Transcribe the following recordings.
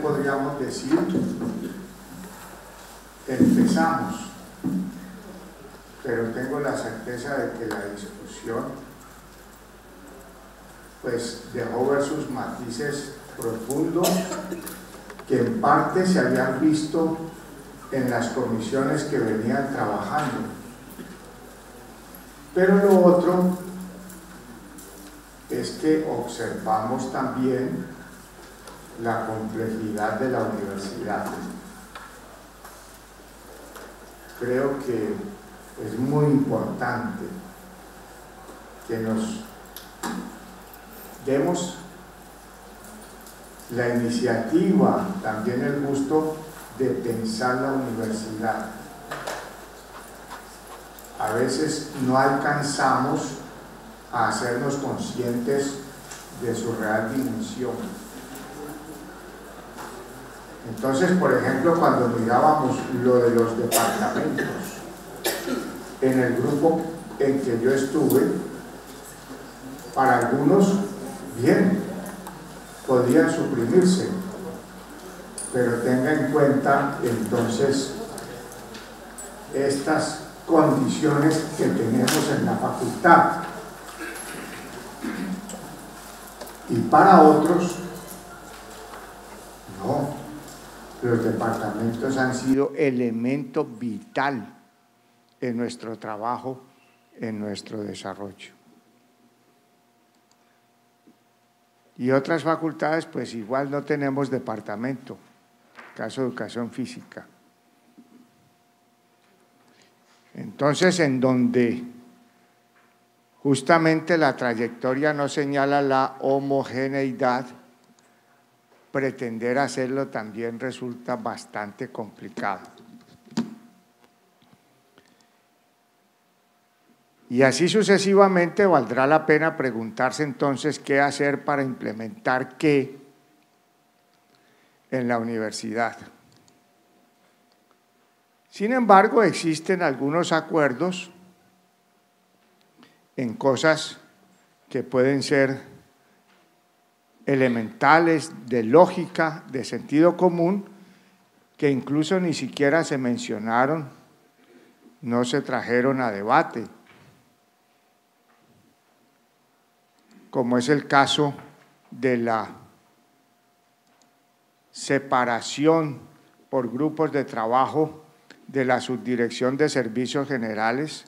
podríamos decir, empezamos, pero tengo la certeza de que la discusión pues dejó ver sus matices profundos que en parte se habían visto en las comisiones que venían trabajando. Pero lo otro es que observamos también la complejidad de la universidad. Creo que es muy importante que nos demos la iniciativa, también el gusto de pensar la universidad. A veces no alcanzamos a hacernos conscientes de su real dimensión. Entonces, por ejemplo, cuando mirábamos lo de los departamentos, en el grupo en que yo estuve, para algunos, bien, podían suprimirse, pero tenga en cuenta entonces estas condiciones que tenemos en la facultad. Y para otros, no los departamentos han sido elemento vital en nuestro trabajo, en nuestro desarrollo. Y otras facultades, pues igual no tenemos departamento, caso de educación física. Entonces, en donde justamente la trayectoria no señala la homogeneidad, pretender hacerlo también resulta bastante complicado. Y así sucesivamente valdrá la pena preguntarse entonces qué hacer para implementar qué en la universidad. Sin embargo, existen algunos acuerdos en cosas que pueden ser elementales de lógica, de sentido común, que incluso ni siquiera se mencionaron, no se trajeron a debate, como es el caso de la separación por grupos de trabajo de la Subdirección de Servicios Generales,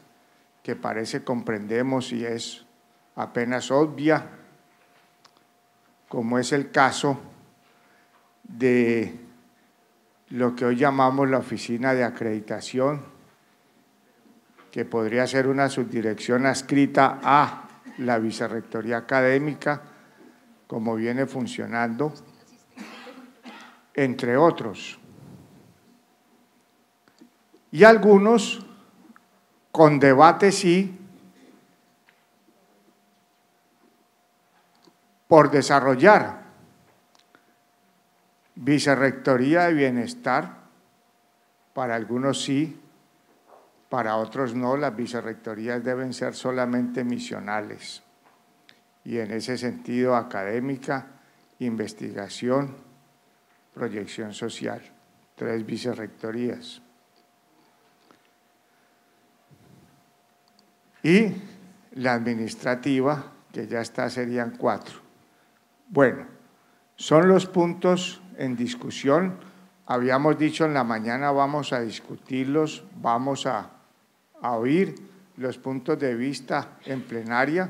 que parece comprendemos y es apenas obvia, como es el caso de lo que hoy llamamos la oficina de acreditación, que podría ser una subdirección adscrita a la Vicerrectoría Académica, como viene funcionando, entre otros. Y algunos, con debate sí, por desarrollar. Vicerrectoría de Bienestar, para algunos sí, para otros no, las vicerrectorías deben ser solamente misionales. Y en ese sentido, académica, investigación, proyección social, tres vicerrectorías. Y la administrativa, que ya está, serían cuatro. Bueno, son los puntos en discusión. Habíamos dicho en la mañana vamos a discutirlos, vamos a, a oír los puntos de vista en plenaria.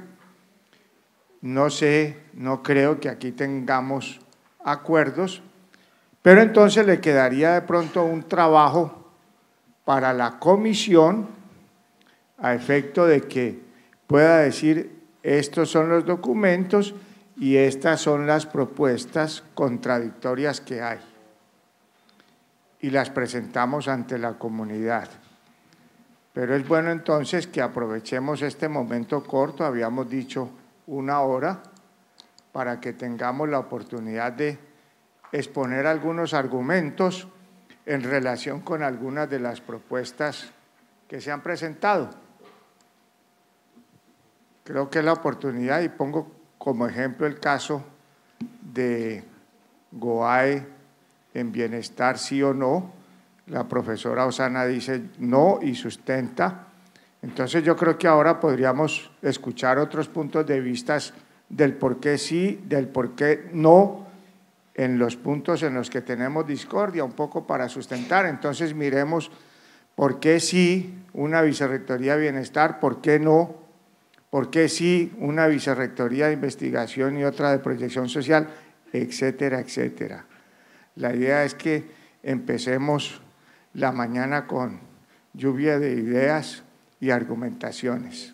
No sé, no creo que aquí tengamos acuerdos, pero entonces le quedaría de pronto un trabajo para la comisión a efecto de que pueda decir, estos son los documentos, y estas son las propuestas contradictorias que hay y las presentamos ante la comunidad. Pero es bueno entonces que aprovechemos este momento corto, habíamos dicho una hora, para que tengamos la oportunidad de exponer algunos argumentos en relación con algunas de las propuestas que se han presentado. Creo que es la oportunidad y pongo como ejemplo el caso de Goae en bienestar sí o no. La profesora Osana dice no y sustenta. Entonces yo creo que ahora podríamos escuchar otros puntos de vista del por qué sí, del por qué no, en los puntos en los que tenemos discordia, un poco para sustentar. Entonces miremos por qué sí una vicerrectoría de bienestar, por qué no ¿Por qué sí una vicerrectoría de investigación y otra de proyección social, etcétera, etcétera? La idea es que empecemos la mañana con lluvia de ideas y argumentaciones.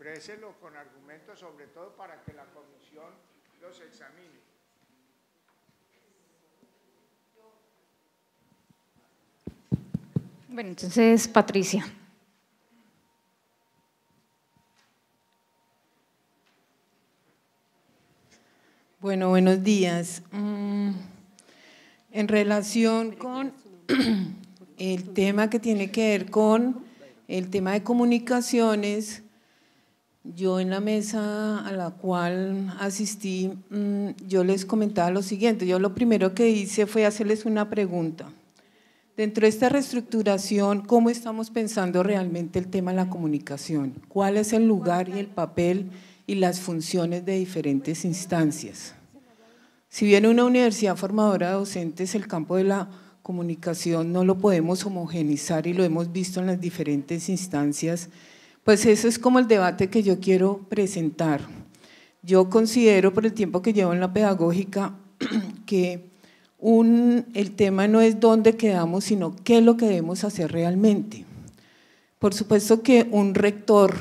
expréselo con argumentos, sobre todo para que la comisión los examine. Bueno, entonces, Patricia. Bueno, buenos días. Mm, en relación con el tema que tiene que ver con el tema de comunicaciones, yo en la mesa a la cual asistí, mm, yo les comentaba lo siguiente. Yo lo primero que hice fue hacerles una pregunta. Dentro de esta reestructuración, ¿cómo estamos pensando realmente el tema de la comunicación? ¿Cuál es el lugar y el papel y las funciones de diferentes instancias? Si bien una universidad formadora de docentes, el campo de la comunicación no lo podemos homogenizar y lo hemos visto en las diferentes instancias pues eso es como el debate que yo quiero presentar. Yo considero, por el tiempo que llevo en la pedagógica, que el tema no es dónde quedamos, sino qué es lo que debemos hacer realmente. Por supuesto que un rector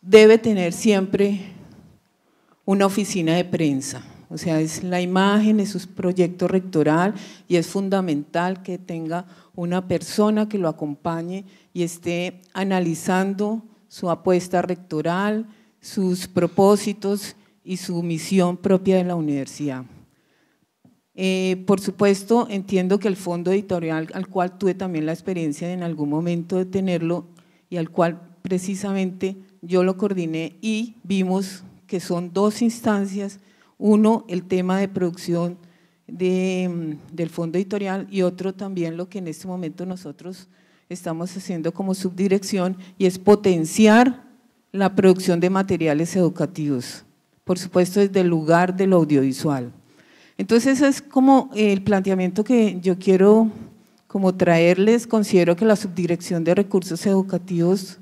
debe tener siempre una oficina de prensa. O sea, es la imagen, es su proyecto rectoral y es fundamental que tenga una persona que lo acompañe y esté analizando su apuesta rectoral, sus propósitos y su misión propia de la universidad. Eh, por supuesto, entiendo que el fondo editorial, al cual tuve también la experiencia en algún momento de tenerlo y al cual precisamente yo lo coordiné y vimos que son dos instancias uno, el tema de producción mm, del fondo editorial y otro también lo que en este momento nosotros estamos haciendo como subdirección y es potenciar la producción de materiales educativos, por supuesto desde el lugar del audiovisual. Entonces ese es como el planteamiento que yo quiero como traerles, considero que la subdirección de recursos educativos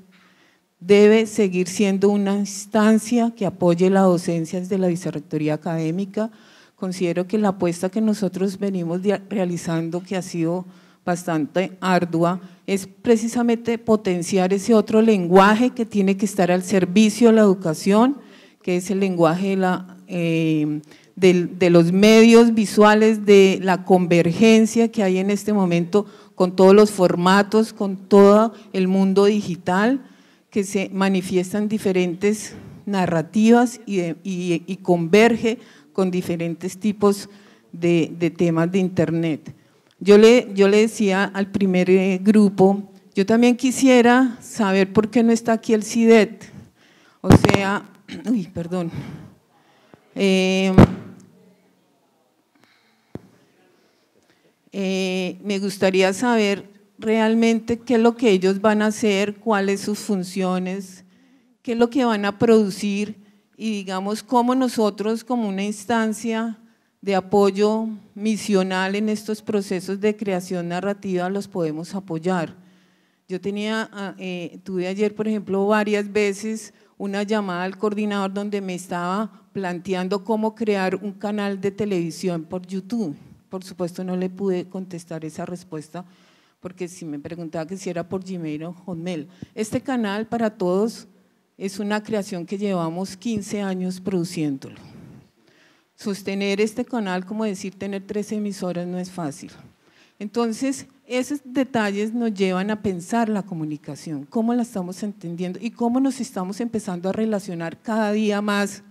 debe seguir siendo una instancia que apoye la docencia desde la Vicerrectoría Académica. Considero que la apuesta que nosotros venimos realizando, que ha sido bastante ardua, es precisamente potenciar ese otro lenguaje que tiene que estar al servicio de la educación, que es el lenguaje de, eh, de los medios visuales, de la convergencia que hay en este momento con todos los formatos, con todo el mundo digital que se manifiestan diferentes narrativas y, converge con diferentes tipos de, temas de Internet. Yo le, yo le decía al primer eh, grupo, yo también quisiera saber por qué no está aquí el CIDET. O sea, perdón. Em, eh, me gustaría saber realmente qué es lo que ellos van a hacer, cuáles sus funciones, qué es lo que van a producir y digamos cómo nosotros como una instancia de apoyo misional en estos procesos de creación narrativa los podemos apoyar. Yo tenía, ah, eh, tuve ayer, por ejemplo, varias veces una llamada al coordinador donde me estaba planteando cómo crear un canal de televisión por YouTube. Por supuesto, no le pude contestar esa respuesta porque si me preguntaba que si era por Gmail o Hotmail. Este canal para todos es una creación que llevamos 15 años produciéndolo. Sostener este canal, como decir, tener tres emisoras no es fácil. Entonces, esos detalles nos llevan a pensar la comunicación, cómo la estamos entendiendo y cómo nos estamos empezando a relacionar cada día más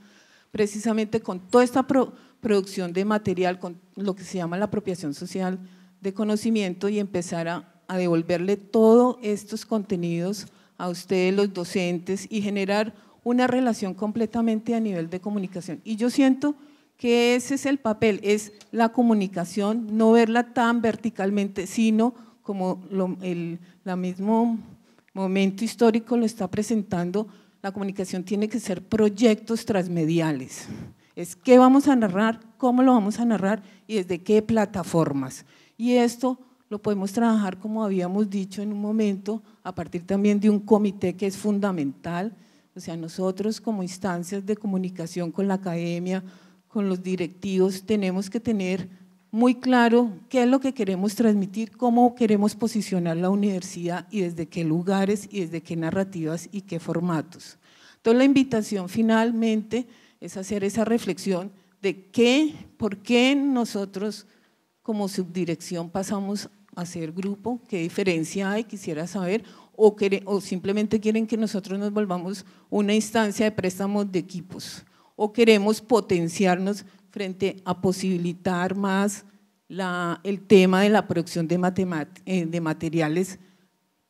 precisamente con toda esta producción de material, con lo que se llama la apropiación social, de conocimiento y empezar a, devolverle todos estos contenidos a ustedes los docentes y generar una relación completamente a nivel de comunicación. Y yo siento que ese es el papel, es la comunicación, no verla tan verticalmente, sino como el mismo momento histórico lo está presentando, la comunicación tiene que ser proyectos transmediales. Es qué vamos a narrar, cómo lo vamos a narrar y desde qué plataformas. Y esto lo podemos trabajar, como habíamos dicho en un momento, a partir también de un comité que es fundamental. O sea, nosotros como instancias de comunicación con la academia, con los directivos, tenemos que tener muy claro qué es lo que queremos transmitir, cómo queremos posicionar la universidad y desde qué lugares y desde qué narrativas y qué formatos. Entonces la invitación finalmente es hacer esa reflexión de qué, por qué nosotros como subdirección pasamos a ser grupo? ¿Qué diferencia hay? Quisiera saber. O, simplemente quieren que nosotros nos volvamos una instancia de préstamos de equipos. O queremos potenciarnos frente a posibilitar más el tema de la producción de, eh, materiales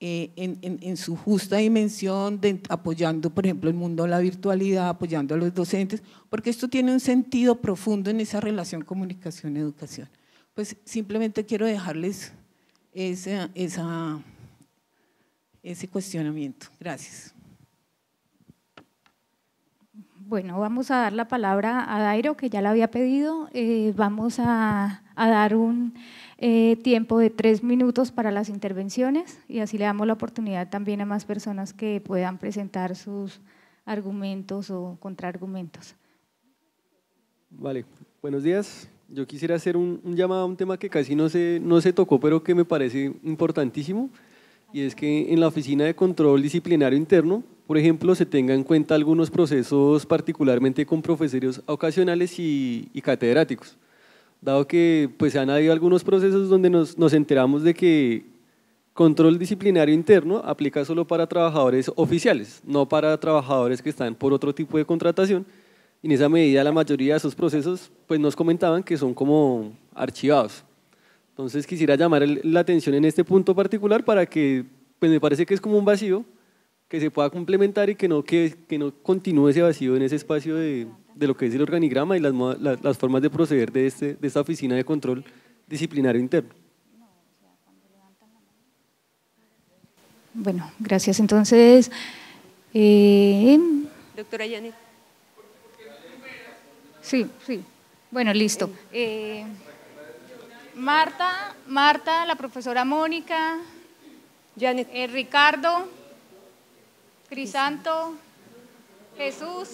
eh, en, su justa dimensión, apoyando, por ejemplo, el mundo de la virtualidad, apoyando a los docentes, porque esto tiene un sentido profundo en esa relación comunicación-educación pues simplemente quiero dejarles ese cuestionamiento. Gracias. Bueno, vamos a dar la palabra a Dairo, que ya la había pedido. Eh, vamos a, dar un eh, tiempo de tres minutos para las intervenciones y así le damos la oportunidad también a más personas que puedan presentar sus argumentos o contraargumentos. Vale, buenos días. Yo quisiera hacer un, llamado a un tema que casi no se, no se tocó, pero que me parece importantísimo, y es que en la Oficina de Control Disciplinario Interno, por ejemplo, se tenga en cuenta algunos procesos particularmente con profesores ocasionales y, y catedráticos, dado que pues han habido algunos procesos donde nos, nos enteramos de que control disciplinario interno aplica solo para trabajadores oficiales, no para trabajadores que están por otro tipo de contratación, y en esa medida la mayoría de esos procesos pues nos comentaban que son como archivados. Entonces quisiera llamar la atención en este punto particular para que, pues me parece que es como un vacío que se pueda complementar y que no, que, no continúe ese vacío en ese espacio de, lo que es el organigrama y las, las, formas de proceder de, este, esta oficina de control disciplinario interno. Bueno, gracias. Entonces, eh, doctora Janet. Sí, sí. Bueno, listo. Eh, Marta, Marta, la profesora Mónica, Janet. Eh, Ricardo, Crisanto, Jesús.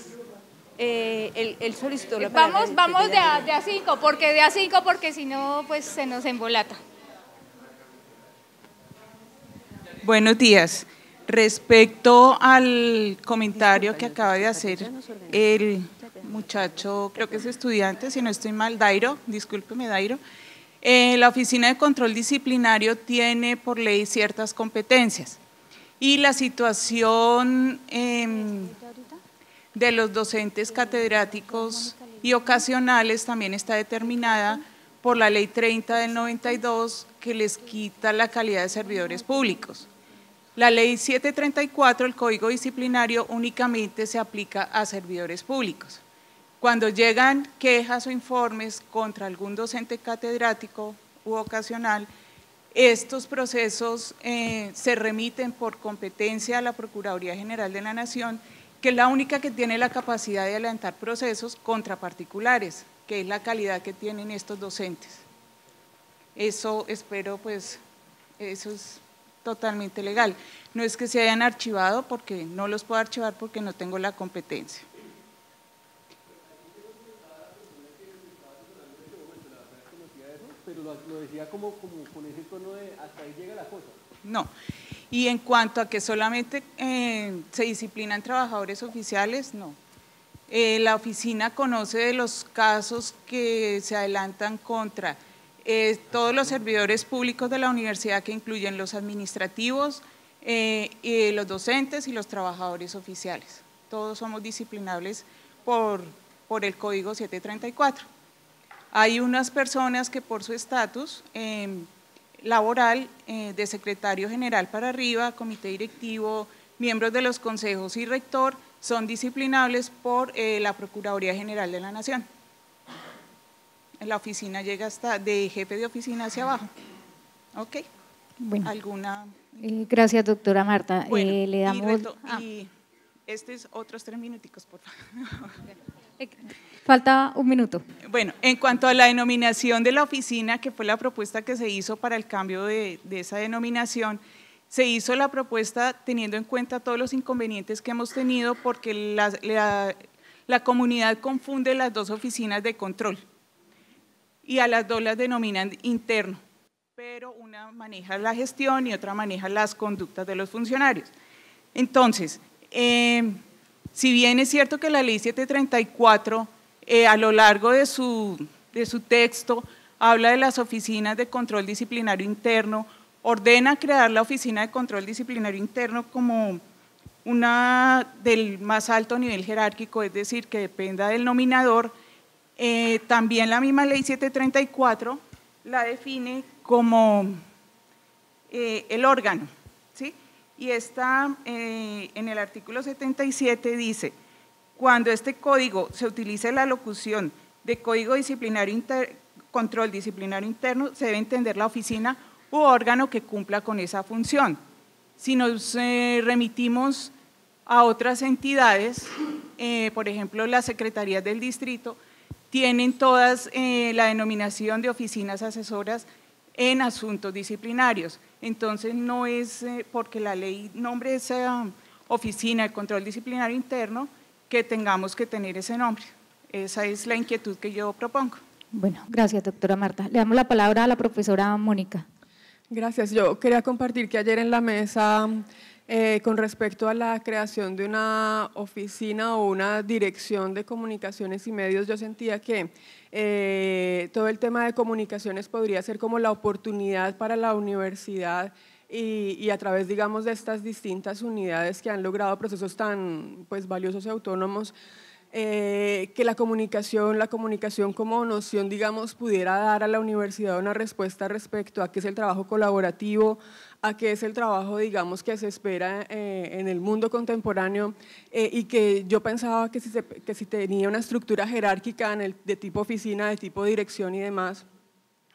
Eh, el, el Vamos, vamos de a, de a cinco, porque de a cinco, porque si no, pues se nos embolata. Buenos días. Respecto al comentario que acaba de hacer el muchacho, creo que es estudiante, si no estoy mal, Dairo, discúlpeme Dairo, eh, la Oficina de Control Disciplinario tiene por ley ciertas competencias y la situación em, de los docentes catedráticos y ocasionales también está determinada por la Ley 30 del 92 que les quita la calidad de servidores públicos. La ley 734, el Código Disciplinario, únicamente se aplica a servidores públicos. Cuando llegan quejas o informes contra algún docente catedrático u ocasional, estos procesos eh, se remiten por competencia a la Procuraduría General de la Nación, que es la única que tiene la capacidad de adelantar procesos contra particulares, que es la calidad que tienen estos docentes. Eso espero, pues, eso es totalmente legal. No es que se hayan archivado porque no los puedo archivar porque no tengo la competencia. No. Y en cuanto a que solamente eh, se disciplinan trabajadores oficiales, no. Eh, la oficina conoce de los casos que se adelantan contra eh, todos los servidores públicos de la universidad que incluyen los administrativos, eh, y los docentes y los trabajadores oficiales. Todos somos disciplinables por, por el Código 734. Hay unas personas que por su estatus em, laboral, eh, de secretario general para arriba, comité directivo, miembros de los consejos y rector, son disciplinables por la Procuraduría General de la Nación la oficina llega hasta de jefe de oficina hacia abajo. ¿Ok? Bueno. ¿Alguna? Eh, gracias, doctora Marta. Eh, le damos. Ah. Y, minuto este es otros tres minuticos, por favor. Eh, falta un minuto. Bueno, en cuanto a la denominación de la oficina, que fue la propuesta que se hizo para el cambio de, esa denominación, se hizo la propuesta teniendo en cuenta todos los inconvenientes que hemos tenido porque la comunidad confunde las dos oficinas de control y a las dos las denominan interno, pero una maneja la gestión y otra maneja las conductas de los funcionarios. Entonces, eh, si bien es cierto que la ley 734 eh, a lo largo de su, de su texto habla de las oficinas de control disciplinario interno, ordena crear la oficina de control disciplinario interno como una del más alto nivel jerárquico, es decir, que dependa del nominador, eh, también la misma ley 734 la define como eh, el órgano, Y está eh, en el artículo 77 dice, cuando este código se utilice la locución de código disciplinario control disciplinario interno, se debe entender la oficina u órgano que cumpla con esa función. Si nos remitimos a otras entidades, por ejemplo, las secretarías del distrito, tienen todas eh, la denominación de oficinas asesoras en asuntos disciplinarios. Entonces, no es eh, porque la ley nombre esa oficina de control disciplinario interno que tengamos que tener ese nombre. Esa es la inquietud que yo propongo. Bueno, gracias, doctora Marta. Le damos la palabra a la profesora Mónica. Gracias. Yo quería compartir que ayer en la mesa eh, con respecto a la creación de una oficina o una dirección de comunicaciones y medios, yo sentía que eh, todo el tema de comunicaciones podría ser como la oportunidad para la universidad y, a través, digamos, de estas distintas unidades que han logrado procesos tan pues, valiosos y autónomos, eh, que la comunicación, la comunicación como noción, digamos, pudiera dar a la universidad una respuesta respecto a qué es el trabajo colaborativo, a qué es el trabajo, digamos, que se espera eh, en el mundo contemporáneo eh, y que yo pensaba que si, que si tenía una estructura jerárquica de tipo oficina, de tipo dirección y demás,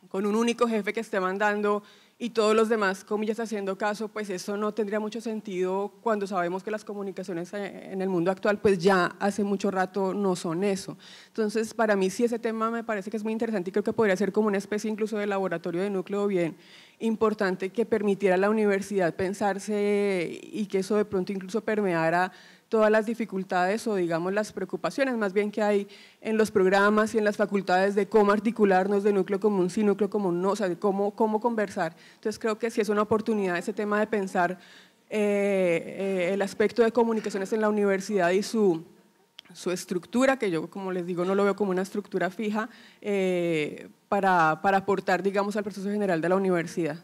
con un único jefe que esté mandando y todos los demás, comillas, haciendo caso, pues eso no tendría mucho sentido cuando sabemos que las comunicaciones eh, en el mundo actual, pues ya hace mucho rato no son eso. Entonces, para mí sí ese tema me parece que es muy interesante y creo que podría ser como una especie incluso de laboratorio de núcleo bien importante que permitiera a la universidad pensarse y que eso de pronto incluso permeara todas las dificultades o digamos las preocupaciones más bien que hay en los programas y en las facultades de cómo articularnos de núcleo común, sí núcleo común, no, o sea, de cómo, cómo conversar. Entonces creo que sí es una oportunidad ese tema de pensar eh, eh, el aspecto de comunicaciones en la universidad y su, su estructura, que yo como les digo no lo veo como una estructura fija, eh, para, para aportar digamos al proceso general de la universidad.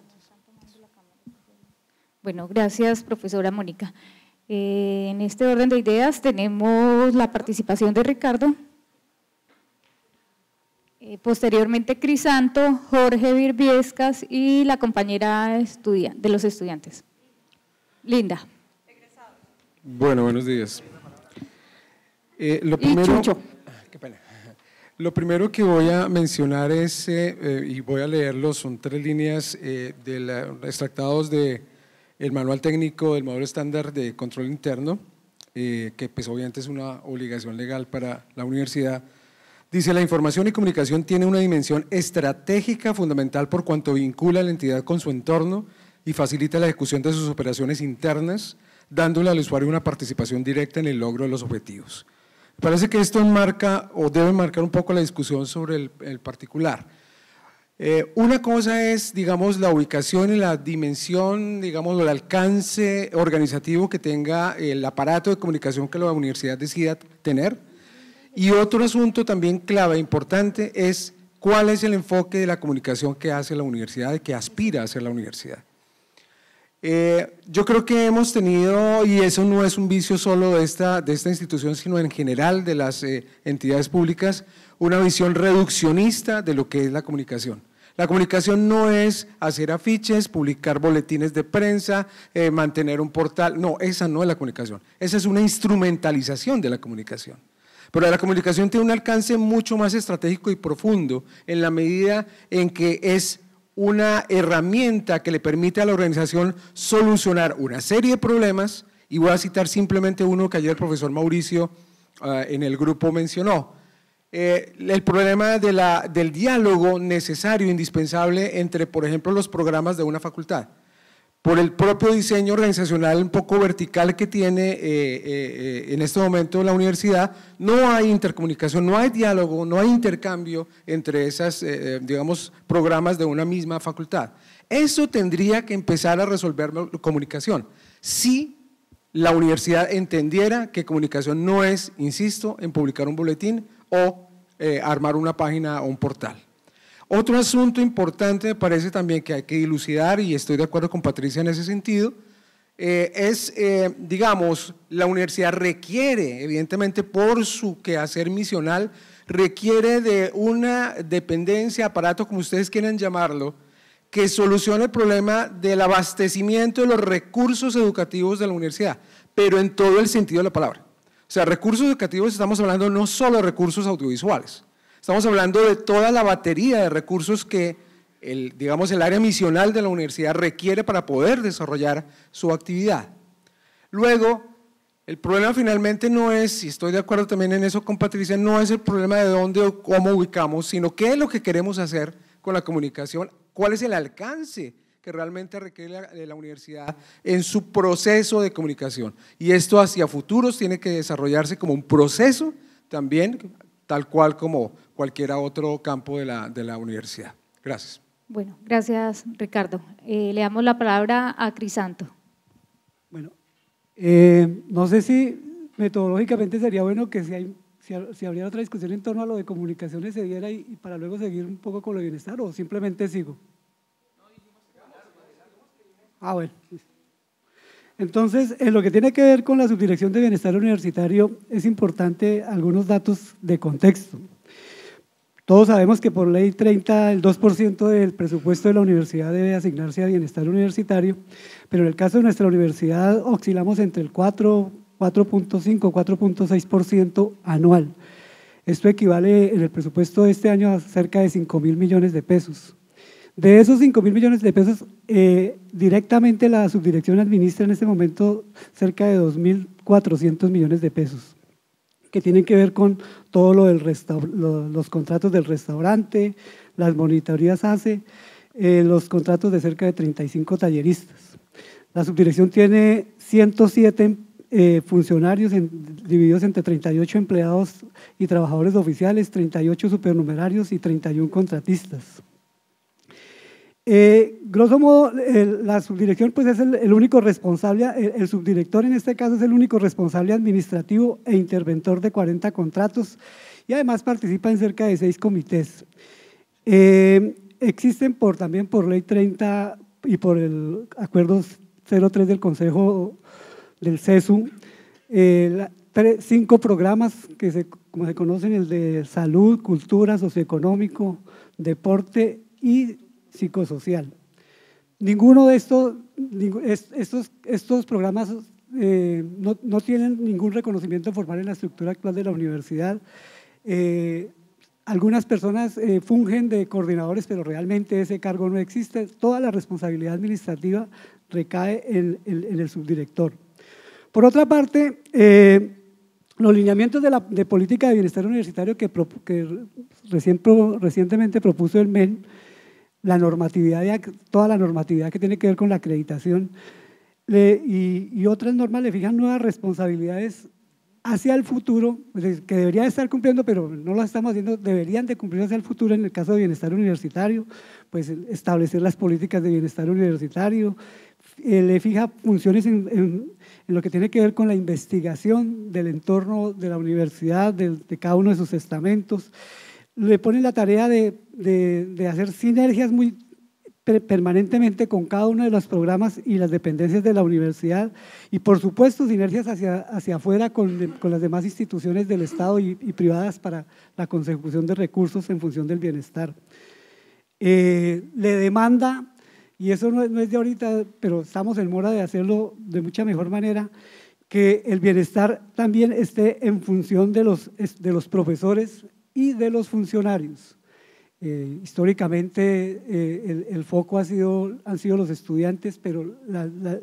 Bueno, gracias profesora Mónica. Eh, en este orden de ideas tenemos la participación de Ricardo, eh, posteriormente Crisanto, Jorge Virviescas y la compañera de los estudiantes. Linda. Bueno, buenos días. Eh, ah, lo primero, que voy a mencionar es, y voy a leerlo, son tres líneas de la, extractados de el manual técnico del modelo estándar de control interno, eh, que pues obviamente es una obligación legal para la universidad, dice la información y comunicación tiene una dimensión estratégica fundamental por cuanto vincula a la entidad con su entorno y facilita la ejecución de sus operaciones internas, dándole al usuario una participación directa en el logro de los objetivos. Parece que esto enmarca o debe marcar un poco la discusión sobre el particular. Eh, una cosa es, digamos, la ubicación y la dimensión, digamos, el alcance organizativo que tenga el aparato de comunicación que la universidad decida tener. Y otro asunto también clave, e importante, es cuál es el enfoque de la comunicación que hace la universidad que aspira a hacer la universidad. Eh, yo creo que hemos tenido, y eso no es un vicio solo de esta, de esta institución, sino en general de las eh, entidades públicas, una visión reduccionista de lo que es la comunicación. La comunicación no es hacer afiches, publicar boletines de prensa, eh, mantener un portal. No, esa no es la comunicación. Esa es una instrumentalización de la comunicación. Pero la comunicación tiene un alcance mucho más estratégico y profundo en la medida en que es una herramienta que le permite a la organización solucionar una serie de problemas, y voy a citar simplemente uno que ayer el profesor Mauricio eh, en el grupo mencionó. Eh, el problema de la, del diálogo necesario, indispensable entre, por ejemplo, los programas de una facultad. Por el propio diseño organizacional un poco vertical que tiene eh, eh, en este momento la universidad, no hay intercomunicación, no hay diálogo, no hay intercambio entre esas, digamos, programas de una misma facultad. Eso tendría que empezar a resolver la comunicación. si la universidad entendiera que comunicación no es, insisto, en publicar un boletín o eh, armar una página o un portal. Otro asunto importante parece también que hay que dilucidar, y estoy de acuerdo con Patricia en ese sentido, eh, es, eh, digamos, la universidad requiere, evidentemente por su quehacer misional, requiere de una dependencia, aparato, como ustedes quieran llamarlo, que solucione el problema del abastecimiento de los recursos educativos de la universidad, pero en todo el sentido de la palabra. O sea, recursos educativos estamos hablando no solo de recursos audiovisuales, estamos hablando de toda la batería de recursos que el, digamos, el área misional de la universidad requiere para poder desarrollar su actividad. Luego, el problema finalmente no es, y estoy de acuerdo también en eso con Patricia, no es el problema de dónde o cómo ubicamos, sino qué es lo que queremos hacer con la comunicación, cuál es el alcance que realmente requiere la, la, universidad en su proceso de comunicación. Y esto hacia futuros tiene que desarrollarse como un proceso también, tal cual como cualquier otro campo de la, universidad. Gracias. Bueno, gracias Ricardo. Eh, le damos la palabra a Crisanto. Bueno, eh, no sé si metodológicamente sería bueno que si hay si, habría otra discusión en torno a lo de comunicaciones se diera y, para luego seguir un poco con lo de bienestar o simplemente sigo. Ah, bueno. Entonces, en lo que tiene que ver con la Subdirección de Bienestar Universitario, es importante algunos datos de contexto. Todos sabemos que por ley 30 el 2% del presupuesto de la universidad debe asignarse a bienestar universitario, pero en el caso de nuestra universidad oscilamos entre el 4, 4.5, 4.6% anual. Esto equivale en el presupuesto de este año a cerca de 5 mil millones de pesos. De esos 5 mil millones de pesos, eh, directamente la subdirección administra en este momento cerca de 2.400 millones de pesos, que tienen que ver con todo lo del los contratos del restaurante, las monitorías hace, eh, los contratos de cerca de 35 talleristas. La subdirección tiene 107 eh, funcionarios divididos entre 38 empleados y trabajadores oficiales, 38 supernumerarios y 31 contratistas. Eh, grosso modo, la subdirección pues, es el, único responsable, el, subdirector en este caso es el único responsable administrativo e interventor de 40 contratos y además participa en cerca de seis comités. Eh, existen también por ley 30 y por el acuerdo 03 del Consejo del CESU, eh, cinco programas que como se conocen, el de salud, cultura, socioeconómico, deporte y psicosocial. Ninguno de estos, estos, estos programas eh, no, no, tienen ningún reconocimiento formal en la estructura actual de la universidad. Eh, algunas personas eh, fungen de coordinadores, pero realmente ese cargo no existe. Toda la responsabilidad administrativa recae en, el subdirector. Por otra parte, los lineamientos de, la, política de bienestar universitario que, recientemente propuso el MEN la normatividad, toda la normatividad que tiene que ver con la acreditación y, otras normas le fijan nuevas responsabilidades hacia el futuro, que debería estar cumpliendo, pero no las estamos haciendo, deberían de cumplir hacia el futuro en el caso de bienestar universitario, pues establecer las políticas de bienestar universitario, eh, le fija funciones en, lo que tiene que ver con la investigación del entorno de la universidad, de cada uno de sus estamentos, le pone la tarea de, hacer sinergias muy permanentemente con cada uno de los programas y las dependencias de la universidad y por supuesto sinergias hacia, hacia afuera con, las demás instituciones del Estado y, privadas para la consecución de recursos en función del bienestar. Eh, le demanda, y eso no, no es de ahorita, pero estamos en mora de hacerlo de mucha mejor manera, que el bienestar también esté en función de los, de los profesores y de los funcionarios. Eh, históricamente eh, el, foco ha sido, han sido los estudiantes, pero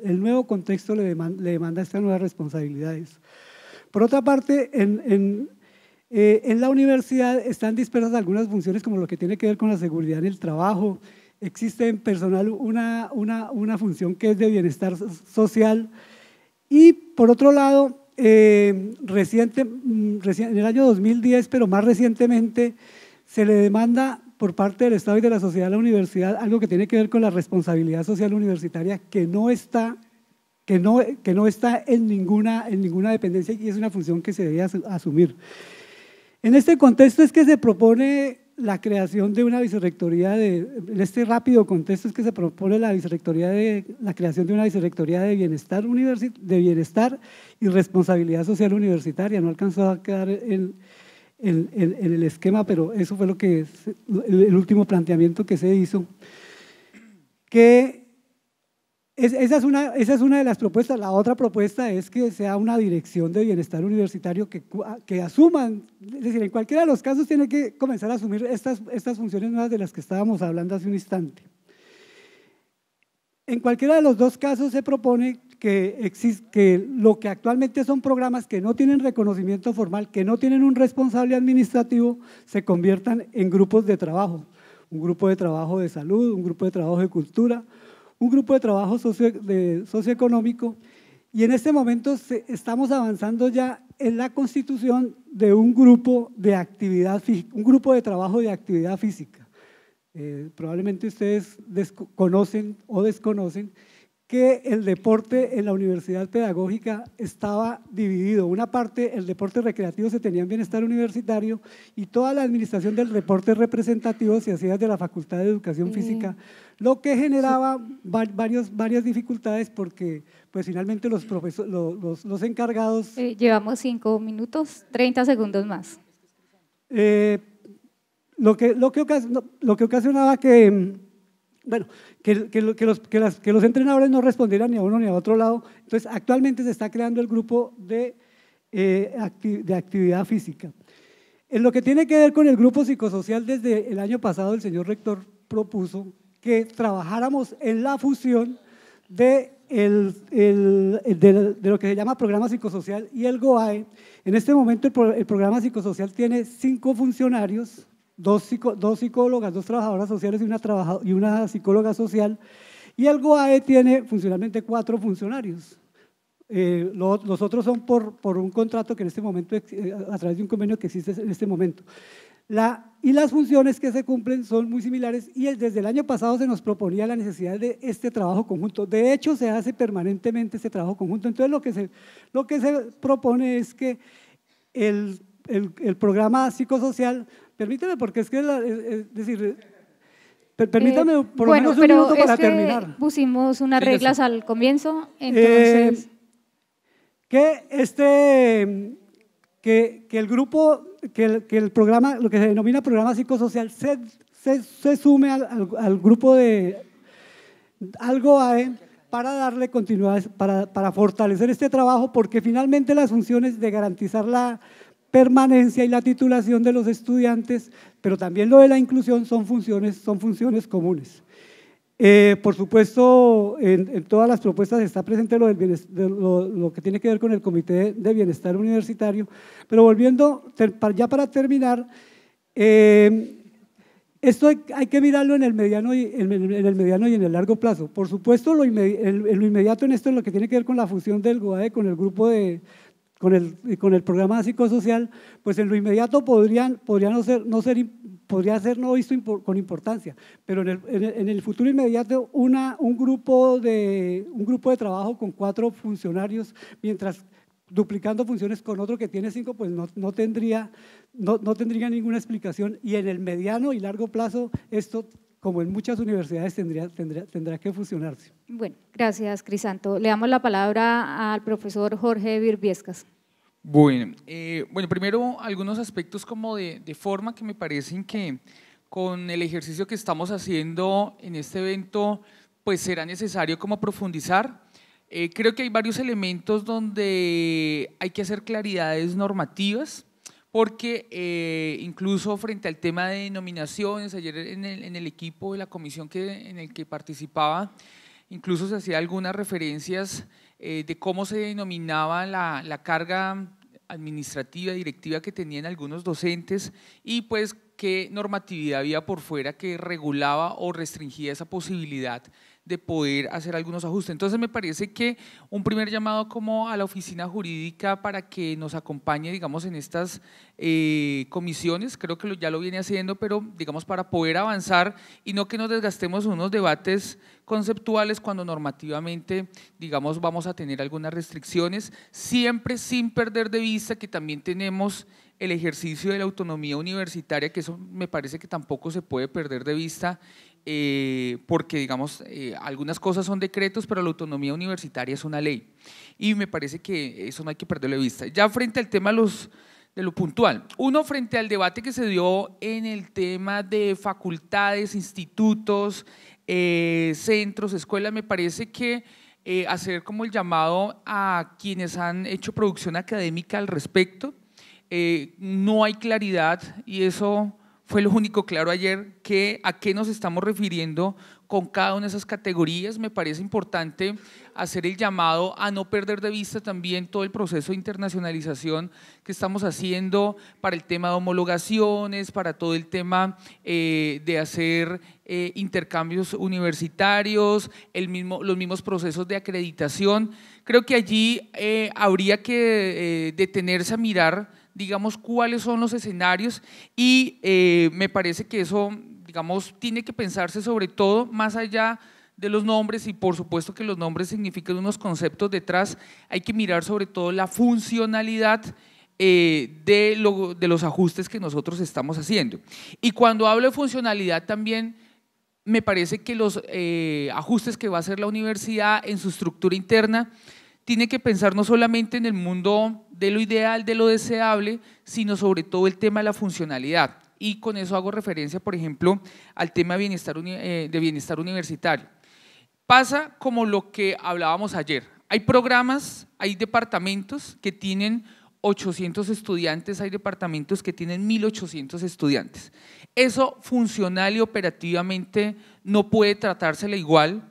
el nuevo contexto le demanda, estas nuevas responsabilidades. Por otra parte, en, eh, en, la universidad están dispersas algunas funciones como lo que tiene que ver con la seguridad en el trabajo. Existe en personal una, una, una función que es de bienestar social. Y por otro lado, eh, reciente, mm, en el año 2010, pero más recientemente, se le demanda por parte del Estado y de la sociedad a la universidad algo que tiene que ver con la responsabilidad social universitaria que no está, que no, que no está en, ninguna, en ninguna dependencia y es una función que se debe asumir. En este contexto es que se propone la creación de una vicerrectoría de, en este rápido contexto es que se propone la vicerrectoría de, la creación de una vicerrectoría de bienestar, de bienestar y responsabilidad social universitaria. No alcanzó a quedar en, el esquema, pero eso fue lo que el, el último planteamiento que se hizo. Que esa, es una, de las propuestas. La otra propuesta es que sea una dirección de bienestar universitario que, que asuman, es decir, en cualquiera de los casos tiene que comenzar a asumir estas, funciones nuevas de las que estábamos hablando hace un instante. En cualquiera de los dos casos se propone que, que lo que actualmente son programas que no tienen reconocimiento formal, que no tienen un responsable administrativo, se conviertan en grupos de trabajo. Un grupo de trabajo de salud, un grupo de trabajo de cultura, un grupo de trabajo socioeconómico y en este momento estamos avanzando ya en la constitución de un grupo de actividad, un grupo de trabajo de actividad física. Eh, probablemente ustedes conocen o desconocen que el deporte en la universidad pedagógica estaba dividido. Una parte, el deporte recreativo se tenía en bienestar universitario y toda la administración del deporte representativo se hacía desde la Facultad de Educación mm. Física, lo que generaba varios, varias dificultades porque pues finalmente los, los, los, encargados... Eh, llevamos cinco minutos, 30 segundos más. Eh, lo, que, lo, que, lo que ocasionaba que mm, bueno, que, los, entrenadores no respondieran ni a uno ni a otro lado. Entonces, actualmente se está creando el grupo eh, de, actividad física. En lo que tiene que ver con el grupo psicosocial, desde el año pasado el señor rector propuso que trabajáramos en la fusión de, lo que se llama programa psicosocial y el GOAE. En este momento el programa psicosocial tiene cinco funcionarios dos, dos psicólogas, dos trabajadoras sociales y una, y una psicóloga social. Y el GOAE tiene funcionalmente cuatro funcionarios. Eh, los otros son por, por, un contrato que en este momento, eh, a través de un convenio que existe en este momento. La, y las funciones que se cumplen son muy similares y desde el año pasado se nos proponía la necesidad de este trabajo conjunto. De hecho, se hace permanentemente este trabajo conjunto. Entonces, lo que se, lo que se propone es que el, el, el programa psicosocial Permíteme, porque es que es, decir, permítame eh, por lo menos un pero para es que terminar. Pusimos unas reglas al comienzo, eh, entonces. que este. Que, el grupo, que el, programa, lo que se denomina programa psicosocial, se, se, sume al, grupo de algo AE para darle continuidad, para, para fortalecer este trabajo, porque finalmente las funciones de garantizar la permanencia y la titulación de los estudiantes, pero también lo de la inclusión son funciones, son funciones comunes. Eh, por supuesto, en, todas las propuestas está presente lo, del lo, que tiene que ver con el Comité de Bienestar Universitario, pero volviendo, ya para terminar, eh, esto hay, que mirarlo en el, mediano y, en, el largo plazo. Por supuesto, lo, inmediato, en esto es lo que tiene que ver con la función del GOAE con el grupo de, con el, con el programa psicosocial, pues en lo inmediato podrían, podría no ser, no podría visto con importancia, pero en el, en el futuro inmediato una, un, grupo de, un grupo de trabajo con cuatro funcionarios, mientras duplicando funciones con otro que tiene cinco, pues no, tendría, no, no, tendría ninguna explicación. Y en el mediano y largo plazo esto como en muchas universidades tendrá, que fusionarse. Bueno, gracias Crisanto. Le damos la palabra al profesor Jorge Virviescas. Bueno, eh, bueno, primero algunos aspectos como de, forma que me parecen que con el ejercicio que estamos haciendo en este evento, pues será necesario como profundizar. Eh, creo que hay varios elementos donde hay que hacer claridades normativas, porque eh, incluso frente al tema de denominaciones, ayer en el, equipo de la comisión en el que participaba, incluso se hacía algunas referencias eh, de cómo se denominaba la, la carga administrativa, directiva que tenían algunos docentes y pues qué normatividad había por fuera que regulaba o restringía esa posibilidad de poder hacer algunos ajustes. Entonces me parece que un primer llamado como a la oficina jurídica para que nos acompañe, digamos, en estas eh, comisiones, creo que ya lo viene haciendo, pero digamos para poder avanzar y no que nos desgastemos unos debates conceptuales cuando normativamente, digamos, vamos a tener algunas restricciones, siempre sin perder de vista que también tenemos el ejercicio de la autonomía universitaria, que eso me parece que tampoco se puede perder de vista eh, porque digamos, eh, algunas cosas son decretos, pero la autonomía universitaria es una ley. Y me parece que eso no hay que perderle de vista. Ya frente al tema de, los, de lo puntual, uno frente al debate que se dio en el tema de facultades, institutos, eh, centros, escuelas, me parece que hacer como el llamado a quienes han hecho producción académica al respecto, no hay claridad y eso fue lo único claro ayer, que a qué nos estamos refiriendo con cada una de esas categorías. Me parece importante hacer el llamado a no perder de vista también todo el proceso de internacionalización que estamos haciendo para el tema de homologaciones, para todo el tema eh, de hacer eh, intercambios universitarios, el mismo, los mismos procesos de acreditación. Creo que allí eh, habría que detenerse a mirar digamos, cuáles son los escenarios y eh, me parece que eso, digamos, tiene que pensarse sobre todo más allá de los nombres y por supuesto que los nombres significan unos conceptos detrás, hay que mirar sobre todo la funcionalidad eh, de, los ajustes que nosotros estamos haciendo. Y cuando hablo de funcionalidad también me parece que los eh, ajustes que va a hacer la universidad en su estructura interna tiene que pensar no solamente en el mundo de lo ideal, de lo deseable, sino sobre todo el tema de la funcionalidad. Y con eso hago referencia, por ejemplo, al tema eh, de bienestar, universitario. Pasa como lo que hablábamos ayer. Hay programas, hay departamentos que tienen 800 estudiantes, hay departamentos que tienen 1.800 estudiantes. Eso funcional y operativamente no puede tratársela igual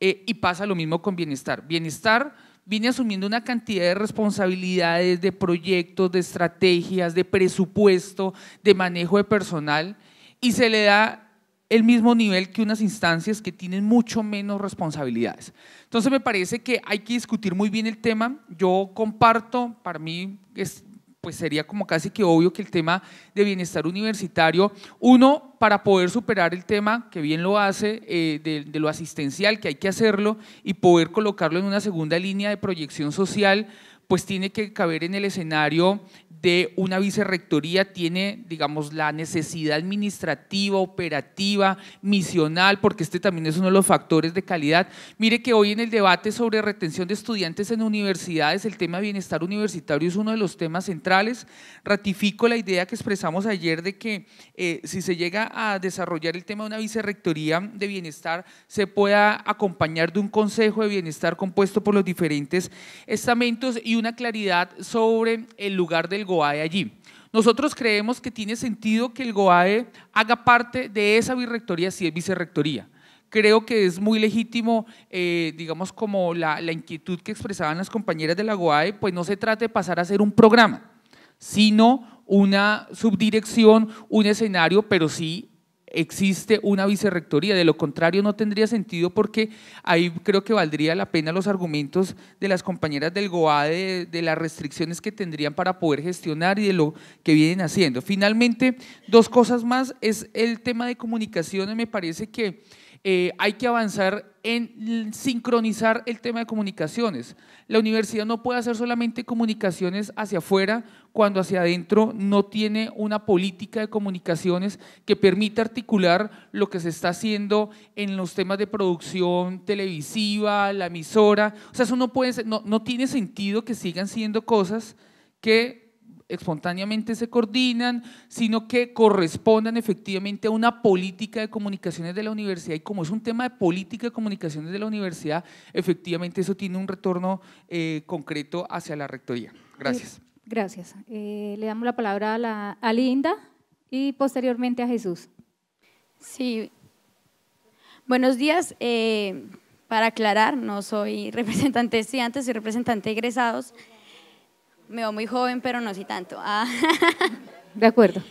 eh, y pasa lo mismo con bienestar. Bienestar viene asumiendo una cantidad de responsabilidades, de proyectos, de estrategias, de presupuesto, de manejo de personal, y se le da el mismo nivel que unas instancias que tienen mucho menos responsabilidades. Entonces me parece que hay que discutir muy bien el tema. Yo comparto, para mí es pues sería como casi que obvio que el tema de bienestar universitario, uno, para poder superar el tema, que bien lo hace, eh, de, de, lo asistencial, que hay que hacerlo, y poder colocarlo en una segunda línea de proyección social, pues tiene que caber en el escenario de una vicerrectoría tiene, digamos, la necesidad administrativa, operativa, misional, porque este también es uno de los factores de calidad. Mire que hoy en el debate sobre retención de estudiantes en universidades, el tema bienestar universitario es uno de los temas centrales. Ratifico la idea que expresamos ayer de que eh, si se llega a desarrollar el tema de una vicerrectoría de bienestar, se pueda acompañar de un consejo de bienestar compuesto por los diferentes estamentos y una claridad sobre el lugar del GOAE allí. Nosotros creemos que tiene sentido que el GOAE haga parte de esa virrectoría si es vicerrectoría. Creo que es muy legítimo, eh, digamos, como la, la inquietud que expresaban las compañeras de la GOAE, pues no se trata de pasar a ser un programa, sino una subdirección, un escenario, pero sí existe una vicerrectoría. De lo contrario, no tendría sentido porque ahí creo que valdría la pena los argumentos de las compañeras del GOADE, de, de, las restricciones que tendrían para poder gestionar y de lo que vienen haciendo. Finalmente, dos cosas más. Es el tema de comunicaciones. Me parece que eh, hay que avanzar en sincronizar el tema de comunicaciones. La universidad no puede hacer solamente comunicaciones hacia afuera cuando hacia adentro no tiene una política de comunicaciones que permita articular lo que se está haciendo en los temas de producción televisiva, la emisora. O sea, eso no, puede ser, no, no tiene sentido que sigan siendo cosas que espontáneamente se coordinan, sino que correspondan efectivamente a una política de comunicaciones de la universidad. Y como es un tema de política de comunicaciones de la universidad, efectivamente eso tiene un retorno eh, concreto hacia la rectoría. Gracias. Gracias. Eh, le damos la palabra a, la, Linda y posteriormente a Jesús. Sí. Buenos días. Eh, para aclarar, no soy representante de estudiantes, soy representante de egresados. Me veo muy joven, pero no así tanto. Ah. De acuerdo.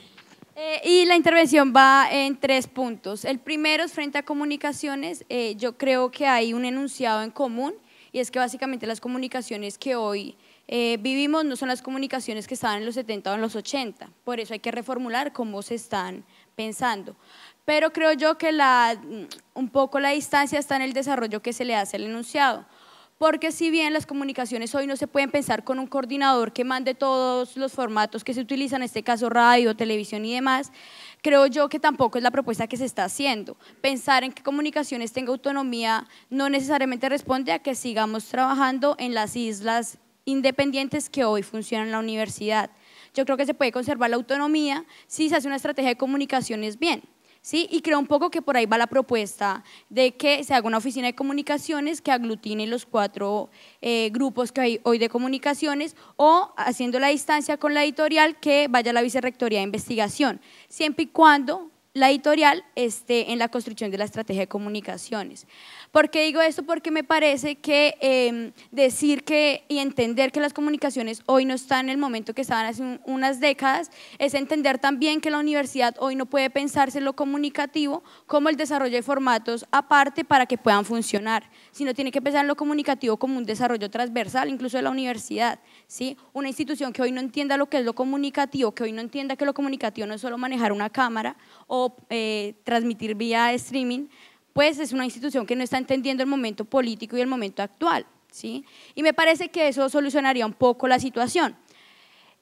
Eh, y la intervención va en tres puntos. El primero es frente a comunicaciones. Eh, yo creo que hay un enunciado en común y es que básicamente las comunicaciones que hoy eh, vivimos no son las comunicaciones que estaban en los 70 o en los 80. Por eso hay que reformular cómo se están pensando. Pero creo yo que la, un poco la distancia está en el desarrollo que se le hace al enunciado porque si bien las comunicaciones hoy no se pueden pensar con un coordinador que mande todos los formatos que se utilizan, en este caso radio, televisión y demás, creo yo que tampoco es la propuesta que se está haciendo. Pensar en que comunicaciones tenga autonomía no necesariamente responde a que sigamos trabajando en las islas independientes que hoy funcionan en la universidad. Yo creo que se puede conservar la autonomía si se hace una estrategia de comunicaciones bien. ¿sí? Y creo un poco que por ahí va la propuesta de que se haga una oficina de comunicaciones que aglutine los cuatro eh, grupos que hay hoy de comunicaciones o haciendo la distancia con la editorial que vaya a la vicerrectoría de investigación, siempre y cuando la editorial esté en la construcción de la estrategia de comunicaciones. ¿Por qué digo esto? Porque me parece que em, decir que y entender que las comunicaciones hoy no están en el momento que estaban hace unas décadas es entender también que la universidad hoy no puede pensarse lo comunicativo como el desarrollo de formatos aparte para que puedan funcionar, sino tiene que pensar en lo comunicativo como un desarrollo transversal, incluso de la universidad. ¿sí? Una institución que hoy no entienda lo que es lo comunicativo, que hoy no entienda que lo comunicativo no es solo manejar una cámara o eh, transmitir vía streaming, pues es una institución que no está entendiendo el momento político y el momento actual. ¿sí? Y me parece que eso solucionaría un poco la situación.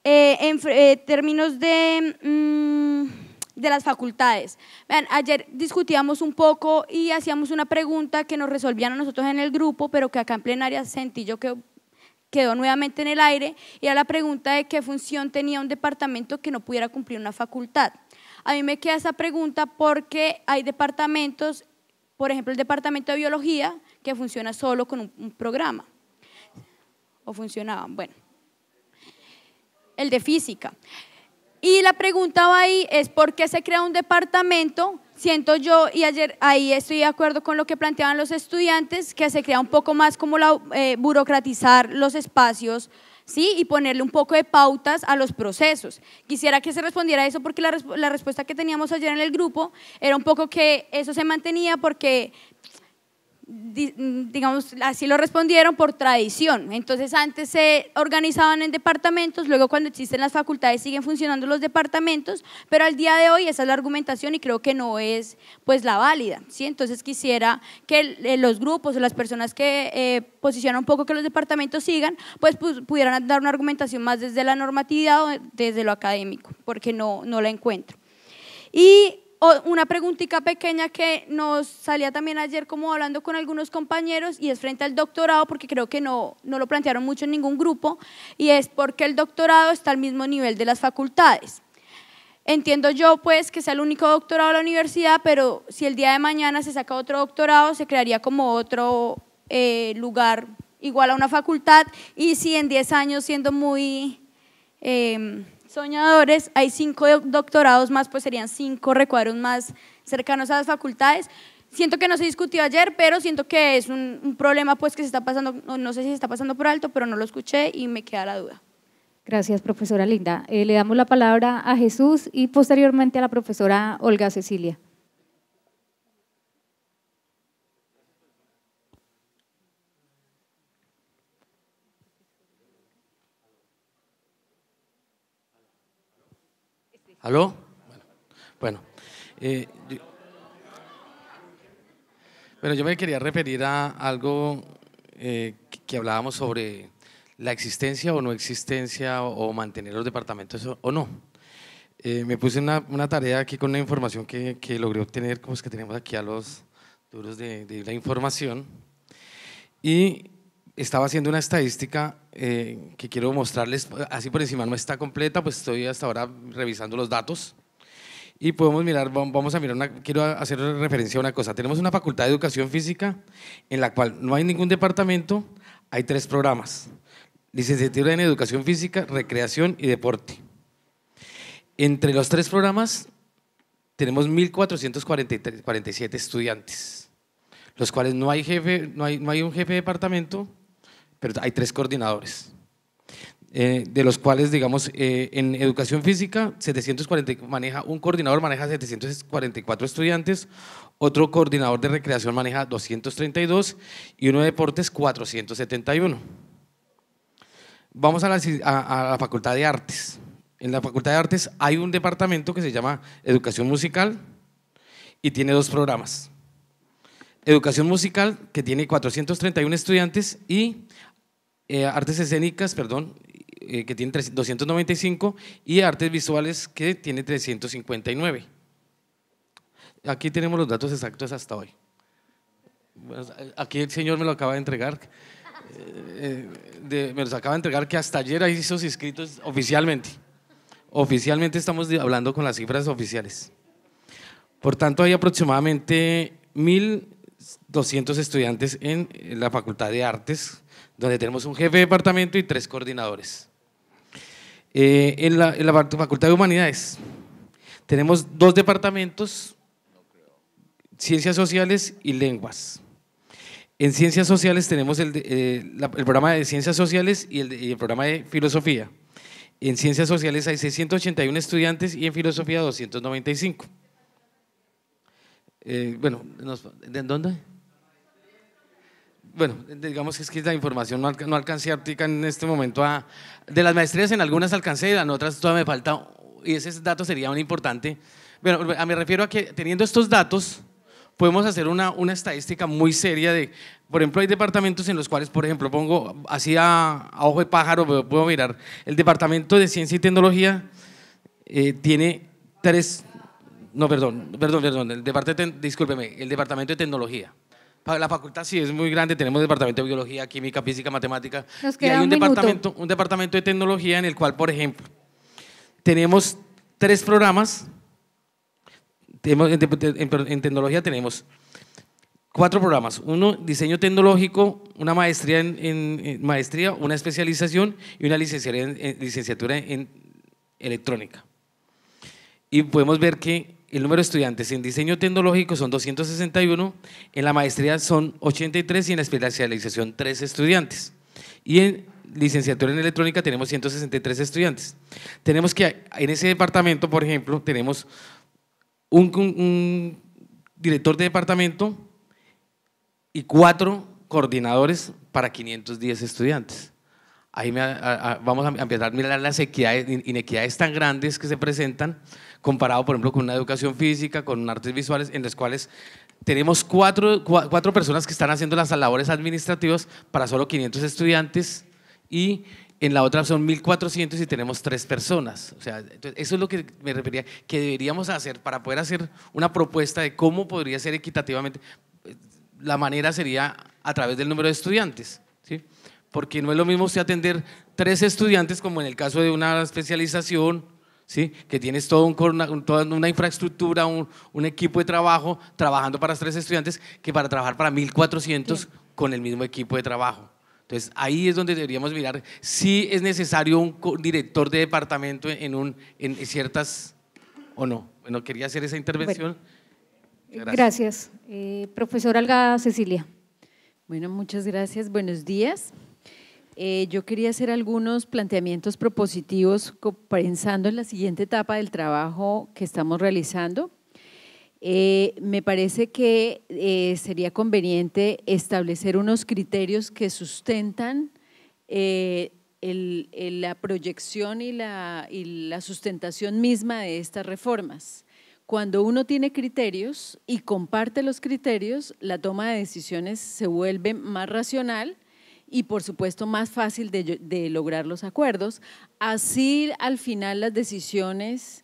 Eh, en eh, términos de, mm, de las facultades, ayer discutíamos un poco y hacíamos una pregunta que nos resolvían a nosotros en el grupo, pero que acá en plenaria sentí yo que quedó nuevamente en el aire, y era la pregunta de qué función tenía un departamento que no pudiera cumplir una facultad. A mí me queda esa pregunta porque hay departamentos por ejemplo, el departamento de biología, que funciona solo con un, programa. O funcionaban, bueno. El de física. Y la pregunta va ahí es por qué se crea un departamento. Siento yo, y ayer ahí estoy de acuerdo con lo que planteaban los estudiantes, que se crea un poco más como la, eh, burocratizar los espacios ¿sí? y ponerle un poco de pautas a los procesos. Quisiera que se respondiera a eso porque la respuesta que teníamos ayer en el grupo era un poco que eso se mantenía porque Mm, digamos, así lo respondieron por tradición. Entonces antes se organizaban en departamentos, luego cuando existen las facultades siguen funcionando los departamentos, pero al día de hoy esa es la argumentación y creo que no es pues la válida. ¿sí? Entonces quisiera que eh, los grupos o las personas que eh, posicionan un poco que los departamentos sigan, pues, pudieran dar una argumentación más desde la normatividad o desde lo académico, porque no, no la encuentro. Y una preguntita pequeña que nos salía también ayer como hablando con algunos compañeros y es frente al doctorado porque creo que no, lo plantearon mucho en ningún grupo y es porque el doctorado está al mismo nivel de las facultades. Entiendo yo pues que sea el único doctorado de la universidad, pero si el día de mañana se saca otro doctorado se crearía como otro eh, lugar igual a una facultad y si en 10 años siendo muy... Em, soñadores, hay cinco doctorados más, pues serían cinco recuadros más cercanos a las facultades. Siento que no se discutió ayer, pero siento que es un, problema pues que se está pasando, no, sé si se está pasando por alto, pero no lo escuché y me queda la duda. Gracias, profesora Linda. Eh, le damos la palabra a Jesús y posteriormente a la profesora Olga Cecilia. ¿Aló? Bueno, eh, yo, bueno, yo me quería referir a algo eh, que hablábamos sobre la existencia o no existencia o, mantener los departamentos o, no. Eh, me puse una, tarea aquí con una información que, logré obtener, como es que tenemos aquí a los duros de, de la información. Y estaba haciendo una estadística eh, que quiero mostrarles, así por encima no está completa, pues estoy hasta ahora revisando los datos. Y podemos mirar, vamos a mirar, quiero hacer referencia a una cosa. Tenemos una facultad de educación física en la cual no hay ningún departamento, hay tres programas. Licenciatura en educación física, recreación y deporte. Entre los tres programas tenemos 1.447 estudiantes, los cuales no hay, jefe, no hay, no hay un jefe de departamento, pero hay tres coordinadores. Eh, de los cuales, digamos, eh, en educación física, 740, maneja, un coordinador maneja 744 estudiantes, otro coordinador de recreación maneja 232 y uno de deportes 471. Vamos a a la Facultad de Artes. En la Facultad de Artes hay un departamento que se llama Educación Musical y tiene dos programas educación musical, que tiene 431 estudiantes, y eh, artes escénicas, perdón, eh, que tiene 295, y artes visuales, que tiene 359. Aquí tenemos los datos exactos hasta hoy. Aquí el señor me lo acaba de entregar. Eh, me los acaba de entregar que hasta ayer hay esos inscritos oficialmente. Oficialmente estamos hablando con las cifras oficiales. Por tanto, hay aproximadamente mil 200 estudiantes en la Facultad de Artes, donde tenemos un jefe de departamento y tres coordinadores. Eh, en, la, Facultad de Humanidades tenemos dos departamentos, Ciencias Sociales y Lenguas. En Ciencias Sociales tenemos el, eh, programa de Ciencias Sociales y el, y el programa de Filosofía. En Ciencias Sociales hay 681 estudiantes y en Filosofía 295. Eh, bueno, ¿de dónde? Bueno, digamos que es que la información no, alcancé a alcancé en este momento De las maestrías en algunas alcancé, en otras todavía me falta, y ese dato sería muy importante. Bueno, me refiero a que teniendo estos datos, podemos hacer una, estadística muy seria de, por ejemplo, hay departamentos en los cuales, por ejemplo, pongo así a, ojo de pájaro, puedo mirar, el departamento de ciencia y tecnología eh, tiene tres no, perdón, perdón, perdón. El departamento, discúlpeme, el departamento de tecnología. La facultad sí es muy grande, tenemos departamento de biología, química, física, matemática. hay un, departamento, un departamento de tecnología en el cual, por ejemplo, tenemos tres programas. En tecnología tenemos cuatro programas. Uno, diseño tecnológico, una maestría, en, maestría una especialización y una licenciatura en, licenciatura en electrónica. Y podemos ver que el número de estudiantes en diseño tecnológico son 261, en la maestría son 83 y en la especialización 3 estudiantes. Y en licenciatura en electrónica tenemos 163 estudiantes. Tenemos que, en ese departamento, por ejemplo, tenemos un, director de departamento y cuatro coordinadores para 510 estudiantes. Ahí vamos a empezar a mirar las inequidades tan grandes que se presentan comparado, por ejemplo, con una educación física, con artes visuales, en las cuales tenemos cuatro, personas que están haciendo las labores administrativas para solo 500 estudiantes y en la otra son 1.400 y tenemos tres personas. O sea, eso es lo que me refería, que deberíamos hacer para poder hacer una propuesta de cómo podría ser equitativamente. Eh, la manera sería a través del número de estudiantes, ¿sí? Porque no es lo mismo usted atender tres estudiantes como en el caso de una especialización ¿sí? que tienes toda una infraestructura, un, equipo de trabajo trabajando para tres estudiantes que para trabajar para 1.400 con el mismo equipo de trabajo. Entonces, ahí es donde deberíamos mirar si es necesario un director de departamento en, un, en ciertas, o no. Bueno, quería hacer esa intervención. gracias. Eh, profesor Alga Cecilia. Bueno, muchas gracias. Buenos días. Eh, yo quería hacer algunos planteamientos propositivos pensando en la siguiente etapa del trabajo que estamos realizando. Eh, me parece que eh, sería conveniente establecer unos criterios que sustentan la proyección y la, y la sustentación misma de estas reformas. Cuando uno tiene criterios y comparte los criterios, la toma de decisiones se vuelve más racional y por supuesto más fácil de, lograr los acuerdos. Así al final las decisiones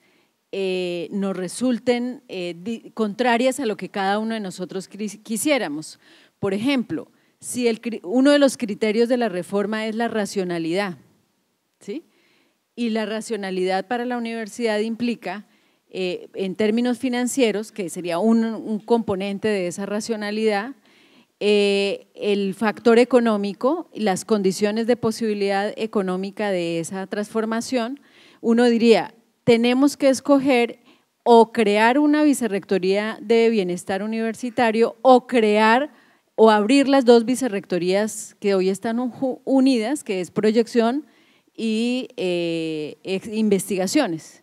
eh, nos resulten eh, contrarias a lo que cada uno de nosotros quisiéramos. Por ejemplo, si uno de los criterios de la reforma es la racionalidad, y la racionalidad para la universidad implica, eh, en términos financieros, que sería un componente de esa racionalidad, eh, el factor económico, las condiciones de posibilidad económica de esa transformación, uno diría, tenemos que escoger o crear una vicerrectoría de bienestar universitario o crear o abrir las dos vicerrectorías que hoy están unidas, que es proyección y eh, investigaciones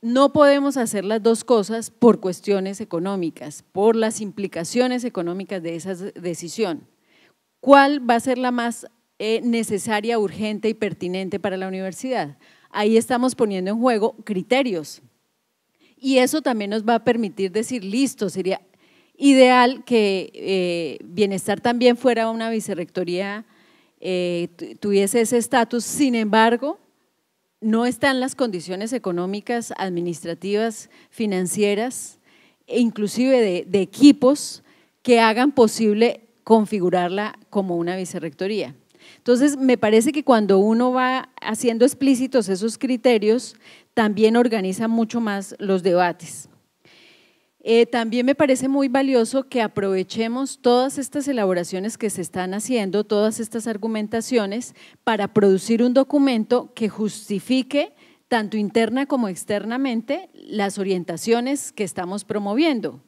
no podemos hacer las dos cosas por cuestiones económicas, por las implicaciones económicas de esa decisión. ¿Cuál va a ser la más eh, necesaria, urgente y pertinente para la universidad? Ahí estamos poniendo en juego criterios. Y eso también nos va a permitir decir, listo, sería ideal que eh, Bienestar también fuera una vicerrectoría, eh, tuviese ese estatus. Sin embargo, no están las condiciones económicas, administrativas, financieras, e inclusive de, de equipos que hagan posible configurarla como una vicerrectoría. Entonces, me parece que cuando uno va haciendo explícitos esos criterios, también organiza mucho más los debates. Eh, también me parece muy valioso que aprovechemos todas estas elaboraciones que se están haciendo, todas estas argumentaciones, para producir un documento que justifique tanto interna como externamente las orientaciones que estamos promoviendo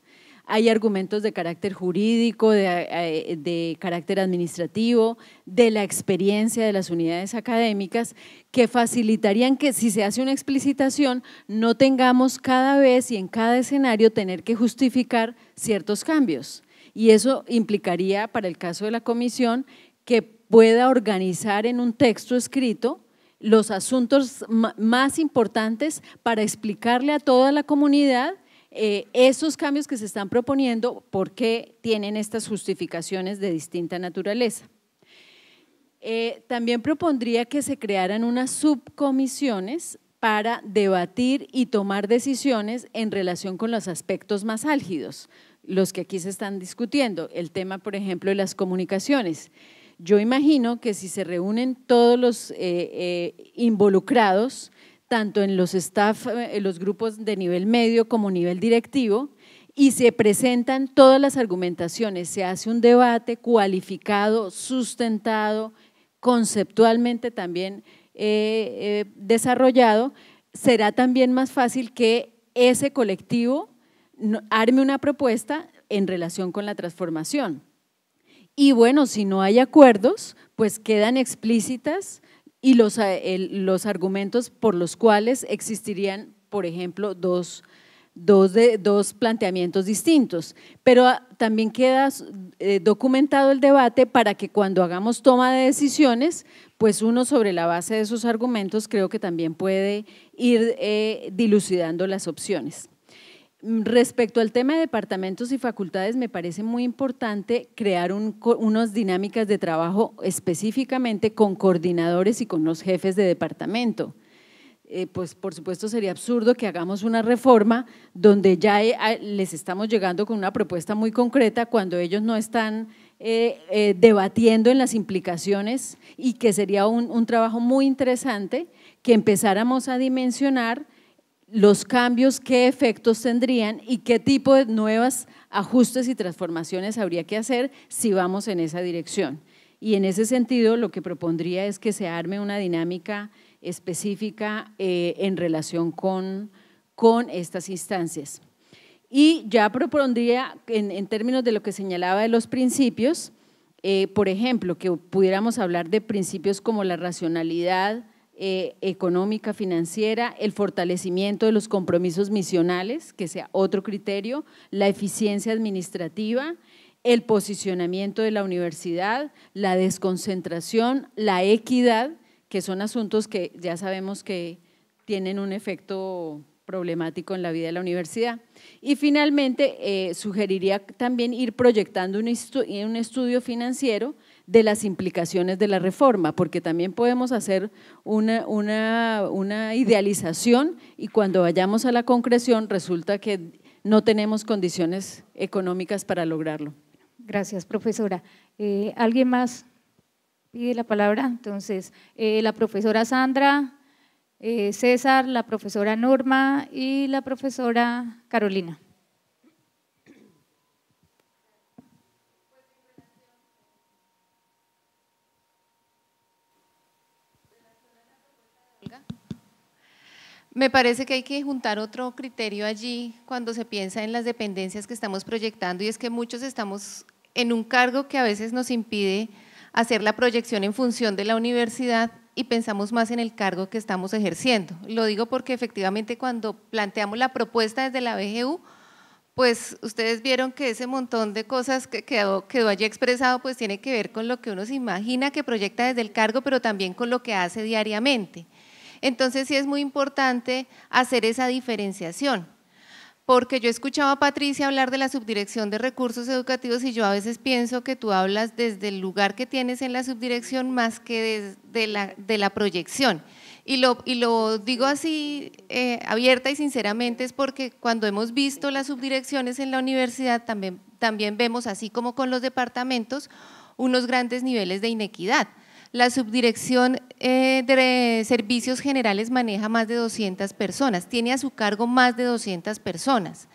hay argumentos de carácter jurídico, eh, de, carácter administrativo, de la experiencia de las unidades académicas, que facilitarían que si se hace una explicitación, no tengamos cada vez y en cada escenario tener que justificar ciertos cambios. Y eso implicaría, para el caso de la comisión, que pueda organizar en un texto escrito los asuntos más importantes para explicarle a toda la comunidad eh, esos cambios que se están proponiendo, ¿por qué tienen estas justificaciones de distinta naturaleza? Eh, también propondría que se crearan unas subcomisiones para debatir y tomar decisiones en relación con los aspectos más álgidos, los que aquí se están discutiendo, el tema, por ejemplo, de las comunicaciones. Yo imagino que si se reúnen todos los eh, involucrados tanto en los staff, eh, en los grupos de nivel medio como nivel directivo, y se presentan todas las argumentaciones, se hace un debate cualificado, sustentado, conceptualmente también eh, eh, desarrollado, será también más fácil que ese colectivo arme una propuesta en relación con la transformación. Y bueno, si no hay acuerdos, pues quedan explícitas y eh, los, argumentos por los cuales existirían, por ejemplo, dos, planteamientos distintos. Pero ah, también queda eh, documentado el debate para que cuando hagamos toma de decisiones, pues uno sobre la base de esos argumentos creo que también puede ir eh, dilucidando las opciones. Mm, respecto al tema de departamentos y facultades, me parece muy importante crear unas dinámicas de trabajo específicamente con coordinadores y con los jefes de departamento. Eh, pues por supuesto sería absurdo que hagamos una reforma donde ya eh, les estamos llegando con una propuesta muy concreta cuando ellos no están eh, debatiendo en las implicaciones y que sería un trabajo muy interesante que empezáramos a dimensionar los cambios, qué efectos tendrían y qué tipo de nuevas ajustes y transformaciones habría que hacer si vamos en esa dirección. Y en ese sentido, lo que propondría es que se arme una dinámica específica eh, en relación con, estas instancias. Y ya propondría, en, términos de lo que señalaba de los principios, eh, por ejemplo, que pudiéramos hablar de principios como la racionalidad, eh, económica, financiera, el fortalecimiento de los compromisos misionales, que sea otro criterio, la eficiencia administrativa, el posicionamiento de la universidad, la desconcentración, la equidad, que son asuntos que ya sabemos que tienen un efecto problemático en la vida de la universidad. Y finalmente, eh, sugeriría también ir proyectando un estudio financiero de las implicaciones de la reforma, porque también podemos hacer una, idealización y cuando vayamos a la concreción resulta que no tenemos condiciones económicas para lograrlo. Gracias, profesora. Eh, ¿Alguien más pide la palabra? Entonces, eh, la profesora Sandra, eh, César, la profesora Norma y la profesora Carolina. Me parece que hay que juntar otro criterio allí cuando se piensa en las dependencias que estamos proyectando y es que muchos estamos en un cargo que a veces nos impide hacer la proyección en función de la universidad y pensamos más en el cargo que estamos ejerciendo. Lo digo porque efectivamente cuando planteamos la propuesta desde la BGU, pues ustedes vieron que ese montón de cosas que quedó, quedó allí expresado, pues tiene que ver con lo que uno se imagina que proyecta desde el cargo, pero también con lo que hace diariamente. Entonces sí es muy importante hacer esa diferenciación, porque yo he escuchaba a Patricia hablar de la subdirección de recursos educativos y yo a veces pienso que tú hablas desde el lugar que tienes en la subdirección más que desde la, de la proyección. Y lo, digo así eh, abierta y sinceramente es porque cuando hemos visto las subdirecciones en la universidad también, también vemos, así como con los departamentos, unos grandes niveles de inequidad. La subdirección eh, de servicios generales maneja más de 200 personas, tiene a su cargo más de 200 personas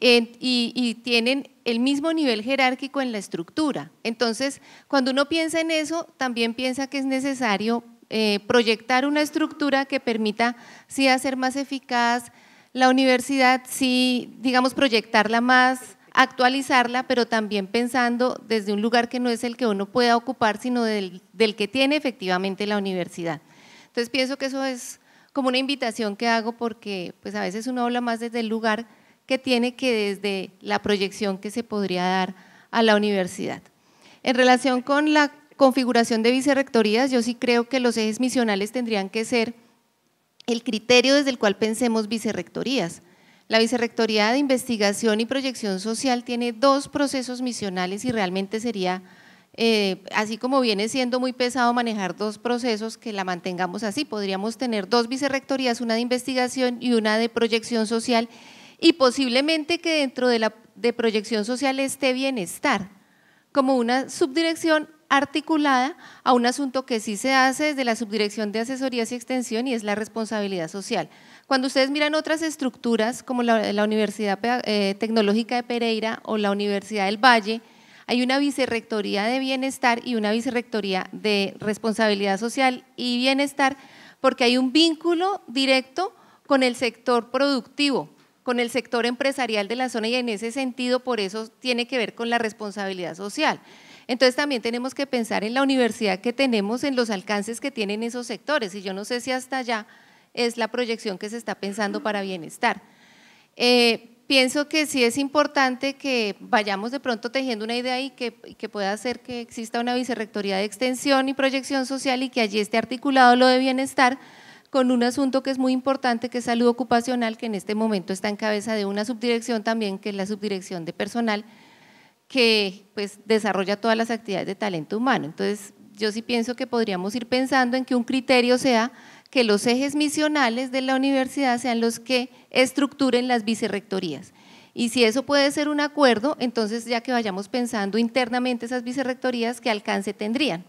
y, tienen el mismo nivel jerárquico en la estructura. Entonces, cuando uno piensa en eso, también piensa que es necesario eh, proyectar una estructura que permita sí hacer más eficaz la universidad, sí, digamos, proyectarla más actualizarla, pero también pensando desde un lugar que no es el que uno pueda ocupar, sino del, que tiene efectivamente la universidad. Entonces pienso que eso es como una invitación que hago porque pues a veces uno habla más desde el lugar que tiene que desde la proyección que se podría dar a la universidad. En relación con la configuración de vicerrectorías, yo sí creo que los ejes misionales tendrían que ser el criterio desde el cual pensemos vicerrectorías. La Vicerrectoría de Investigación y Proyección Social tiene dos procesos misionales y realmente sería, eh, así como viene siendo muy pesado manejar dos procesos, que la mantengamos así. Podríamos tener dos vicerrectorías, una de investigación y una de proyección social y posiblemente que dentro de la de proyección social esté bienestar, como una subdirección articulada a un asunto que sí se hace desde la Subdirección de Asesorías y Extensión y es la responsabilidad social. Cuando ustedes miran otras estructuras, como la, Universidad eh, Tecnológica de Pereira o la Universidad del Valle, hay una vicerrectoría de bienestar y una vicerrectoría de responsabilidad social y bienestar, porque hay un vínculo directo con el sector productivo, con el sector empresarial de la zona y en ese sentido por eso tiene que ver con la responsabilidad social. Entonces también tenemos que pensar en la universidad que tenemos, en los alcances que tienen esos sectores y yo no sé si hasta allá es la proyección que se está pensando para bienestar. Eh, pienso que sí es importante que vayamos de pronto tejiendo una idea y que, pueda hacer que exista una vicerrectoría de extensión y proyección social y que allí esté articulado lo de bienestar con un asunto que es muy importante, que es salud ocupacional, que en este momento está en cabeza de una subdirección también, que es la subdirección de personal, que pues desarrolla todas las actividades de talento humano. Entonces, yo sí pienso que podríamos ir pensando en que un criterio sea que los ejes misionales de la universidad sean los que estructuren las vicerrectorías. Y si eso puede ser un acuerdo, entonces ya que vayamos pensando internamente esas vicerrectorías, ¿qué alcance tendrían?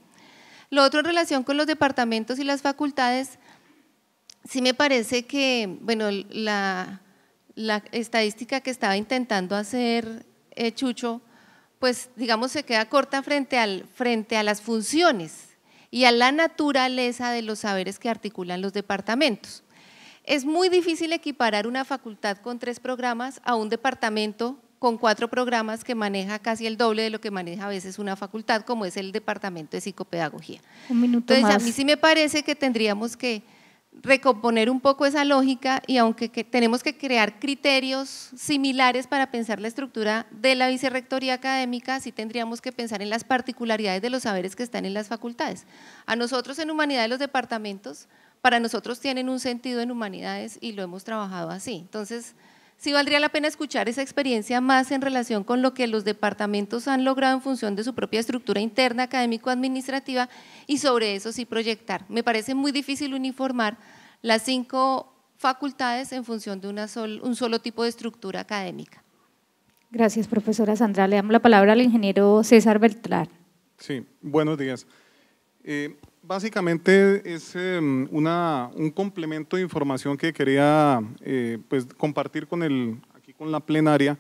Lo otro en relación con los departamentos y las facultades, sí me parece que, bueno, la, estadística que estaba intentando hacer eh, Chucho, pues digamos se queda corta frente, al, frente a las funciones y a la naturaleza de los saberes que articulan los departamentos. Es muy difícil equiparar una facultad con tres programas a un departamento con cuatro programas que maneja casi el doble de lo que maneja a veces una facultad, como es el departamento de psicopedagogía. Un minuto Entonces, a mí sí me parece que tendríamos que recomponer un poco esa lógica y aunque tenemos que crear criterios similares para pensar la estructura de la vicerrectoría académica, sí tendríamos que pensar en las particularidades de los saberes que están en las facultades. A nosotros en humanidades los departamentos, para nosotros tienen un sentido en humanidades y lo hemos trabajado así. Entonces, sí valdría la pena escuchar esa experiencia más en relación con lo que los departamentos han logrado en función de su propia estructura interna académico-administrativa y sobre eso sí proyectar. Me parece muy difícil uniformar las cinco facultades en función de un solo tipo de estructura académica. Gracias, profesora Sandra. Le damos la palabra al ingeniero César Beltrán. Sí, buenos días. Eh, básicamente es em, una, un complemento de información que quería eh, pues, compartir con el, aquí con la plenaria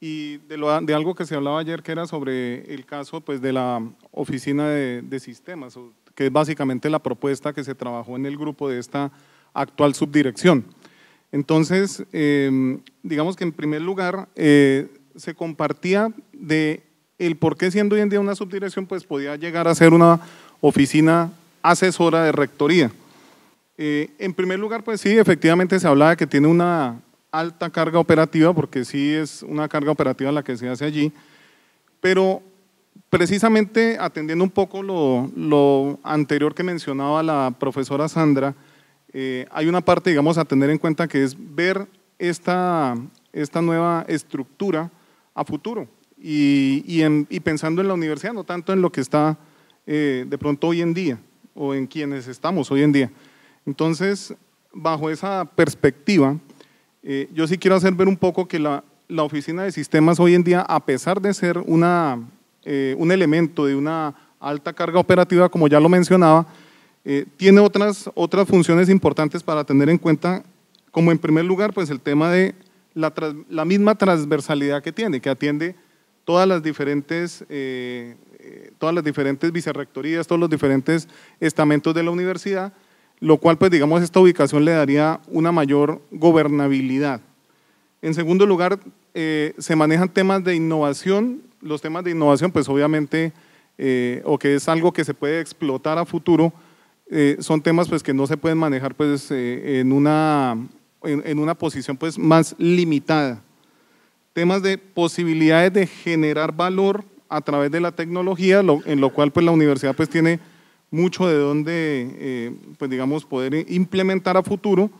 y de, algo que se hablaba ayer que era sobre el caso pues, de la oficina de, sistemas, que es básicamente la propuesta que se trabajó en el grupo de esta actual subdirección. Entonces, em, digamos que en primer lugar eh, se compartía de el por qué siendo hoy en día una subdirección pues podía llegar a ser una oficina asesora de rectoría. Eh, en primer lugar, pues sí, efectivamente se hablaba que tiene una alta carga operativa, porque sí es una carga operativa la que se hace allí, pero precisamente atendiendo un poco lo, anterior que mencionaba la profesora Sandra, eh, hay una parte, digamos, a tener en cuenta que es ver esta, esta nueva estructura a futuro y, y pensando en la universidad, no tanto en lo que está eh, de pronto hoy en día o en quienes estamos hoy en día. Entonces, bajo esa perspectiva, eh, yo sí quiero hacer ver un poco que la, oficina de sistemas hoy en día, a pesar de ser una, eh, un elemento de una alta carga operativa, como ya lo mencionaba, tiene otras, otras funciones importantes para tener en cuenta, como en primer lugar, pues el tema de la, la misma transversalidad que tiene, que atiende todas las diferentes todas las diferentes vicerrectorías, todos los diferentes estamentos de la universidad, lo cual pues digamos esta ubicación le daría una mayor gobernabilidad. En segundo lugar, eh, se manejan temas de innovación, los temas de innovación pues obviamente, eh, o que es algo que se puede explotar a futuro, eh, son temas pues que no se pueden manejar pues en, una, en, en una posición pues más limitada. Temas de posibilidades de generar valor a través de la tecnología, en lo cual pues la universidad pues tiene mucho de donde, eh, pues digamos, poder implementar a futuro.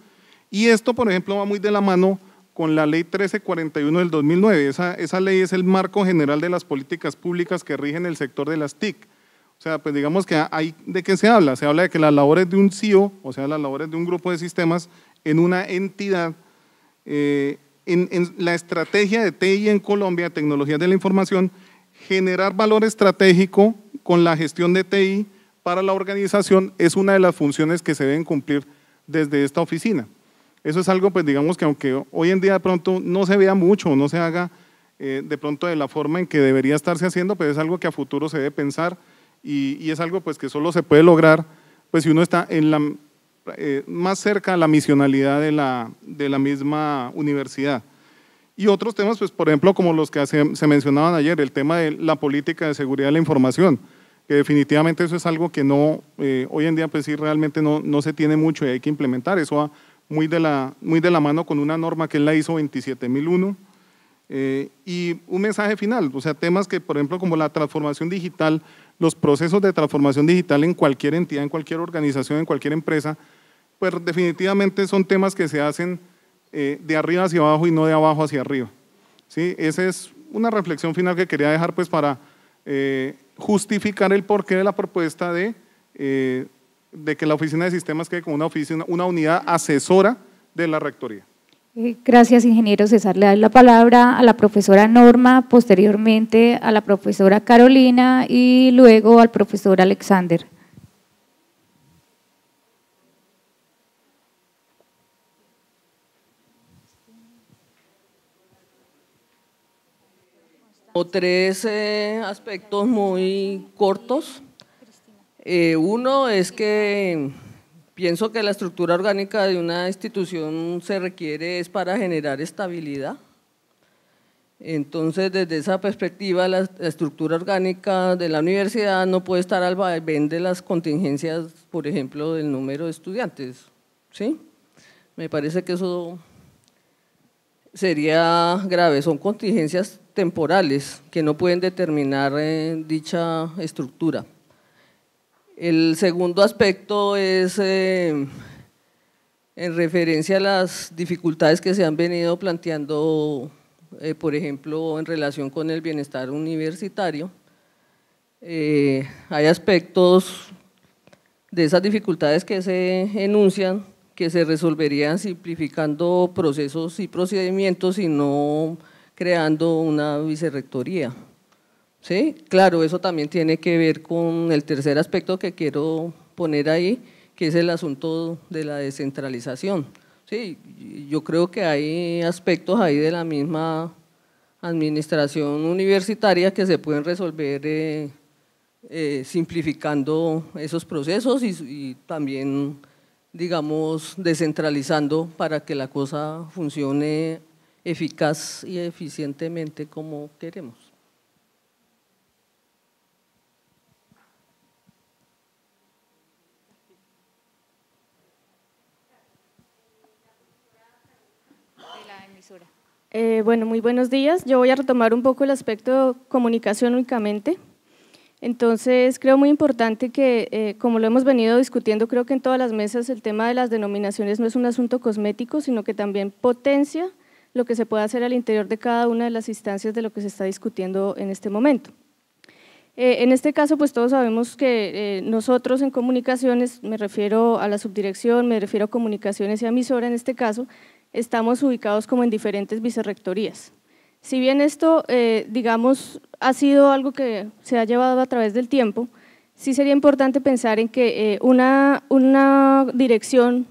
Y esto, por ejemplo, va muy de la mano con la ley 1341 del 2009. Esa, esa ley es el marco general de las políticas públicas que rigen el sector de las TIC. O sea, pues digamos que hay, ¿de qué se habla? Se habla de que las labores de un CIO, e o sea, las labores de un grupo de sistemas en una entidad, eh, en, en, la estrategia de TI en Colombia, tecnologías de la información, generar valor estratégico con la gestión de TI para la organización es una de las funciones que se deben cumplir desde esta oficina. Eso es algo, pues digamos que aunque hoy en día de pronto no se vea mucho, no se haga eh, de pronto de la forma en que debería estarse haciendo, pero pues, es algo que a futuro se debe pensar y, es algo pues que solo se puede lograr pues si uno está en la, eh, más cerca a la misionalidad de la misma universidad. Y otros temas, pues, por ejemplo, como los que se, mencionaban ayer, el tema de la política de seguridad de la información, que definitivamente eso es algo que no, eh, hoy en día, pues sí, realmente no, se tiene mucho y hay que implementar. Eso va muy de la, muy de la mano con una norma que él la hizo 27001. Eh, y un mensaje final, o sea, temas que, por ejemplo, como la transformación digital, los procesos de transformación digital en cualquier entidad, en cualquier organización, en cualquier empresa, pues definitivamente son temas que se hacen eh, de arriba hacia abajo y no de abajo hacia arriba. ¿sí? Esa es una reflexión final que quería dejar pues para eh, justificar el porqué de la propuesta de, eh, de que la Oficina de Sistemas quede como una, oficina, una unidad asesora de la Rectoría. Gracias, ingeniero César. Le doy la palabra a la profesora Norma, posteriormente a la profesora Carolina y luego al profesor Alexander. o tres eh, aspectos muy cortos. Eh, uno es que pienso que la estructura orgánica de una institución se requiere es para generar estabilidad. Entonces, desde esa perspectiva, la, la estructura orgánica de la universidad no puede estar al vaivén de las contingencias, por ejemplo, del número de estudiantes. ¿sí? Me parece que eso sería grave. Son contingencias temporales que no pueden determinar eh, dicha estructura. El segundo aspecto es eh, en referencia a las dificultades que se han venido planteando, eh, por ejemplo, en relación con el bienestar universitario. hay aspectos de esas dificultades que se enuncian que se resolverían simplificando procesos y procedimientos y no creando una vicerrectoría. ¿Sí? Claro, eso también tiene que ver con el tercer aspecto que quiero poner ahí, que es el asunto de la descentralización. Sí, yo creo que hay aspectos ahí de la misma administración universitaria que se pueden resolver eh, eh, simplificando esos procesos y, y, también, digamos, descentralizando para que la cosa funcione eficaz y eficientemente como queremos. Eh, bueno, muy buenos días. Yo voy a retomar un poco el aspecto de comunicación únicamente. Entonces, creo muy importante que, eh, como lo hemos venido discutiendo, creo que en todas las mesas el tema de las denominaciones no es un asunto cosmético, sino que también potencia lo que se puede hacer al interior de cada una de las instancias de lo que se está discutiendo en este momento. Eh, en este caso, pues todos sabemos que eh, nosotros en comunicaciones, me refiero a la subdirección, me refiero a comunicaciones y a emisora en este caso, estamos ubicados como en diferentes vicerrectorías. Si bien esto, eh, digamos, ha sido algo que se ha llevado a través del tiempo, sí sería importante pensar en que una, una dirección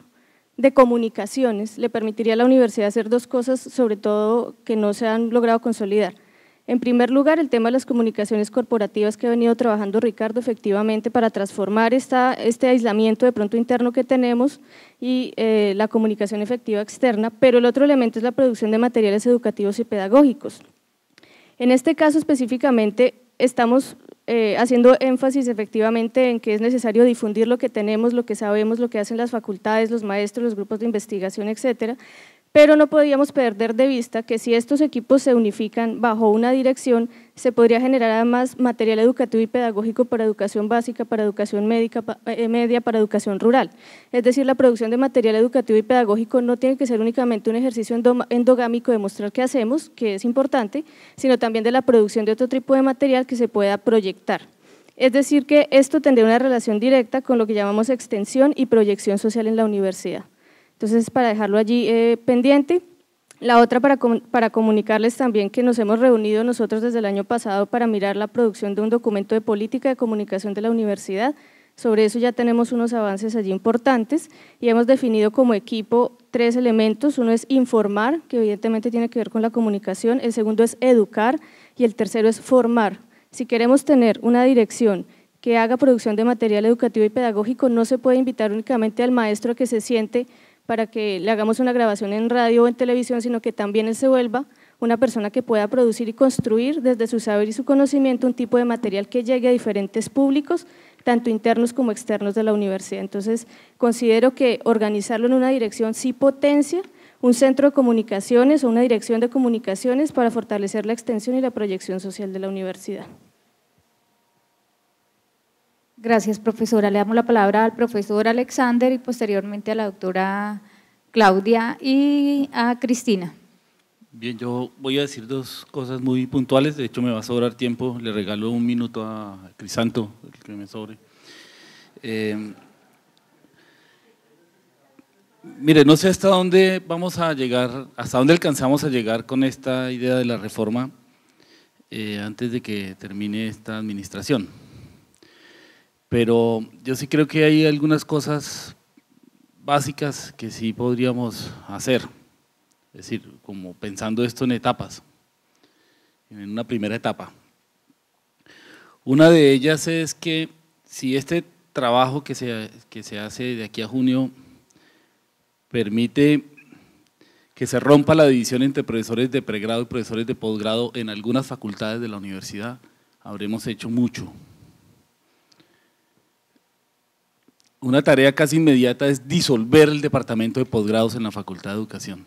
de comunicaciones le permitiría a la universidad hacer dos cosas, sobre todo que no se han logrado consolidar. En primer lugar, el tema de las comunicaciones corporativas que ha venido trabajando Ricardo efectivamente para transformar este aislamiento de pronto interno que tenemos y eh, la comunicación efectiva externa, pero el otro elemento es la producción de materiales educativos y pedagógicos. En este caso específicamente, estamos eh, haciendo énfasis efectivamente en que es necesario difundir lo que tenemos, lo que sabemos, lo que hacen las facultades, los maestros, los grupos de investigación, etcétera, pero no podíamos perder de vista que si estos equipos se unifican bajo una dirección, se podría generar además material educativo y pedagógico para educación básica, para educación médica, eh, media, para educación rural. Es decir, la producción de material educativo y pedagógico no tiene que ser únicamente un ejercicio endogámico de mostrar qué hacemos, que es importante, sino también de la producción de otro tipo de material que se pueda proyectar. Es decir, que esto tendría una relación directa con lo que llamamos extensión y proyección social en la universidad. Entonces, para dejarlo allí eh, pendiente. La otra para, para comunicarles también que nos hemos reunido nosotros desde el año pasado para mirar la producción de un documento de política de comunicación de la universidad. Sobre eso ya tenemos unos avances allí importantes y hemos definido como equipo tres elementos. Uno es informar, que evidentemente tiene que ver con la comunicación. El segundo es educar y el tercero es formar. Si queremos tener una dirección que haga producción de material educativo y pedagógico, no se puede invitar únicamente al maestro que se siente para que le hagamos una grabación en radio o en televisión, sino que también él se vuelva una persona que pueda producir y construir desde su saber y su conocimiento un tipo de material que llegue a diferentes públicos, tanto internos como externos de la universidad. Entonces, considero que organizarlo en una dirección sí potencia un centro de comunicaciones o una dirección de comunicaciones para fortalecer la extensión y la proyección social de la universidad. Gracias, profesora. Le damos la palabra al profesor Alexander y posteriormente a la doctora Claudia y a Cristina. Bien, yo voy a decir dos cosas muy puntuales. De hecho, me va a sobrar tiempo. Le regalo un minuto a Crisanto, el que me sobre. Eh, mire, no sé hasta dónde vamos a llegar, hasta dónde alcanzamos a llegar con esta idea de la reforma eh, antes de que termine esta administración pero yo sí creo que hay algunas cosas básicas que sí podríamos hacer, es decir, como pensando esto en etapas, en una primera etapa. Una de ellas es que si este trabajo que se, que se hace de aquí a junio permite que se rompa la división entre profesores de pregrado y profesores de posgrado en algunas facultades de la universidad, habremos hecho mucho. una tarea casi inmediata es disolver el departamento de posgrados en la Facultad de Educación.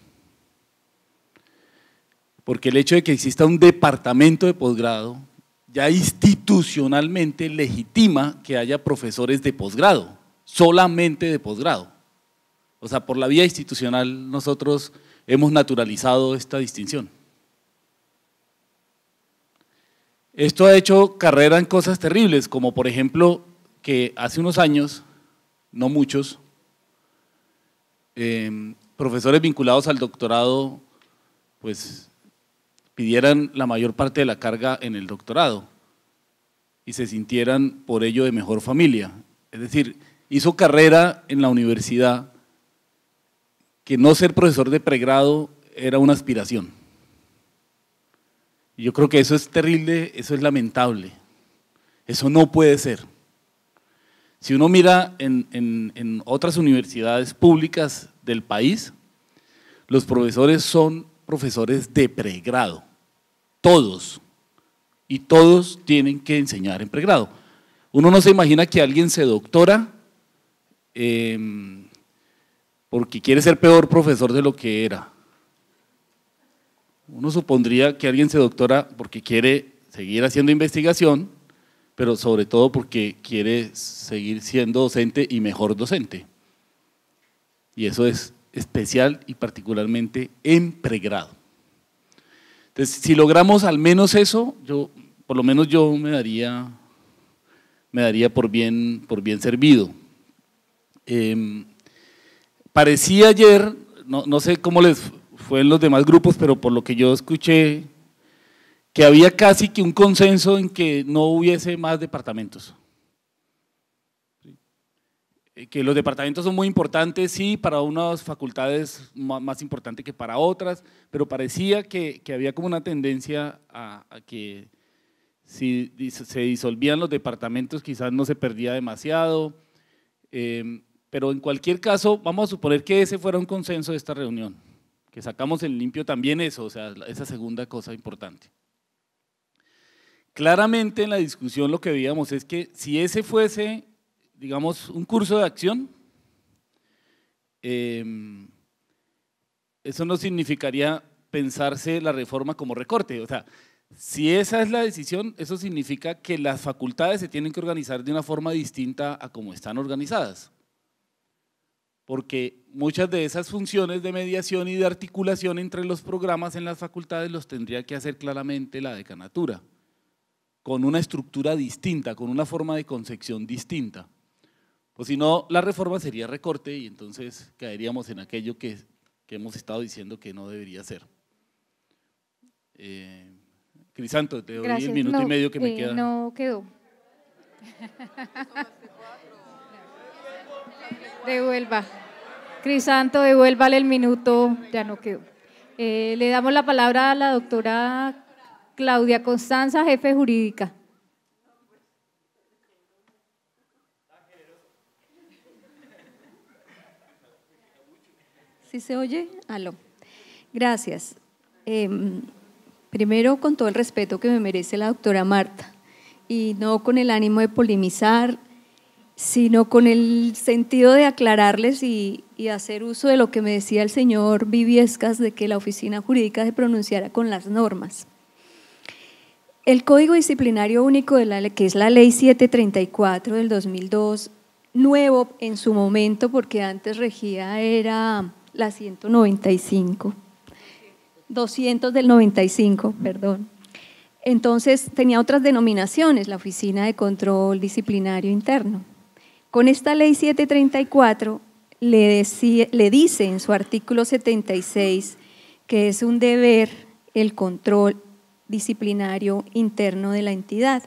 Porque el hecho de que exista un departamento de posgrado ya institucionalmente legitima que haya profesores de posgrado, solamente de posgrado. O sea, por la vía institucional nosotros hemos naturalizado esta distinción. Esto ha hecho carrera en cosas terribles, como por ejemplo que hace unos años no muchos, eh, profesores vinculados al doctorado, pues pidieran la mayor parte de la carga en el doctorado y se sintieran por ello de mejor familia. Es decir, hizo carrera en la universidad que no ser profesor de pregrado era una aspiración. Y yo creo que eso es terrible, eso es lamentable, eso no puede ser. Si uno mira en, otras universidades públicas del país, los profesores son profesores de pregrado, todos, y todos tienen que enseñar en pregrado. Uno no se imagina que alguien se doctora em, porque quiere ser peor profesor de lo que era. Uno supondría que alguien se doctora porque quiere seguir haciendo investigación pero sobre todo porque quiere seguir siendo docente y mejor docente. Y eso es especial y particularmente en pregrado. Entonces, si logramos al menos eso, yo, por lo menos yo me daría, me daría por, bien, por bien servido. Em, parecía ayer, no, no sé cómo les fue en los demás grupos, pero por lo que yo escuché que había casi que un consenso en que no hubiese más departamentos. Que los departamentos son muy importantes, sí, para unas facultades más importante que para otras, pero parecía que, había como una tendencia a, que si se disolvían los departamentos quizás no se perdía demasiado, em, pero en cualquier caso vamos a suponer que ese fuera un consenso de esta reunión, que sacamos en limpio también eso, o sea, esa segunda cosa importante. Claramente en la discusión lo que veíamos es que si ese fuese, digamos, un curso de acción, em, eso no significaría pensarse la reforma como recorte. O sea, si esa es la decisión, eso significa que las facultades se tienen que organizar de una forma distinta a como están organizadas. Porque muchas de esas funciones de mediación y de articulación entre los programas en las facultades los tendría que hacer claramente la decanatura con una estructura distinta, con una forma de concepción distinta. Pues si no, la reforma sería recorte y entonces caeríamos en aquello que, que hemos estado diciendo que no debería ser. Eh, Crisanto, te doy el minuto y medio que me eh, queda. No quedó. Devuelva. Crisanto, devuélvale el minuto, ya no quedó. Eh, le damos la palabra a la doctora Claudia Constanza, jefe jurídica. ¿Sí se oye? Aló. Gracias. Em, primero, con todo el respeto que me merece la doctora Marta, y no con el ánimo de polemizar, sino con el sentido de aclararles y, y, hacer uso de lo que me decía el señor Viviescas de que la oficina jurídica se pronunciara con las normas. El Código Disciplinario Único, que es la Ley 734 del 2002, nuevo en su momento, porque antes regía era la 195, 200 del 95, perdón. Entonces tenía otras denominaciones, la Oficina de Control Disciplinario Interno. Con esta ley 734 le, le dice en su artículo 76 que es un deber el control disciplinario interno de la entidad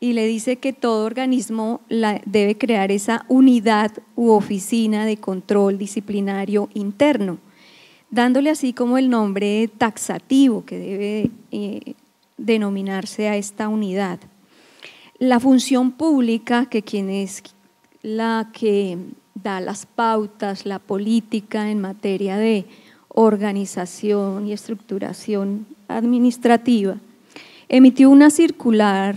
y le dice que todo organismo debe crear esa unidad u oficina de control disciplinario interno, dándole así como el nombre taxativo que debe eh, denominarse a esta unidad. La función pública, que quien es la que da las pautas, la política en materia de organización y estructuración administrativa, emitió una circular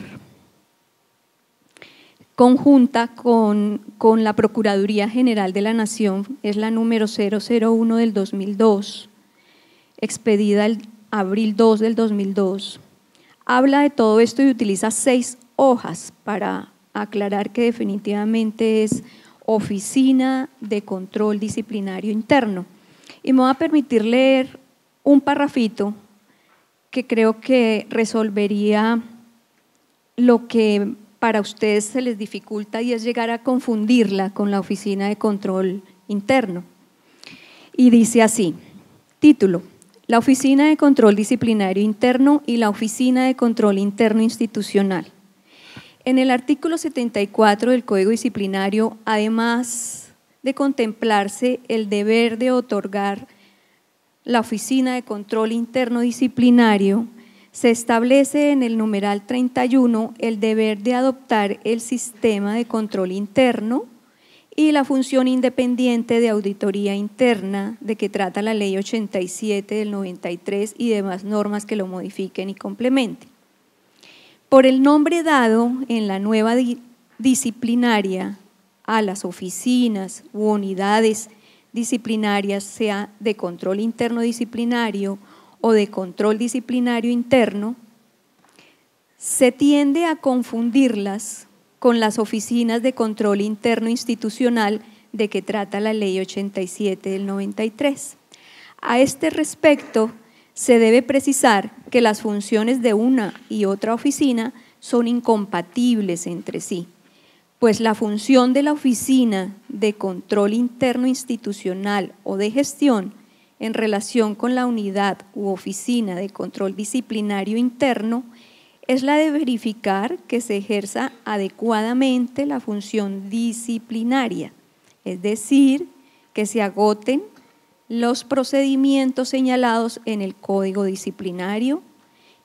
conjunta con, la Procuraduría General de la Nación, es la número 001 del 2002, expedida el abril 2 del 2002. Habla de todo esto y utiliza seis hojas para aclarar que definitivamente es Oficina de Control Disciplinario Interno. Y me voy a permitir leer un parrafito que creo que resolvería lo que para ustedes se les dificulta y es llegar a confundirla con la Oficina de Control Interno. Y dice así, título, la Oficina de Control Disciplinario Interno y la Oficina de Control Interno Institucional. En el artículo 74 del Código Disciplinario, además de contemplarse el deber de otorgar la Oficina de Control Interno Disciplinario, se establece en el numeral 31 el deber de adoptar el sistema de control interno y la función independiente de auditoría interna de que trata la Ley 87 del 93 y demás normas que lo modifiquen y complementen. Por el nombre dado en la nueva disciplinaria a las oficinas u unidades disciplinarias, sea de control interno disciplinario o de control disciplinario interno, se tiende a confundirlas con las oficinas de control interno institucional de que trata la Ley 87 del 93. A este respecto, se debe precisar que las funciones de una y otra oficina son incompatibles entre sí pues la función de la Oficina de Control Interno Institucional o de Gestión en relación con la unidad u oficina de control disciplinario interno es la de verificar que se ejerza adecuadamente la función disciplinaria, es decir, que se agoten los procedimientos señalados en el código disciplinario,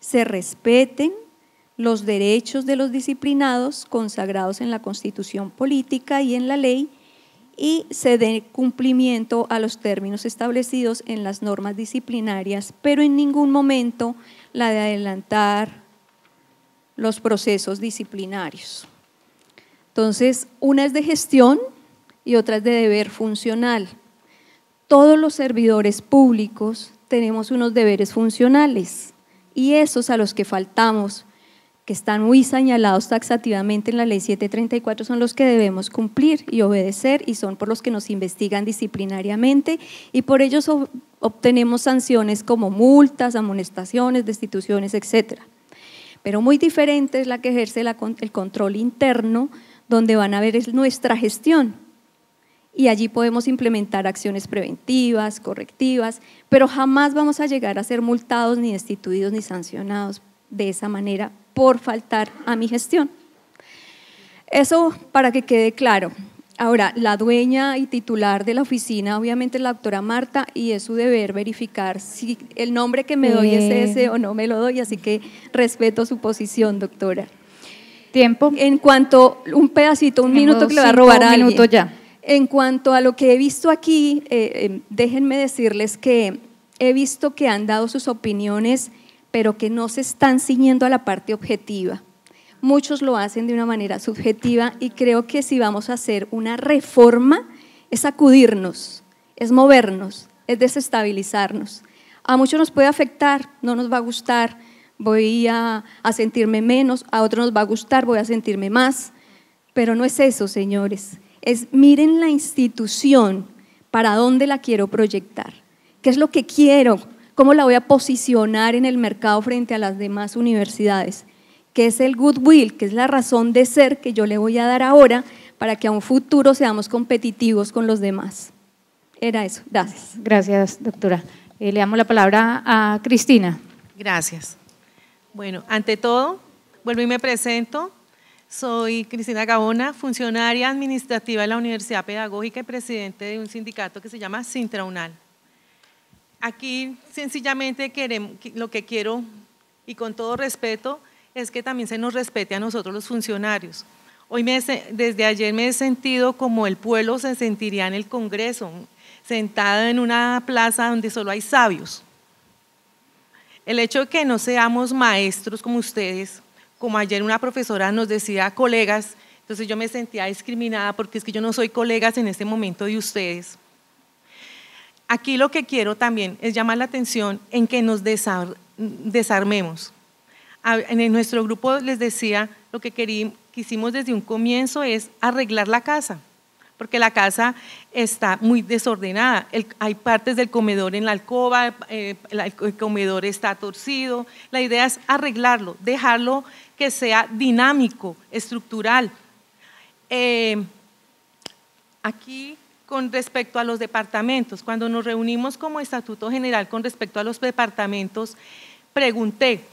se respeten los derechos de los disciplinados consagrados en la Constitución Política y en la ley y se dé cumplimiento a los términos establecidos en las normas disciplinarias, pero en ningún momento la de adelantar los procesos disciplinarios. Entonces, una es de gestión y otra es de deber funcional. Todos los servidores públicos tenemos unos deberes funcionales y esos a los que faltamos que están muy señalados taxativamente en la ley 734 son los que debemos cumplir y obedecer y son por los que nos investigan disciplinariamente y por ellos obtenemos sanciones como multas, amonestaciones, destituciones, etc. Pero muy diferente es la que ejerce el control interno donde van a ver nuestra gestión y allí podemos implementar acciones preventivas, correctivas, pero jamás vamos a llegar a ser multados ni destituidos ni sancionados de esa manera por faltar a mi gestión. Eso para que quede claro. Ahora, la dueña y titular de la oficina, obviamente, es la doctora Marta, y es su deber verificar si el nombre que me doy es ese o no me lo doy, así que respeto su posición, doctora. Tiempo. En cuanto, un pedacito, un minuto que le va a robar a alguien. minuto ya. En cuanto a lo que he visto aquí, eh, eh, déjenme decirles que he visto que han dado sus opiniones pero que no se están ciñendo a la parte objetiva. Muchos lo hacen de una manera subjetiva y creo que si vamos a hacer una reforma es sacudirnos, es movernos, es desestabilizarnos. A muchos nos puede afectar, no nos va a gustar, voy a, a sentirme menos, a otros nos va a gustar, voy a sentirme más, pero no es eso, señores. Es miren la institución, para dónde la quiero proyectar, qué es lo que quiero ¿Cómo la voy a posicionar en el mercado frente a las demás universidades? ¿Qué es el goodwill? ¿Qué es la razón de ser que yo le voy a dar ahora para que a un futuro seamos competitivos con los demás? Era eso. Gracias. Gracias, doctora. Eh, le damos la palabra a Cristina. Gracias. Bueno, ante todo, vuelvo y me presento. Soy Cristina Gabona, funcionaria administrativa de la Universidad Pedagógica y presidente de un sindicato que se llama Sintraunal. Aquí sencillamente lo que quiero, y con todo respeto, es que también se nos respete a nosotros los funcionarios. Hoy desde ayer me he sentido como el pueblo se sentiría en el Congreso, sentada en una plaza donde solo hay sabios. El hecho de que no seamos maestros como ustedes, como ayer una profesora nos decía, colegas, entonces yo me sentía discriminada porque es que yo no soy colegas en este momento de ustedes aquí lo que quiero también es llamar la atención en que nos desarmemos. En nuestro grupo les decía, lo que quisimos desde un comienzo es arreglar la casa, porque la casa está muy desordenada. hay partes del comedor en la alcoba, eh, el comedor está torcido. La idea es arreglarlo, dejarlo que sea dinámico, estructural. Eh, aquí con respecto a los departamentos. Cuando nos reunimos como Estatuto General con respecto a los departamentos, pregunté,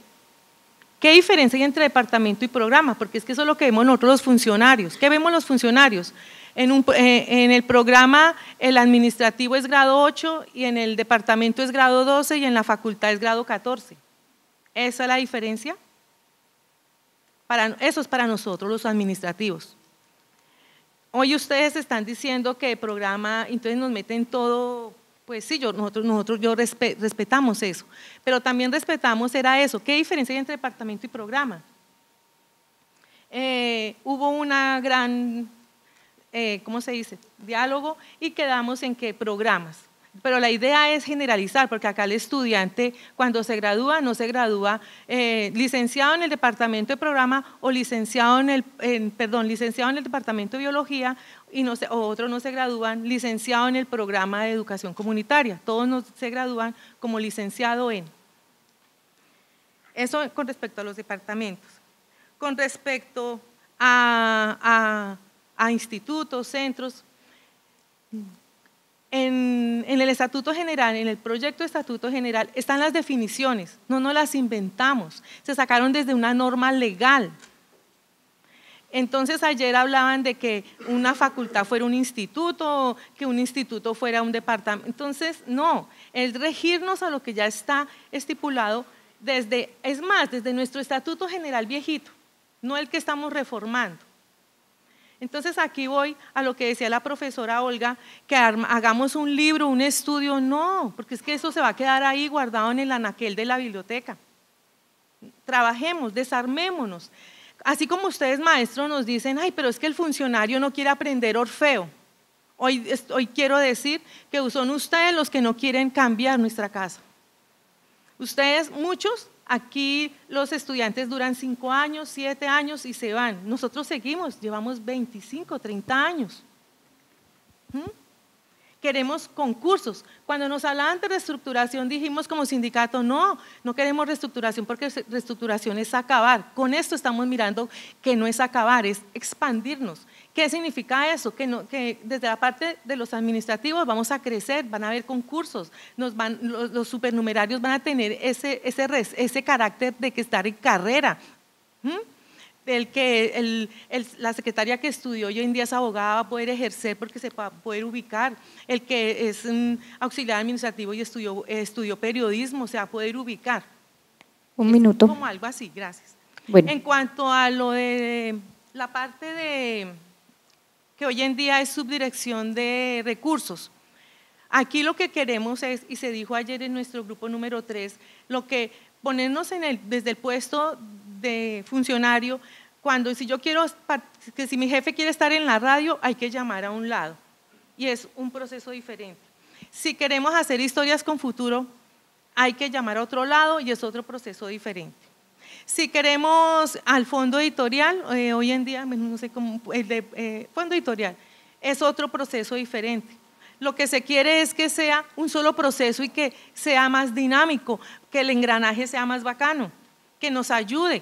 ¿qué diferencia hay entre departamento y programa? Porque es que eso es lo que vemos nosotros los funcionarios. ¿Qué vemos los funcionarios? En, eh, el programa el administrativo es grado 8 y en el departamento es grado 12 y en la facultad es grado 14. ¿Esa es la diferencia? eso es para nosotros los administrativos. Hoy ustedes están diciendo que programa, entonces nos meten todo, pues sí, nosotros, nosotros yo respetamos eso, pero también respetamos era eso, ¿qué diferencia hay entre departamento y programa? Eh, hubo una gran, eh, ¿cómo se dice?, diálogo y quedamos en que programas. Pero la idea es generalizar, porque acá el estudiante cuando se gradúa, no se gradúa eh, licenciado en el departamento de programa o licenciado en el, perdón, licenciado en el departamento de biología y no o otros no se gradúan licenciado en el programa de educación comunitaria. Todos no se gradúan como licenciado en. Eso con respecto a los departamentos. Con respecto a, a institutos, centros, en, el Estatuto General, en el proyecto de Estatuto General, están las definiciones, no nos las inventamos, se sacaron desde una norma legal. Entonces ayer hablaban de que una facultad fuera un instituto, que un instituto fuera un departamento. Entonces, no, el regirnos a lo que ya está estipulado desde, es más, desde nuestro Estatuto General viejito, no el que estamos reformando. Entonces aquí voy a lo que decía la profesora Olga, que hagamos un libro, un estudio, no, porque es que eso se va a quedar ahí guardado en el anaquel de la biblioteca. Trabajemos, desarmémonos. Así como ustedes, maestros, nos dicen, ay, pero es que el funcionario no quiere aprender Orfeo. Hoy, hoy quiero decir que son ustedes los que no quieren cambiar nuestra casa. Ustedes, muchos, Aquí los estudiantes duran cinco años, siete años y se van. Nosotros seguimos, llevamos 25, 30 años. ¿Mm? queremos concursos. Cuando nos hablaban de reestructuración dijimos como sindicato, no, no queremos reestructuración porque reestructuración es acabar. Con esto estamos mirando que no es acabar, es expandirnos. ¿Qué significa eso? Que, desde la parte de los administrativos vamos a crecer, van a haber concursos, los, supernumerarios van a tener ese, ese, carácter de que estar en carrera. ¿Mm? el que el, la secretaria que estudió hoy en día es abogada va a poder ejercer porque se va a poder ubicar, el que es un auxiliar administrativo y estudió, estudió periodismo se va a poder ubicar. Un minuto. como algo así, gracias. Bueno. En cuanto a lo de la parte de que hoy en día es subdirección de recursos, aquí lo que queremos es, y se dijo ayer en nuestro grupo número 3, lo que ponernos en el, desde el puesto de funcionario, cuando si yo quiero, que si mi jefe quiere estar en la radio, hay que llamar a un lado. Y es un proceso diferente. Si queremos hacer historias con futuro, hay que llamar a otro lado y es otro proceso diferente. Si queremos al fondo editorial, eh, hoy en día, no sé cómo, el eh, fondo editorial, es otro proceso diferente. Lo que se quiere es que sea un solo proceso y que sea más dinámico, que el engranaje sea más bacano que nos ayude,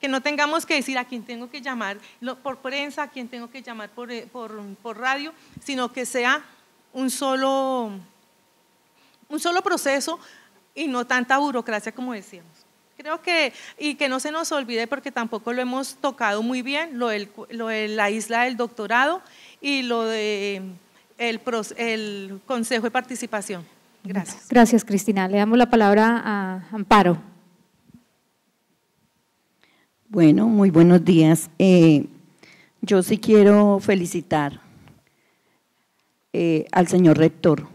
que no tengamos que decir a quién tengo que llamar por prensa, a quién tengo que llamar eh, por, radio, sino que sea un solo, un solo proceso y no tanta burocracia como decíamos. Creo que, y que no se nos olvide porque tampoco lo hemos tocado muy bien, lo, de la isla del doctorado y lo de el Consejo de Participación. Gracias. Gracias, Cristina. Le damos la palabra a Amparo. Bueno, muy buenos días. Eh, yo sí quiero felicitar eh, al señor rector,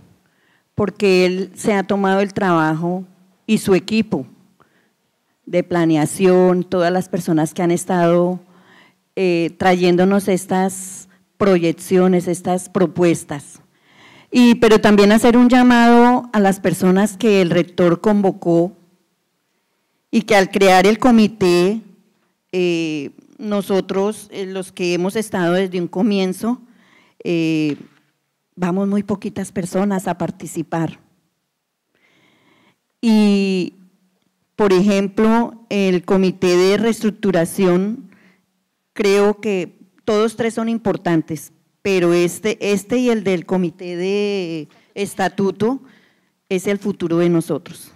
porque él se ha tomado el trabajo y su equipo de planeación, todas las personas que han estado eh, trayéndonos estas proyecciones, estas propuestas. Y, pero también hacer un llamado a las personas que el rector convocó y que al crear el comité eh, nosotros, eh, los que hemos estado desde un comienzo, eh, vamos muy poquitas personas a participar. Y, por ejemplo, el comité de reestructuración, creo que todos tres son importantes, pero este, este y el del comité de estatuto es el futuro de nosotros.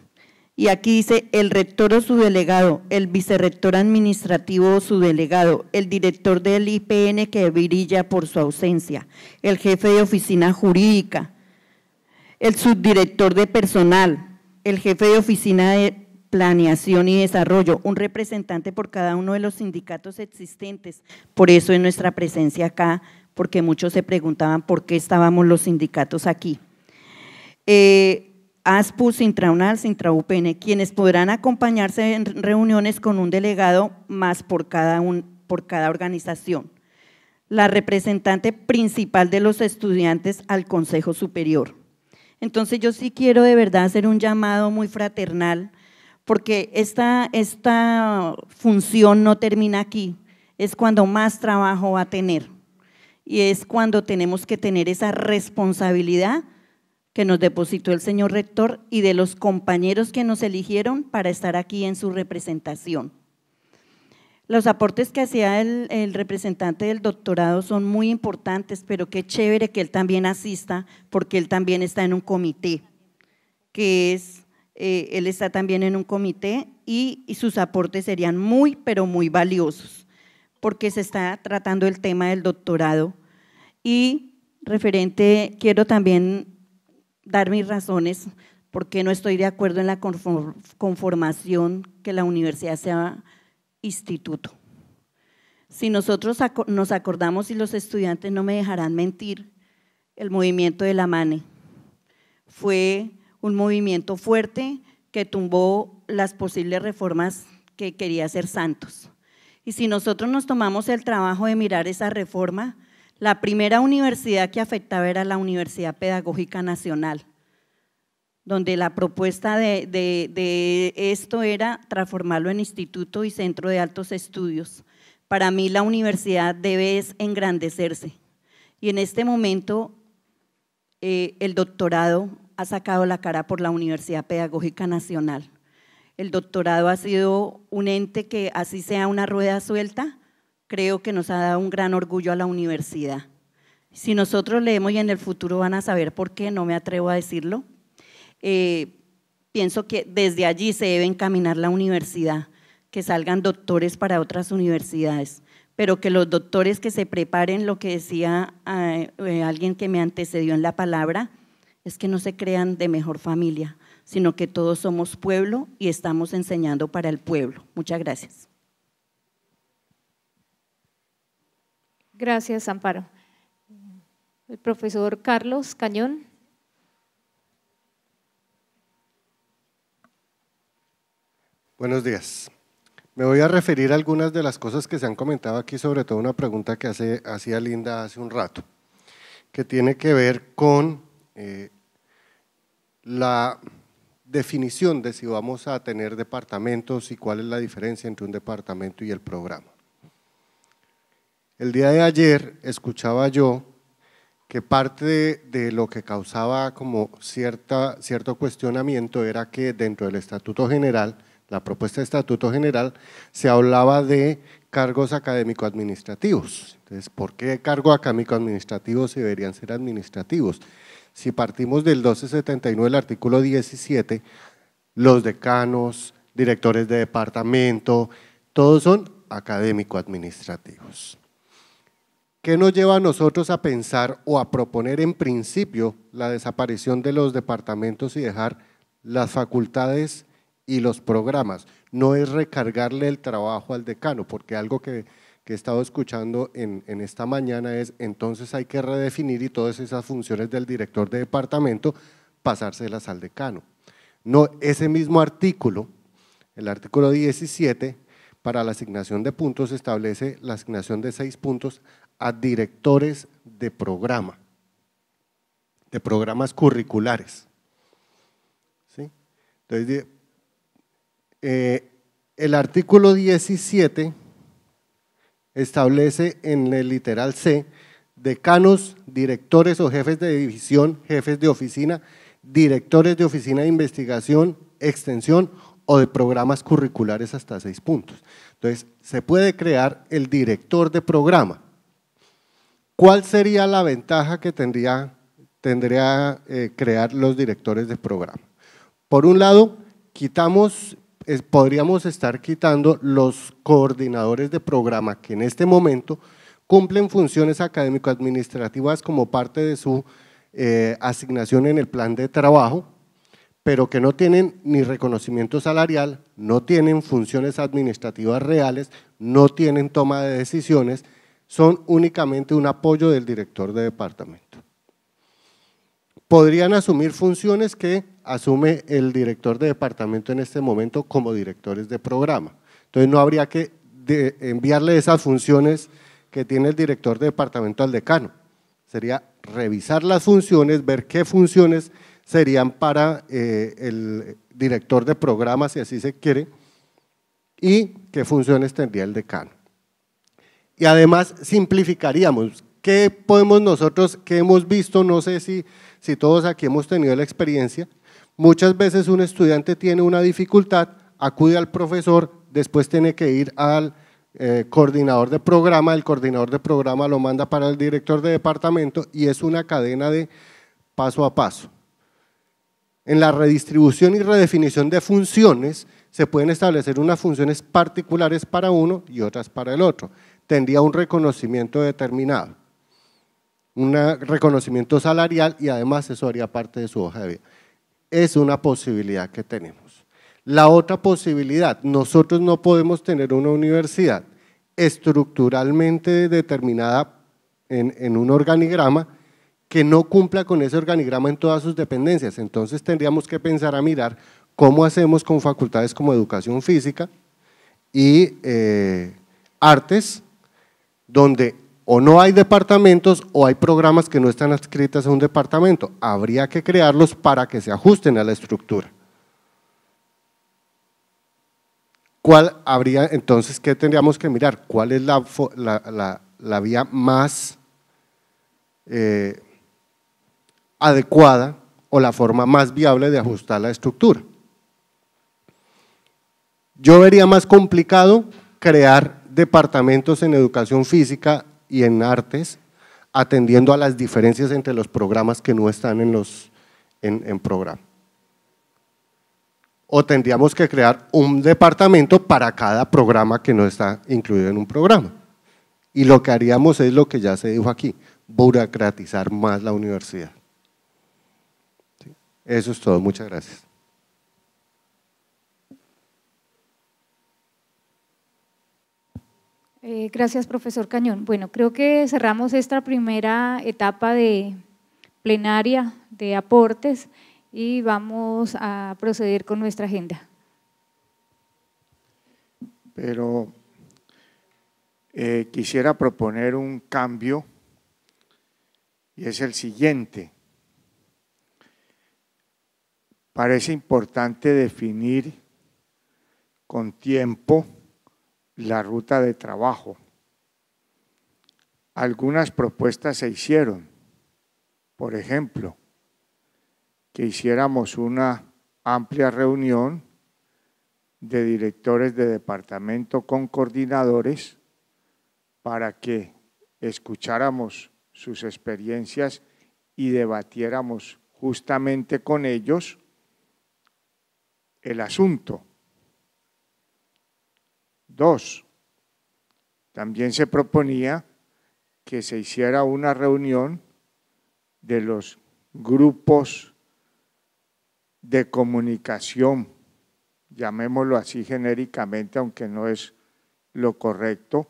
Y aquí dice el rector o su delegado, el vicerrector administrativo o su delegado, el director del IPN que brilla por su ausencia, el jefe de oficina jurídica, el subdirector de personal, el jefe de oficina de planeación y desarrollo, un representante por cada uno de los sindicatos existentes. Por eso en nuestra presencia acá, porque muchos se preguntaban por qué estábamos los sindicatos aquí. Eh, Aspus Sintraunal, Sintraupn, quienes podrán acompañarse en reuniones con un delegado más por cada, organización. La representante principal de los estudiantes al Consejo Superior. Entonces yo sí quiero de verdad hacer un llamado muy fraternal, porque esta, esta función no termina aquí, es cuando más trabajo va a tener y es cuando tenemos que tener esa responsabilidad que nos depositó el señor rector y de los compañeros que nos eligieron para estar aquí en su representación. Los aportes que hacía el, representante del doctorado son muy importantes, pero qué chévere que él también asista, porque él también está en un comité, que es, eh, él está también en un comité y sus aportes serían muy, pero muy valiosos, porque se está tratando el tema del doctorado. Y referente, quiero también dar mis razones por qué no estoy de acuerdo en la conformación que la universidad sea instituto. Si nosotros nos acordamos y los estudiantes no me dejarán mentir, el movimiento de la MANE fue un movimiento fuerte que tumbó las posibles reformas que quería hacer Santos. Y si nosotros nos tomamos el trabajo de mirar esa reforma, la primera universidad que afectaba era la Universidad Pedagógica Nacional, donde la propuesta de, esto era transformarlo en instituto y centro de altos estudios. Para mí la universidad debe engrandecerse y en este momento eh, el doctorado ha sacado la cara por la Universidad Pedagógica Nacional. El doctorado ha sido un ente que así sea una rueda suelta, creo que nos ha dado un gran orgullo a la universidad. Si nosotros leemos y en el futuro van a saber por qué, no me atrevo a decirlo, eh, pienso que desde allí se debe encaminar la universidad, que salgan doctores para otras universidades, pero que los doctores que se preparen, lo que decía eh, eh, alguien que me antecedió en la palabra, es que no se crean de mejor familia, sino que todos somos pueblo y estamos enseñando para el pueblo. Muchas gracias. Gracias, Amparo. El profesor Carlos Cañón. Buenos días. Me voy a referir a algunas de las cosas que se han comentado aquí, sobre todo una pregunta que hace, hacía Linda hace un rato, que tiene que ver con eh, la definición de si vamos a tener departamentos y cuál es la diferencia entre un departamento y el programa. El día de ayer escuchaba yo que parte de, lo que causaba como cierta, cierto cuestionamiento era que dentro del Estatuto General, la propuesta de Estatuto General, se hablaba de cargos académico-administrativos. Entonces, ¿por qué cargo académico-administrativo deberían ser administrativos? Si partimos del 1279, el artículo 17, los decanos, directores de departamento, todos son académico-administrativos. ¿Qué nos lleva a nosotros a pensar o a proponer en principio la desaparición de los departamentos y dejar las facultades y los programas? No es recargarle el trabajo al decano, porque algo que, he estado escuchando en, en, esta mañana es entonces hay que redefinir y todas esas funciones del director de departamento pasárselas al decano. No, ese mismo artículo, el artículo 17, para la asignación de puntos establece la asignación de seis puntos a directores de programa, de programas curriculares. ¿Sí? Entonces, eh, el artículo 17 establece en el literal C, decanos, directores o jefes de división, jefes de oficina, directores de oficina de investigación, extensión o de programas curriculares hasta seis puntos. Entonces, se puede crear el director de programa. ¿Cuál sería la ventaja que tendría, tendría eh, crear los directores de programa? Por un lado, quitamos, podríamos estar quitando los coordinadores de programa que en este momento cumplen funciones académico-administrativas como parte de su eh, asignación en el plan de trabajo, pero que no tienen ni reconocimiento salarial, no tienen funciones administrativas reales, no tienen toma de decisiones, son únicamente un apoyo del director de departamento. Podrían asumir funciones que asume el director de departamento en este momento como directores de programa. Entonces no habría que enviarle esas funciones que tiene el director de departamento al decano. Sería revisar las funciones, ver qué funciones serían para eh, el director de programa, si así se quiere, y qué funciones tendría el decano y además simplificaríamos. ¿Qué podemos nosotros, qué hemos visto, no sé si, todos aquí hemos tenido la experiencia, muchas veces un estudiante tiene una dificultad, acude al profesor, después tiene que ir al eh, coordinador de programa, el coordinador de programa lo manda para el director de departamento y es una cadena de paso a paso. En la redistribución y redefinición de funciones se pueden establecer unas funciones particulares para uno y otras para el otro tendría un reconocimiento determinado, un reconocimiento salarial y además eso haría parte de su hoja de vida. Es una posibilidad que tenemos. La otra posibilidad, nosotros no podemos tener una universidad estructuralmente determinada en, un organigrama que no cumpla con ese organigrama en todas sus dependencias. Entonces tendríamos que pensar a mirar cómo hacemos con facultades como educación física y eh, artes donde o no hay departamentos o hay programas que no están adscritas a un departamento. Habría que crearlos para que se ajusten a la estructura. ¿Cuál habría entonces qué tendríamos que mirar? ¿Cuál es la, vía más eh, adecuada o la forma más viable de ajustar la estructura? Yo vería más complicado crear departamentos en educación física y en artes, atendiendo a las diferencias entre los programas que no están en, programa. O tendríamos que crear un departamento para cada programa que no está incluido en un programa. Y lo que haríamos es lo que ya se dijo aquí, burocratizar más la universidad. Eso es todo, muchas gracias. Eh, gracias, profesor Cañón. Bueno, creo que cerramos esta primera etapa de plenaria de aportes y vamos a proceder con nuestra agenda. Pero eh, quisiera proponer un cambio y es el siguiente. Parece importante definir con tiempo la ruta de trabajo. Algunas propuestas se hicieron. Por ejemplo, que hiciéramos una amplia reunión de directores de departamento con coordinadores para que escucháramos sus experiencias y debatiéramos justamente con ellos el asunto Dos, también se proponía que se hiciera una reunión de los grupos de comunicación, llamémoslo así genéricamente, aunque no es lo correcto,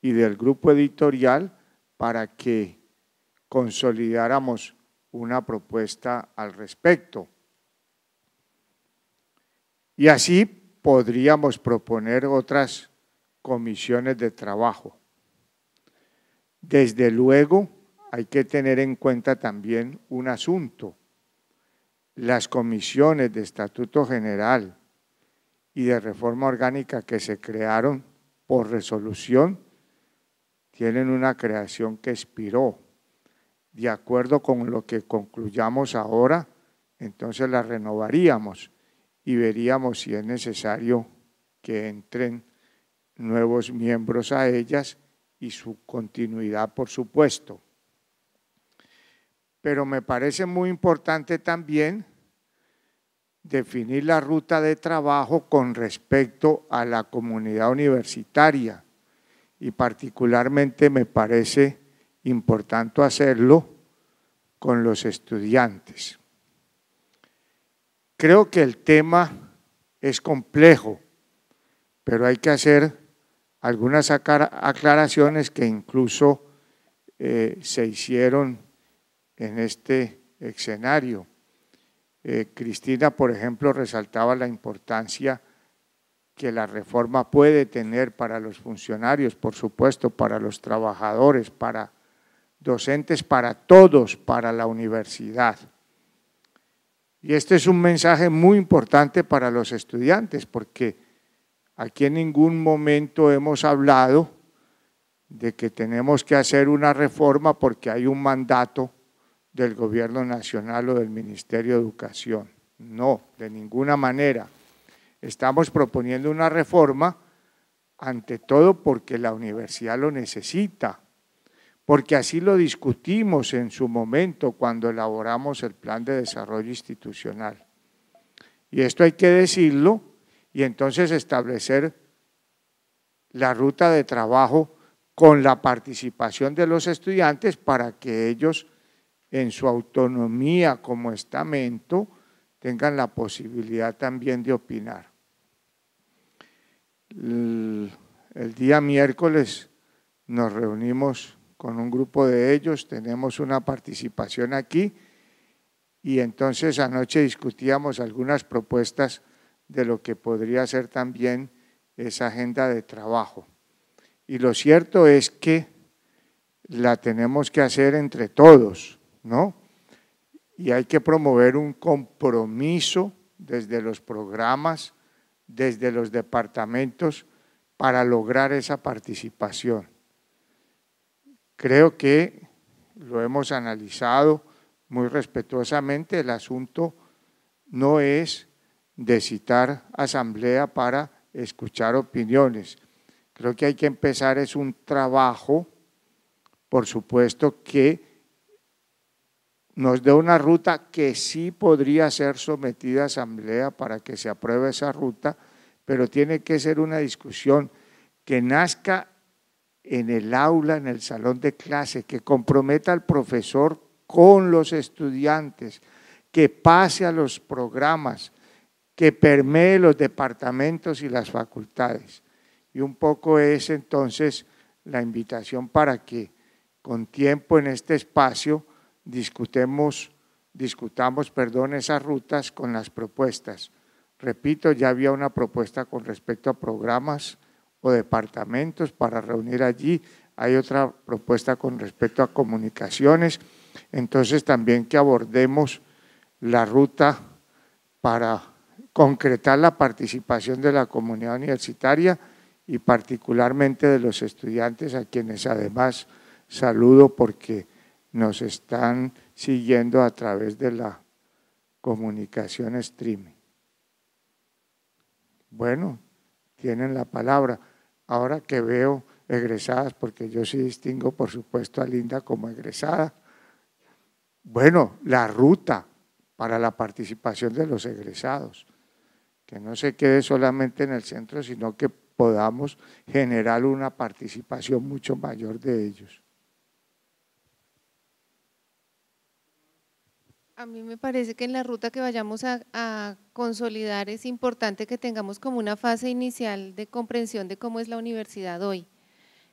y del grupo editorial para que consolidáramos una propuesta al respecto. Y así podríamos proponer otras comisiones de trabajo. Desde luego, hay que tener en cuenta también un asunto. Las comisiones de Estatuto General y de Reforma Orgánica que se crearon por resolución tienen una creación que expiró. De acuerdo con lo que concluyamos ahora, entonces la renovaríamos y veríamos si es necesario que entren nuevos miembros a ellas y su continuidad, por supuesto. Pero me parece muy importante también definir la ruta de trabajo con respecto a la comunidad universitaria y particularmente me parece importante hacerlo con los estudiantes. Creo que el tema es complejo, pero hay que hacer algunas aclaraciones que incluso eh, se hicieron en este escenario. Eh, Cristina, por ejemplo, resaltaba la importancia que la reforma puede tener para los funcionarios, por supuesto, para los trabajadores, para docentes, para todos, para la universidad. Y este es un mensaje muy importante para los estudiantes, porque aquí en ningún momento hemos hablado de que tenemos que hacer una reforma porque hay un mandato del gobierno nacional o del Ministerio de Educación. No, de ninguna manera. Estamos proponiendo una reforma ante todo porque la universidad lo necesita porque así lo discutimos en su momento cuando elaboramos el plan de desarrollo institucional. Y esto hay que decirlo y entonces establecer la ruta de trabajo con la participación de los estudiantes para que ellos en su autonomía como estamento tengan la posibilidad también de opinar. El, día miércoles nos reunimos con un grupo de ellos, tenemos una participación aquí y entonces anoche discutíamos algunas propuestas de lo que podría ser también esa agenda de trabajo. Y lo cierto es que la tenemos que hacer entre todos, ¿no? Y hay que promover un compromiso desde los programas, desde los departamentos, para lograr esa participación. Creo que lo hemos analizado muy respetuosamente, el asunto no es de citar asamblea para escuchar opiniones. Creo que hay que empezar, es un trabajo, por supuesto, que nos dé una ruta que sí podría ser sometida a asamblea para que se apruebe esa ruta, pero tiene que ser una discusión que nazca en el aula, en el salón de clase, que comprometa al profesor con los estudiantes, que pase a los programas, que permee los departamentos y las facultades. Y un poco es entonces la invitación para que con tiempo en este espacio discutamos perdón, esas rutas con las propuestas. Repito, ya había una propuesta con respecto a programas, o departamentos para reunir allí. Hay otra propuesta con respecto a comunicaciones. Entonces también que abordemos la ruta para concretar la participación de la comunidad universitaria y particularmente de los estudiantes a quienes además saludo porque nos están siguiendo a través de la comunicación streaming. Bueno, tienen la palabra ahora que veo egresadas, porque yo sí distingo, por supuesto, a Linda como egresada. Bueno, la ruta para la participación de los egresados, que no se quede solamente en el centro, sino que podamos generar una participación mucho mayor de ellos. A mí me parece que en la ruta que vayamos a, consolidar es importante que tengamos como una fase inicial de comprensión de cómo es la universidad hoy.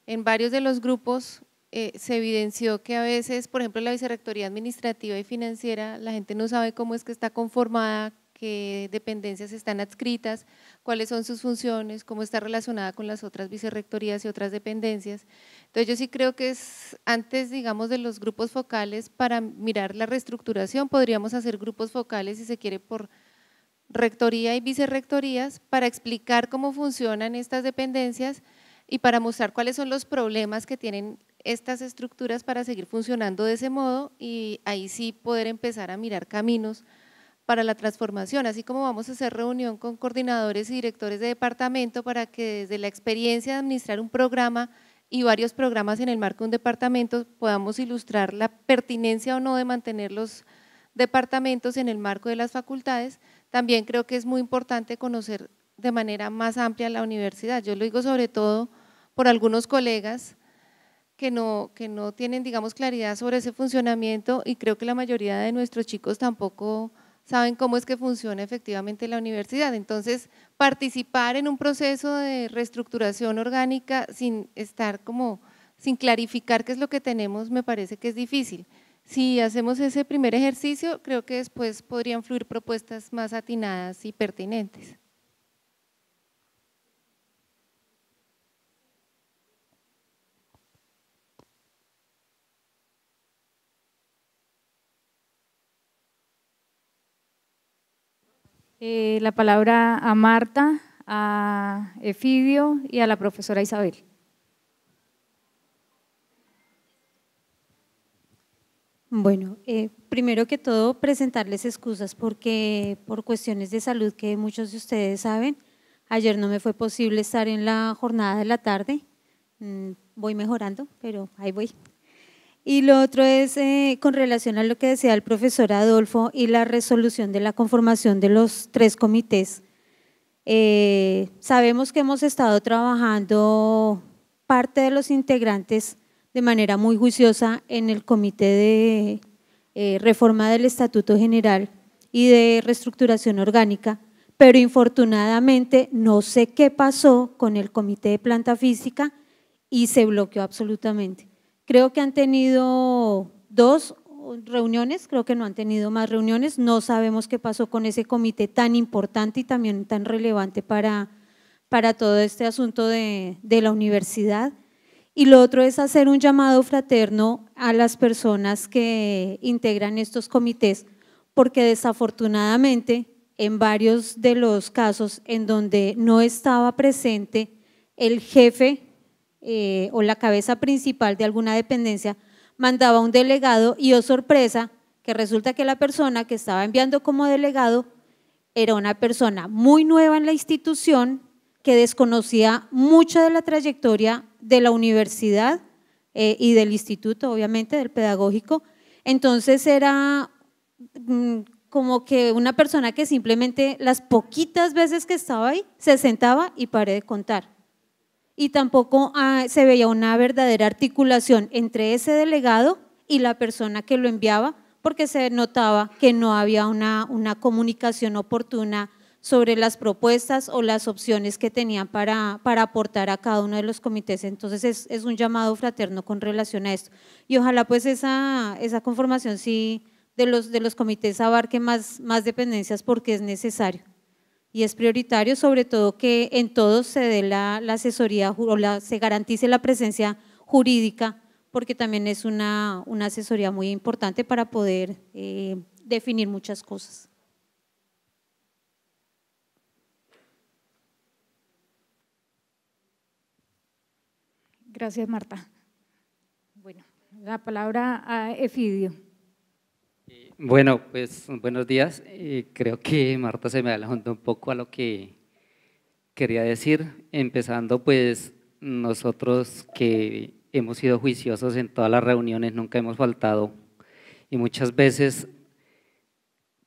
En varios de los grupos eh, se evidenció que a veces, por ejemplo, la Vicerrectoría Administrativa y Financiera, la gente no sabe cómo es que está conformada, qué dependencias están adscritas, cuáles son sus funciones, cómo está relacionada con las otras vicerrectorías y otras dependencias. Entonces yo sí creo que es antes, digamos, de los grupos focales, para mirar la reestructuración, podríamos hacer grupos focales, si se quiere, por rectoría y vicerrectorías, para explicar cómo funcionan estas dependencias y para mostrar cuáles son los problemas que tienen estas estructuras para seguir funcionando de ese modo y ahí sí poder empezar a mirar caminos para la transformación, así como vamos a hacer reunión con coordinadores y directores de departamento para que desde la experiencia de administrar un programa y varios programas en el marco de un departamento podamos ilustrar la pertinencia o no de mantener los departamentos en el marco de las facultades. También creo que es muy importante conocer de manera más amplia la universidad. Yo lo digo sobre todo por algunos colegas que no, que no tienen, digamos, claridad sobre ese funcionamiento y creo que la mayoría de nuestros chicos tampoco saben cómo es que funciona efectivamente la universidad. Entonces, participar en un proceso de reestructuración orgánica sin estar como, sin clarificar qué es lo que tenemos, me parece que es difícil. Si hacemos ese primer ejercicio, creo que después podrían fluir propuestas más atinadas y pertinentes. Eh, la palabra a Marta, a Efidio y a la profesora Isabel. Bueno, eh, primero que todo, presentarles excusas porque por cuestiones de salud que muchos de ustedes saben, ayer no me fue posible estar en la jornada de la tarde. Mm, voy mejorando, pero ahí voy. Y lo otro es eh, con relación a lo que decía el profesor Adolfo y la resolución de la conformación de los tres comités. Eh, sabemos que hemos estado trabajando parte de los integrantes de manera muy juiciosa en el comité de eh, reforma del Estatuto General y de reestructuración orgánica, pero infortunadamente no sé qué pasó con el comité de planta física y se bloqueó absolutamente. Creo que han tenido dos reuniones, creo que no han tenido más reuniones, no sabemos qué pasó con ese comité tan importante y también tan relevante para, para todo este asunto de, de la universidad. Y lo otro es hacer un llamado fraterno a las personas que integran estos comités, porque desafortunadamente en varios de los casos en donde no estaba presente el jefe eh, o la cabeza principal de alguna dependencia mandaba un delegado y, oh sorpresa, que resulta que la persona que estaba enviando como delegado era una persona muy nueva en la institución que desconocía mucha de la trayectoria de la universidad eh, y del instituto, obviamente, del pedagógico. Entonces era mm, como que una persona que simplemente las poquitas veces que estaba ahí se sentaba y paré de contar y tampoco ah, se veía una verdadera articulación entre ese delegado y la persona que lo enviaba, porque se notaba que no había una, comunicación oportuna sobre las propuestas o las opciones que tenían para, aportar a cada uno de los comités. Entonces es, un llamado fraterno con relación a esto. Y ojalá pues esa, conformación sí de los, comités abarque más dependencias porque es necesario y es prioritario sobre todo que en todos se dé la, asesoría o se garantice la presencia jurídica porque también es una, asesoría muy importante para poder eh, definir muchas cosas. Gracias, Marta. Bueno, la palabra a Efidio. Bueno, pues buenos días. Eh, creo que Marta se me adelantó un poco a lo que quería decir, empezando pues nosotros que hemos sido juiciosos en todas las reuniones, nunca hemos faltado y muchas veces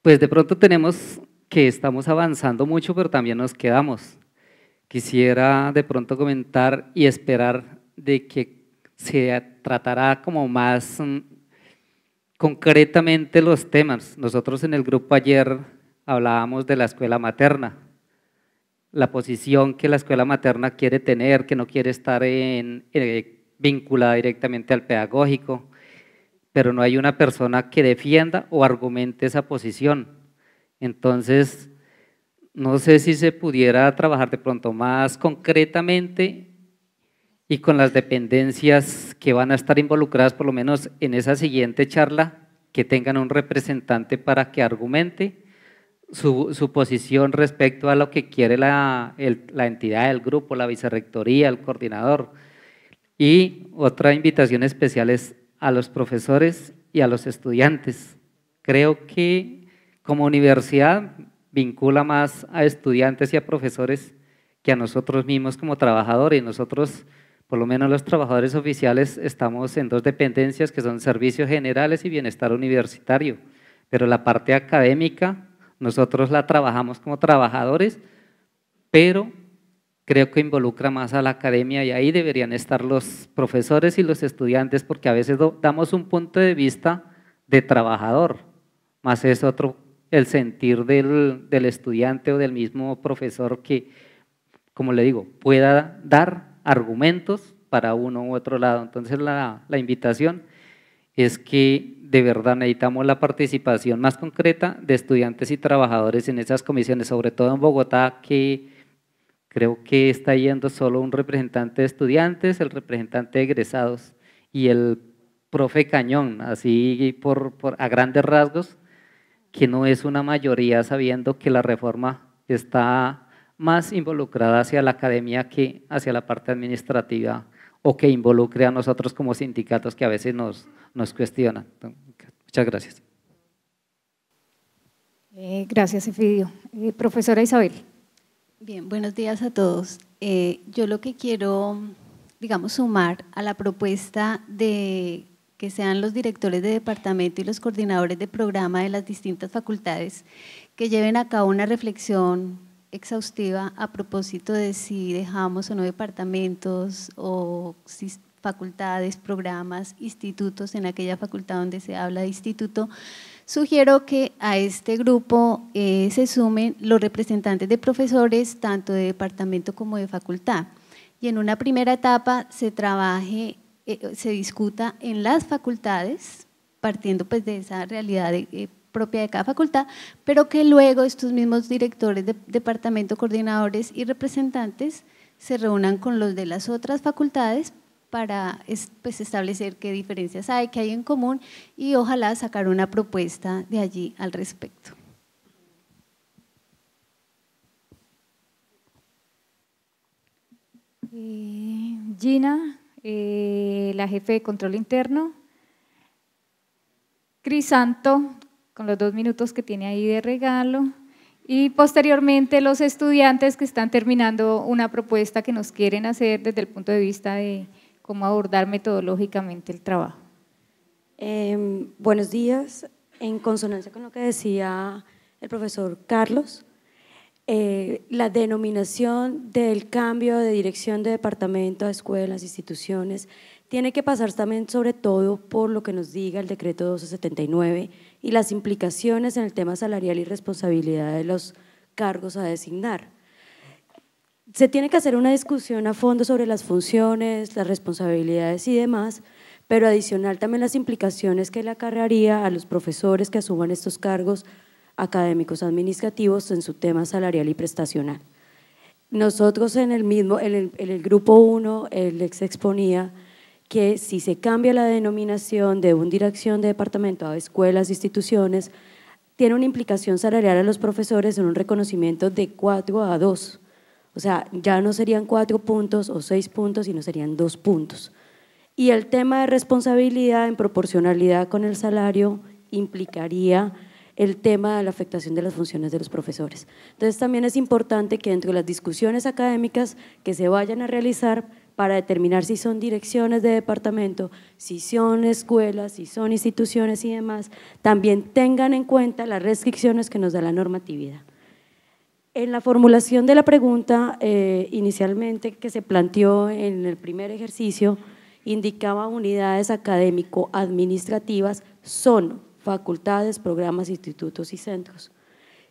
pues de pronto tenemos que estamos avanzando mucho, pero también nos quedamos. Quisiera de pronto comentar y esperar de que se tratará como más mm, concretamente los temas. Nosotros en el grupo ayer hablábamos de la escuela materna, la posición que la escuela materna quiere tener, que no quiere estar eh, vinculada directamente al pedagógico, pero no hay una persona que defienda o argumente esa posición. Entonces, no sé si se pudiera trabajar de pronto más concretamente y con las dependencias que van a estar involucradas, por lo menos en esa siguiente charla, que tengan un representante para que argumente su, su posición respecto a lo que quiere la, entidad, el grupo, la vicerrectoría, el coordinador. Y otra invitación especial es a los profesores y a los estudiantes. Creo que como universidad vincula más a estudiantes y a profesores que a nosotros mismos como trabajadores. Nosotros por lo menos los trabajadores oficiales estamos en dos dependencias que son servicios generales y bienestar universitario, pero la parte académica nosotros la trabajamos como trabajadores, pero creo que involucra más a la academia y ahí deberían estar los profesores y los estudiantes porque a veces damos un punto de vista de trabajador, más es otro el sentir del, del estudiante o del mismo profesor que, como le digo, pueda dar argumentos para uno u otro lado. Entonces la, la invitación es que de verdad necesitamos la participación más concreta de estudiantes y trabajadores en esas comisiones, sobre todo en Bogotá, que creo que está yendo solo un representante de estudiantes, el representante de egresados y el profe Cañón, así por, por, a grandes rasgos, que no es una mayoría sabiendo que la reforma está más involucrada hacia la academia que hacia la parte administrativa o que involucre a nosotros como sindicatos que a veces nos, nos cuestionan. Muchas gracias. Eh, gracias, Efidio. Eh, profesora Isabel. Bien, buenos días a todos. Eh, yo lo que quiero, digamos, sumar a la propuesta de que sean los directores de departamento y los coordinadores de programa de las distintas facultades que lleven a cabo una reflexión exhaustiva a propósito de si dejamos o no departamentos o facultades, programas, institutos, en aquella facultad donde se habla de instituto, sugiero que a este grupo eh, se sumen los representantes de profesores, tanto de departamento como de facultad. Y en una primera etapa se trabaje, eh, se discuta en las facultades, partiendo pues de esa realidad de, eh, propia de cada facultad, pero que luego estos mismos directores de departamento, coordinadores y representantes se reúnan con los de las otras facultades para pues, establecer qué diferencias hay, qué hay en común y ojalá sacar una propuesta de allí al respecto. Eh, Gina, eh, la jefe de control interno. Crisanto, con los dos minutos que tiene ahí de regalo. Y posteriormente los estudiantes que están terminando una propuesta que nos quieren hacer desde el punto de vista de cómo abordar metodológicamente el trabajo. Em, buenos días. En consonancia con lo que decía el profesor Carlos, eh, la denominación del cambio de dirección de departamento a escuelas, instituciones, tiene que pasar también sobre todo por lo que nos diga el decreto 1279 y las implicaciones en el tema salarial y responsabilidad de los cargos a designar. Se tiene que hacer una discusión a fondo sobre las funciones, las responsabilidades y demás, pero adicional también las implicaciones que le acarrearía a los profesores que asuman estos cargos académicos administrativos en su tema salarial y prestacional. Nosotros en el mismo, en el, el grupo 1, el ex exponía que si se cambia la denominación de un dirección de departamento a escuelas, instituciones, tiene una implicación salarial a los profesores en un reconocimiento de 4 a 2. O sea, ya no serían 4 puntos o 6 puntos, sino serían 2 puntos. Y el tema de responsabilidad en proporcionalidad con el salario implicaría el tema de la afectación de las funciones de los profesores. Entonces también es importante que dentro de las discusiones académicas que se vayan a realizar para determinar si son direcciones de departamento, si son escuelas, si son instituciones y demás, también tengan en cuenta las restricciones que nos da la normatividad. En la formulación de la pregunta eh, inicialmente que se planteó en el primer ejercicio, indicaba unidades académico-administrativas son facultades, programas, institutos y centros.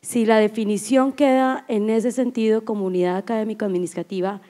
Si la definición queda en ese sentido como unidad académico-administrativa,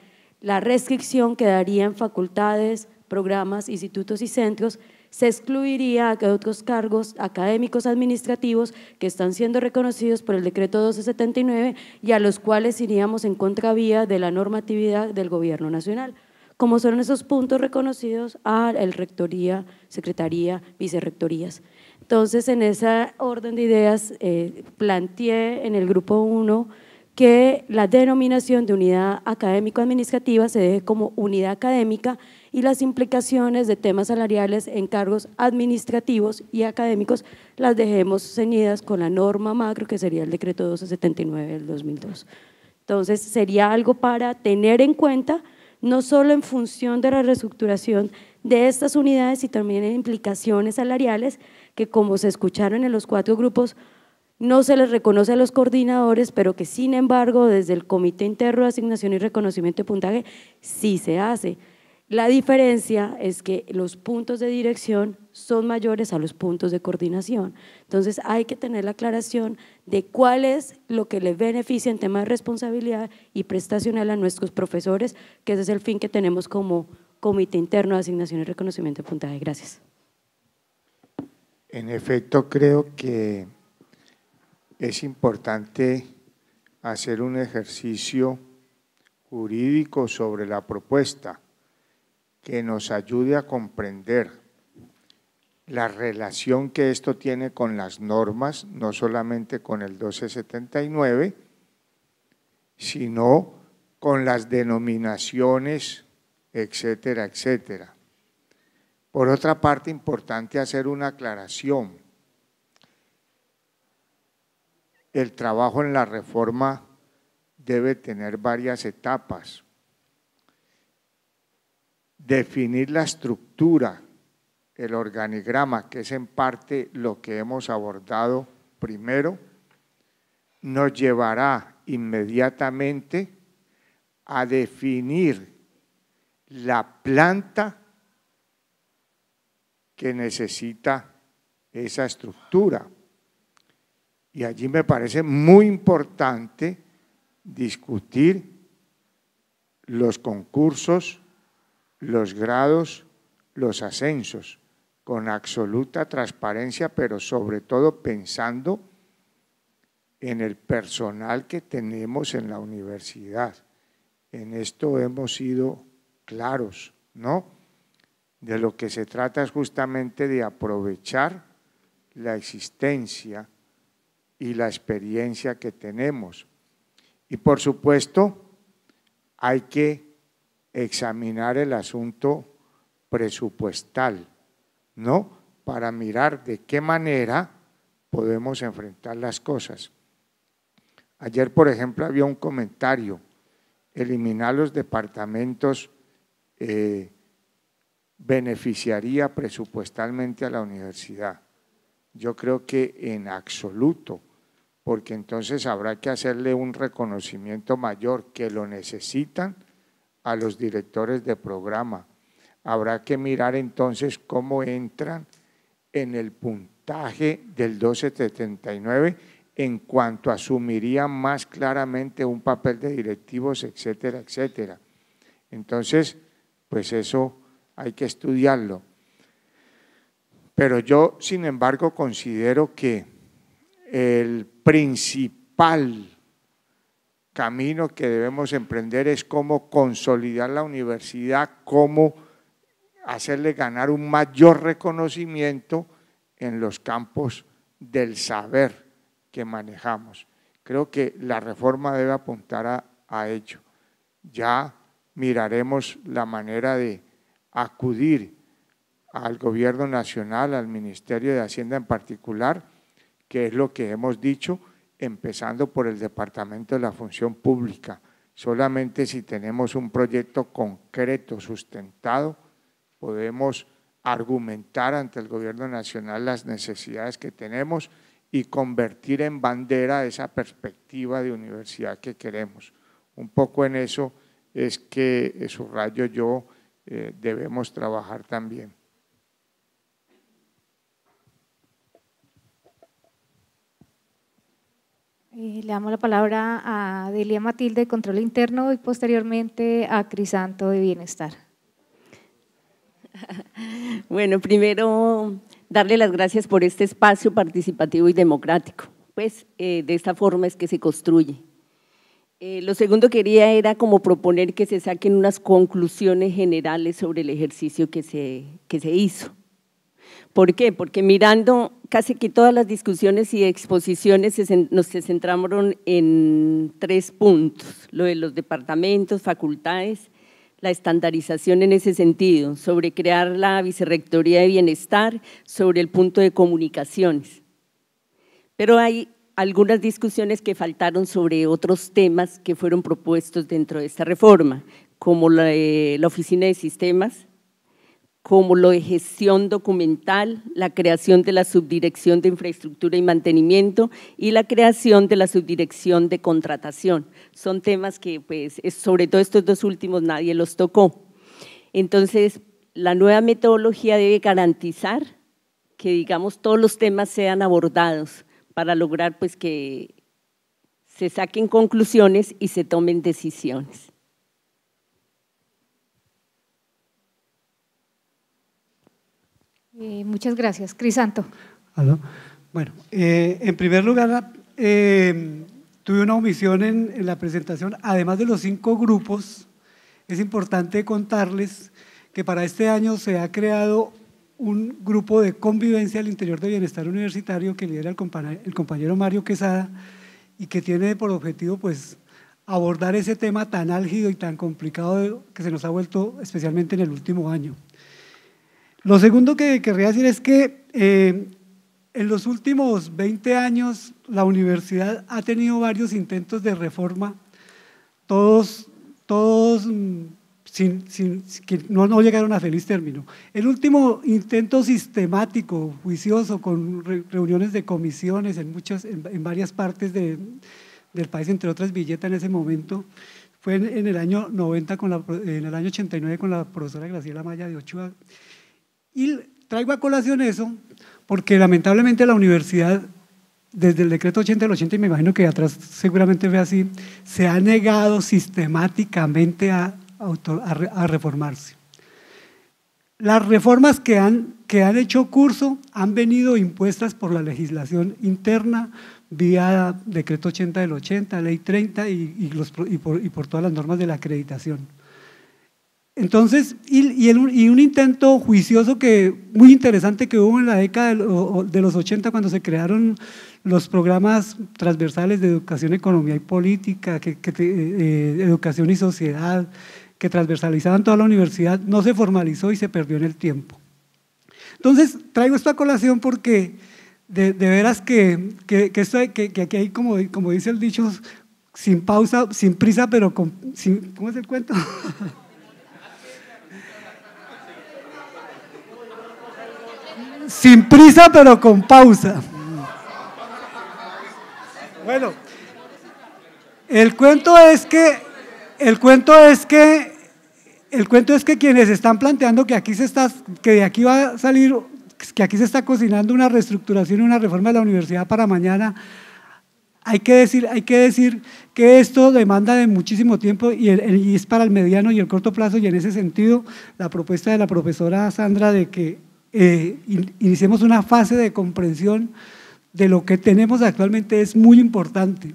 la restricción quedaría en facultades, programas, institutos y centros, se excluiría a otros cargos académicos administrativos que están siendo reconocidos por el decreto 1279 y a los cuales iríamos en contravía de la normatividad del gobierno nacional, como son esos puntos reconocidos a la rectoría, secretaría, vicerrectorías. Entonces, en esa orden de ideas, eh, planteé en el grupo 1 que la denominación de unidad académico-administrativa se deje como unidad académica y las implicaciones de temas salariales en cargos administrativos y académicos las dejemos ceñidas con la norma macro que sería el decreto 1279 del 2002. Entonces sería algo para tener en cuenta no solo en función de la reestructuración de estas unidades y también en implicaciones salariales que como se escucharon en los cuatro grupos no se les reconoce a los coordinadores, pero que sin embargo desde el Comité Interno de Asignación y Reconocimiento de Puntaje sí se hace. La diferencia es que los puntos de dirección son mayores a los puntos de coordinación. Entonces hay que tener la aclaración de cuál es lo que les beneficia en tema de responsabilidad y prestacional a nuestros profesores, que ese es el fin que tenemos como Comité Interno de Asignación y Reconocimiento de Puntaje. Gracias. En efecto, creo que es importante hacer un ejercicio jurídico sobre la propuesta que nos ayude a comprender la relación que esto tiene con las normas, no solamente con el 1279, sino con las denominaciones, etcétera, etcétera. Por otra parte, importante hacer una aclaración el trabajo en la reforma debe tener varias etapas. Definir la estructura, el organigrama, que es en parte lo que hemos abordado primero, nos llevará inmediatamente a definir la planta que necesita esa estructura y allí me parece muy importante discutir los concursos, los grados, los ascensos, con absoluta transparencia, pero sobre todo pensando en el personal que tenemos en la universidad. En esto hemos sido claros, ¿no? De lo que se trata es justamente de aprovechar la existencia y la experiencia que tenemos. Y por supuesto, hay que examinar el asunto presupuestal, ¿no? Para mirar de qué manera podemos enfrentar las cosas. Ayer, por ejemplo, había un comentario, eliminar los departamentos eh, beneficiaría presupuestalmente a la universidad. Yo creo que en absoluto, porque entonces habrá que hacerle un reconocimiento mayor que lo necesitan a los directores de programa. Habrá que mirar entonces cómo entran en el puntaje del 1279 en cuanto asumirían más claramente un papel de directivos, etcétera, etcétera. Entonces, pues eso hay que estudiarlo. Pero yo, sin embargo, considero que el principal camino que debemos emprender es cómo consolidar la universidad, cómo hacerle ganar un mayor reconocimiento en los campos del saber que manejamos. Creo que la reforma debe apuntar a, ello. Ya miraremos la manera de acudir al gobierno nacional, al Ministerio de Hacienda en particular, que es lo que hemos dicho, empezando por el Departamento de la Función Pública. Solamente si tenemos un proyecto concreto, sustentado, podemos argumentar ante el gobierno nacional las necesidades que tenemos y convertir en bandera esa perspectiva de universidad que queremos. Un poco en eso es que, eh, subrayo yo, eh, debemos trabajar también. Eh, le damos la palabra a Delia Matilde de Control Interno y posteriormente a Crisanto de Bienestar. Bueno, primero darle las gracias por este espacio participativo y democrático. Pues eh, de esta forma es que se construye. Eh, lo segundo quería era como proponer que se saquen unas conclusiones generales sobre el ejercicio que que se hizo. ¿Por qué? Porque mirando casi que todas las discusiones y exposiciones nos centramos en tres puntos, lo de los departamentos, facultades, la estandarización en ese sentido, sobre crear la Vicerrectoría de Bienestar, sobre el punto de comunicaciones. Pero hay algunas discusiones que faltaron sobre otros temas que fueron propuestos dentro de esta reforma, como la Oficina de Sistemas, como lo de gestión documental, la creación de la subdirección de infraestructura y mantenimiento y la creación de la subdirección de contratación. Son temas que, pues, sobre todo estos dos últimos, nadie los tocó. Entonces, la nueva metodología debe garantizar que, digamos, todos los temas sean abordados para lograr, pues, que se saquen conclusiones y se tomen decisiones. Eh, muchas gracias. Crisanto. Bueno, eh, en primer lugar, eh, tuve una omisión en, la presentación. Además de los cinco grupos, es importante contarles que para este año se ha creado un grupo de convivencia al interior de Bienestar Universitario que lidera el, compañero, el compañero Mario Quesada y que tiene por objetivo pues abordar ese tema tan álgido y tan complicado que se nos ha vuelto especialmente en el último año. Lo segundo que querría decir es que eh, en los últimos 20 años la universidad ha tenido varios intentos de reforma, todos, todos mm, que no, llegaron a feliz término. El último intento sistemático, juicioso, con reuniones de comisiones en, muchas, en, varias partes de, del país, entre otras Villeta en ese momento, fue en, el año 90 con la, en el año 89 con la profesora Graciela Maya de Ochoa, y traigo a colación eso porque lamentablemente la universidad, desde el decreto 80 del 80, y me imagino que atrás seguramente ve así, se ha negado sistemáticamente a, reformarse. Las reformas que han, que han hecho curso han venido impuestas por la legislación interna, vía decreto 80 del 80, ley 30 y por todas las normas de la acreditación. Entonces, y, un intento juicioso que muy interesante que hubo en la década de, los 80 cuando se crearon los programas transversales de educación, economía y política, que, eh, eh, educación y sociedad, que transversalizaban toda la universidad, no se formalizó y se perdió en el tiempo. Entonces, traigo esto a colación porque de, veras que, que, aquí hay, como, como dice el dicho, sin pausa, sin prisa, pero con, ¿cómo es el cuento? Sin prisa, pero con pausa. Bueno, el cuento es que, el cuento es que, el cuento es que quienes están planteando que aquí se está, que de aquí va a salir, que aquí se está cocinando una reestructuración, y una reforma de la universidad para mañana, hay que decir, hay que decir que esto demanda de muchísimo tiempo y es para el mediano y el corto plazo y en ese sentido la propuesta de la profesora Sandra de que eh, iniciemos una fase de comprensión de lo que tenemos actualmente es muy importante.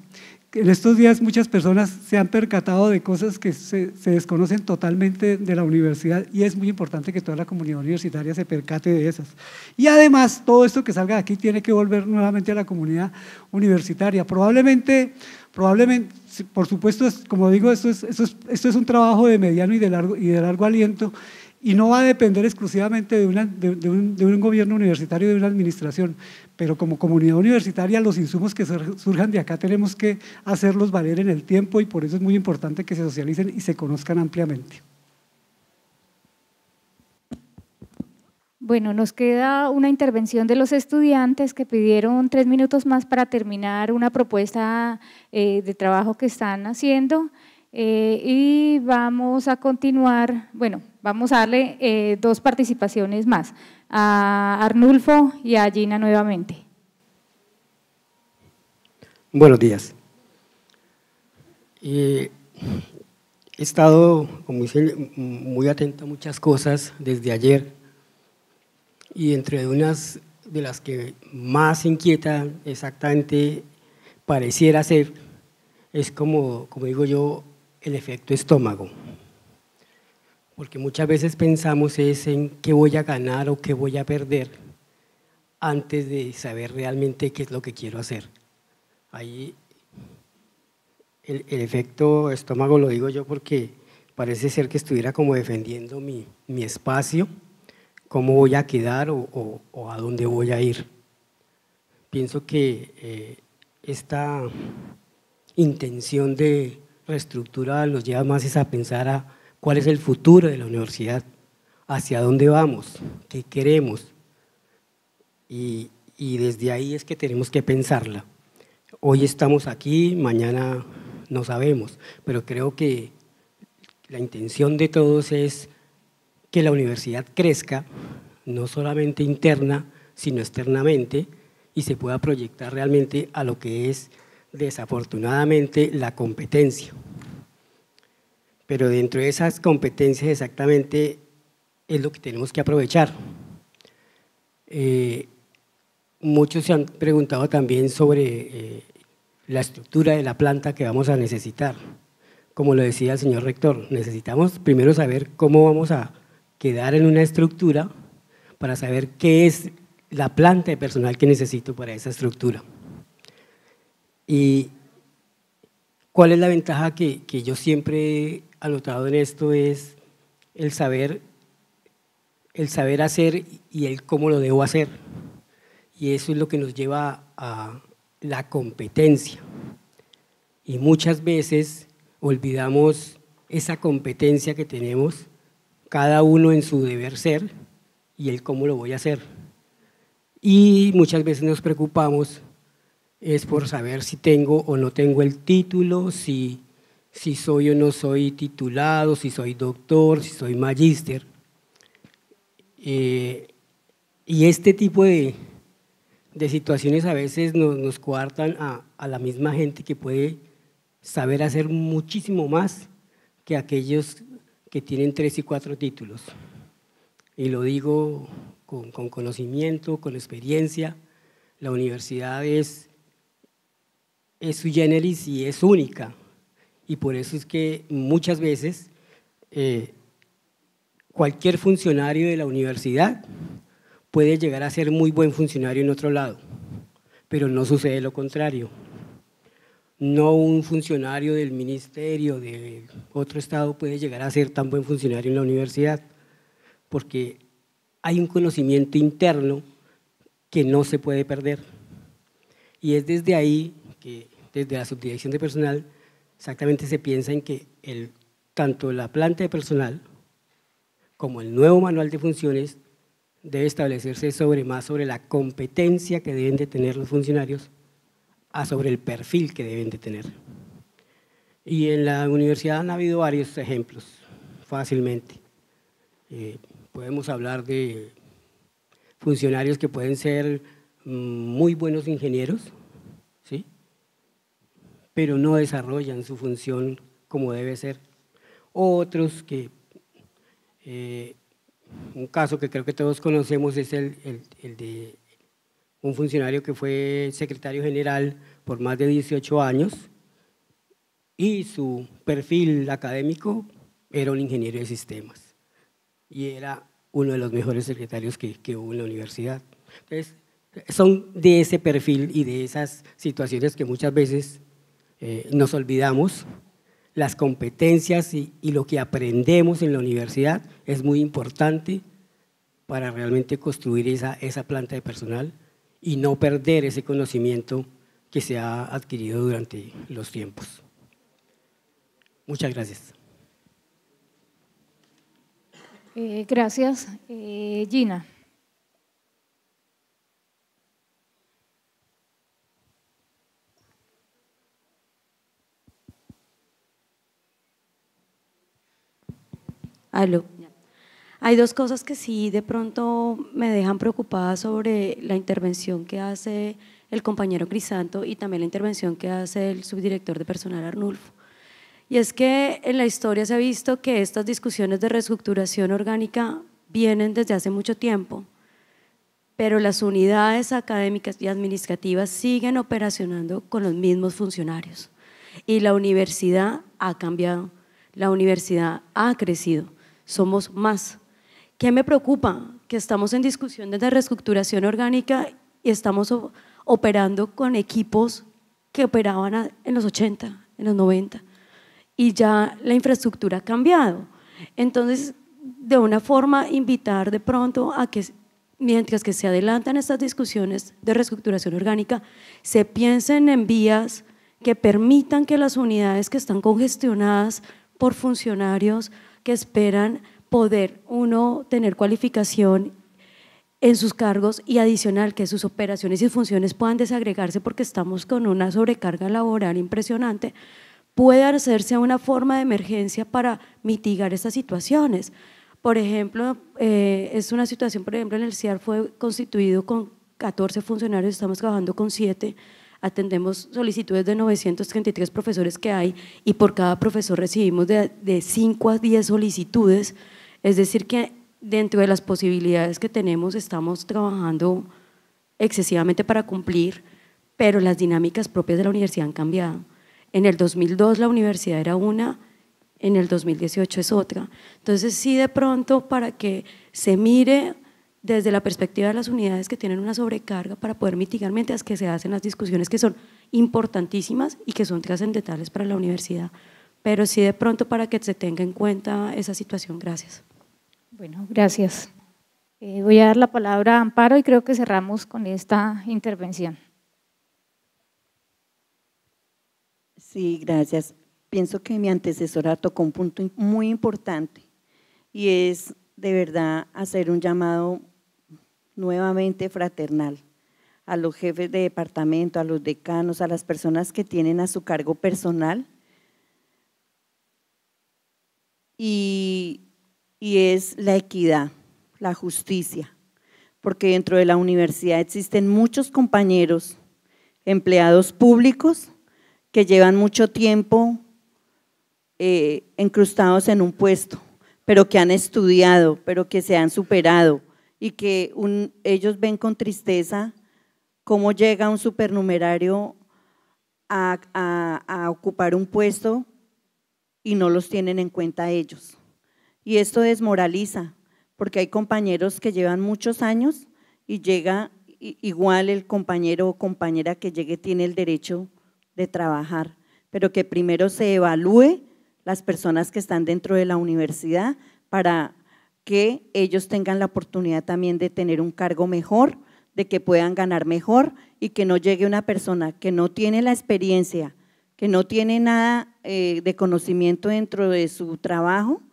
En estos días muchas personas se han percatado de cosas que se, desconocen totalmente de la universidad y es muy importante que toda la comunidad universitaria se percate de esas. Y además todo esto que salga de aquí tiene que volver nuevamente a la comunidad universitaria. Probablemente probablemente, por supuesto, como digo, esto es, esto es, un trabajo de mediano y de largo, y de largo aliento y no va a depender exclusivamente de, un, gobierno universitario, de una administración, pero como comunidad universitaria los insumos que surjan de acá tenemos que hacerlos valer en el tiempo y por eso es muy importante que se socialicen y se conozcan ampliamente. Bueno, nos queda una intervención de los estudiantes que pidieron tres minutos más para terminar una propuesta eh, de trabajo que están haciendo eh, y vamos a continuar, bueno, Vamos a darle eh, dos participaciones más, a Arnulfo y a Gina nuevamente. Buenos días. Eh, he estado como dicen, muy atento a muchas cosas desde ayer y entre unas de las que más inquieta exactamente pareciera ser es como, como digo yo, el efecto estómago porque muchas veces pensamos es en qué voy a ganar o qué voy a perder antes de saber realmente qué es lo que quiero hacer. Ahí el, efecto estómago lo digo yo porque parece ser que estuviera como defendiendo mi, espacio, cómo voy a quedar o, o, a dónde voy a ir. Pienso que eh, esta intención de reestructurar nos lleva más a pensar a cuál es el futuro de la universidad, hacia dónde vamos, qué queremos. Y, desde ahí es que tenemos que pensarla. Hoy estamos aquí, mañana no sabemos, pero creo que la intención de todos es que la universidad crezca, no solamente interna, sino externamente, y se pueda proyectar realmente a lo que es desafortunadamente la competencia pero dentro de esas competencias exactamente es lo que tenemos que aprovechar. Eh, muchos se han preguntado también sobre eh, la estructura de la planta que vamos a necesitar. Como lo decía el señor rector, necesitamos primero saber cómo vamos a quedar en una estructura para saber qué es la planta de personal que necesito para esa estructura. ¿Y cuál es la ventaja que, que yo siempre anotado en esto es el saber, el saber hacer y el cómo lo debo hacer. Y eso es lo que nos lleva a la competencia. Y muchas veces olvidamos esa competencia que tenemos, cada uno en su deber ser y el cómo lo voy a hacer. Y muchas veces nos preocupamos es por saber si tengo o no tengo el título, si si soy o no soy titulado, si soy doctor, si soy magíster. Eh, y este tipo de, situaciones a veces nos, coartan a, la misma gente que puede saber hacer muchísimo más que aquellos que tienen tres y cuatro títulos. Y lo digo con, conocimiento, con experiencia. La universidad es, es su generis y es única y por eso es que muchas veces eh, cualquier funcionario de la universidad puede llegar a ser muy buen funcionario en otro lado, pero no sucede lo contrario. No un funcionario del ministerio de otro estado puede llegar a ser tan buen funcionario en la universidad, porque hay un conocimiento interno que no se puede perder. Y es desde ahí que, desde la subdirección de personal, Exactamente se piensa en que tanto la planta de personal como el nuevo manual de funciones debe establecerse sobre más sobre la competencia que deben de tener los funcionarios a sobre el perfil que deben de tener. Y en la universidad han habido varios ejemplos, fácilmente. Eh, podemos hablar de funcionarios que pueden ser mm, muy buenos ingenieros, pero no desarrollan su función como debe ser. Otros que, eh, un caso que creo que todos conocemos es el, el, el de un funcionario que fue secretario general por más de 18 años y su perfil académico era un ingeniero de sistemas y era uno de los mejores secretarios que, que, hubo en la universidad. Entonces, son de ese perfil y de esas situaciones que muchas veces eh, nos olvidamos, las competencias y, lo que aprendemos en la universidad es muy importante para realmente construir esa, planta de personal y no perder ese conocimiento que se ha adquirido durante los tiempos. Muchas gracias. Eh, gracias, eh, Gina. Aló. Hay dos cosas que sí de pronto me dejan preocupada sobre la intervención que hace el compañero Crisanto y también la intervención que hace el subdirector de personal Arnulfo. Y es que en la historia se ha visto que estas discusiones de reestructuración orgánica vienen desde hace mucho tiempo, pero las unidades académicas y administrativas siguen operacionando con los mismos funcionarios. Y la universidad ha cambiado, la universidad ha crecido somos más. ¿Qué me preocupa? Que estamos en discusiones de reestructuración orgánica y estamos operando con equipos que operaban en los 80, en los 90, y ya la infraestructura ha cambiado. Entonces, de una forma, invitar de pronto a que mientras que se adelantan estas discusiones de reestructuración orgánica, se piensen en vías que permitan que las unidades que están congestionadas por funcionarios que esperan poder, uno, tener cualificación en sus cargos y adicional que sus operaciones y funciones puedan desagregarse porque estamos con una sobrecarga laboral impresionante, puede hacerse una forma de emergencia para mitigar estas situaciones. Por ejemplo, eh, es una situación, por ejemplo, en el CIAR fue constituido con 14 funcionarios, estamos trabajando con 7 atendemos solicitudes de 933 profesores que hay y por cada profesor recibimos de, de 5 a 10 solicitudes, es decir que dentro de las posibilidades que tenemos estamos trabajando excesivamente para cumplir, pero las dinámicas propias de la universidad han cambiado. En el 2002 la universidad era una, en el 2018 es otra. Entonces sí de pronto para que se mire desde la perspectiva de las unidades que tienen una sobrecarga para poder mitigar mientras que se hacen las discusiones que son importantísimas y que son trascendentales para la universidad. Pero sí de pronto para que se tenga en cuenta esa situación. Gracias. Bueno, gracias. Eh, voy a dar la palabra a Amparo y creo que cerramos con esta intervención. Sí, gracias. Pienso que mi antecesora tocó un punto muy importante y es de verdad hacer un llamado nuevamente fraternal a los jefes de departamento, a los decanos, a las personas que tienen a su cargo personal. Y, es la equidad, la justicia, porque dentro de la universidad existen muchos compañeros, empleados públicos, que llevan mucho tiempo eh, encrustados en un puesto, pero que han estudiado, pero que se han superado, y que ellos ven con tristeza cómo llega un supernumerario a, a ocupar un puesto y no los tienen en cuenta ellos. Y esto desmoraliza, porque hay compañeros que llevan muchos años y llega igual el compañero o compañera que llegue tiene el derecho de trabajar, pero que primero se evalúe las personas que están dentro de la universidad para que ellos tengan la oportunidad también de tener un cargo mejor, de que puedan ganar mejor y que no llegue una persona que no tiene la experiencia, que no tiene nada eh, de conocimiento dentro de su trabajo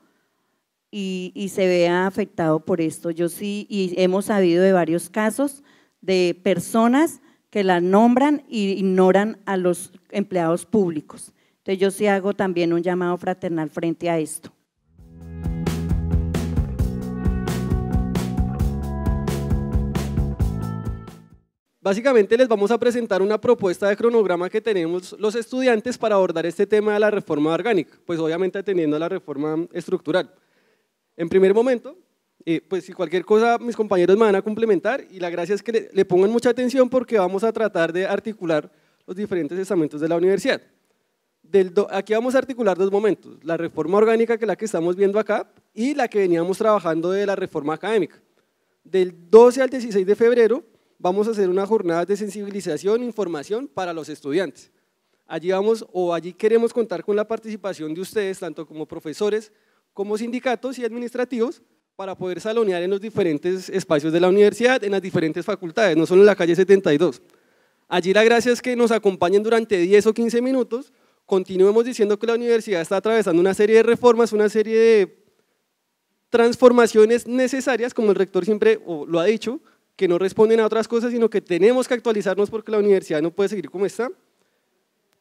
y, se vea afectado por esto. Yo sí, y hemos sabido de varios casos de personas que la nombran e ignoran a los empleados públicos. Entonces yo sí hago también un llamado fraternal frente a esto. Básicamente les vamos a presentar una propuesta de cronograma que tenemos los estudiantes para abordar este tema de la reforma orgánica, pues obviamente teniendo a la reforma estructural. En primer momento, eh, pues si cualquier cosa mis compañeros me van a complementar y la gracia es que le, pongan mucha atención porque vamos a tratar de articular los diferentes estamentos de la universidad. Del aquí vamos a articular dos momentos, la reforma orgánica que es la que estamos viendo acá y la que veníamos trabajando de la reforma académica. Del 12 al 16 de febrero vamos a hacer una jornada de sensibilización e información para los estudiantes. Allí vamos o allí queremos contar con la participación de ustedes, tanto como profesores, como sindicatos y administrativos, para poder salonear en los diferentes espacios de la universidad, en las diferentes facultades, no solo en la calle 72. Allí la gracia es que nos acompañen durante 10 o 15 minutos, continuemos diciendo que la universidad está atravesando una serie de reformas, una serie de transformaciones necesarias, como el rector siempre lo ha dicho, que no responden a otras cosas, sino que tenemos que actualizarnos porque la universidad no puede seguir como está.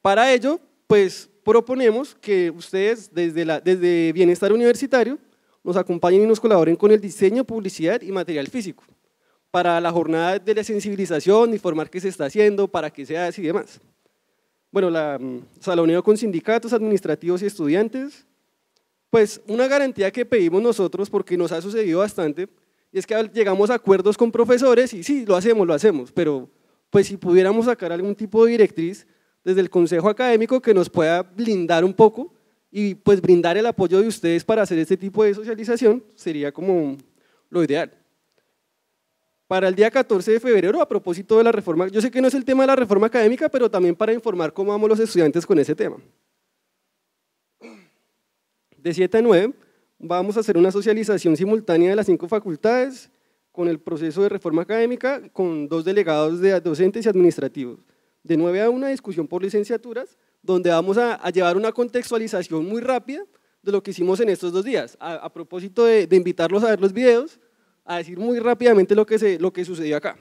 Para ello, pues proponemos que ustedes desde, desde Bienestar Universitario nos acompañen y nos colaboren con el diseño, publicidad y material físico para la jornada de la sensibilización, informar qué se está haciendo, para qué se hace y demás. Bueno, la mm, saloneo con sindicatos, administrativos y estudiantes, pues una garantía que pedimos nosotros, porque nos ha sucedido bastante, y es que llegamos a acuerdos con profesores y sí, lo hacemos, lo hacemos, pero pues si pudiéramos sacar algún tipo de directriz desde el consejo académico que nos pueda blindar un poco y pues brindar el apoyo de ustedes para hacer este tipo de socialización sería como lo ideal. Para el día 14 de febrero, a propósito de la reforma, yo sé que no es el tema de la reforma académica, pero también para informar cómo vamos los estudiantes con ese tema. De 7 a 9 vamos a hacer una socialización simultánea de las cinco facultades con el proceso de reforma académica con dos delegados de docentes y administrativos. De nueve a una discusión por licenciaturas, donde vamos a, llevar una contextualización muy rápida de lo que hicimos en estos dos días. A, propósito de, invitarlos a ver los videos, a decir muy rápidamente lo que, se, sucedió acá.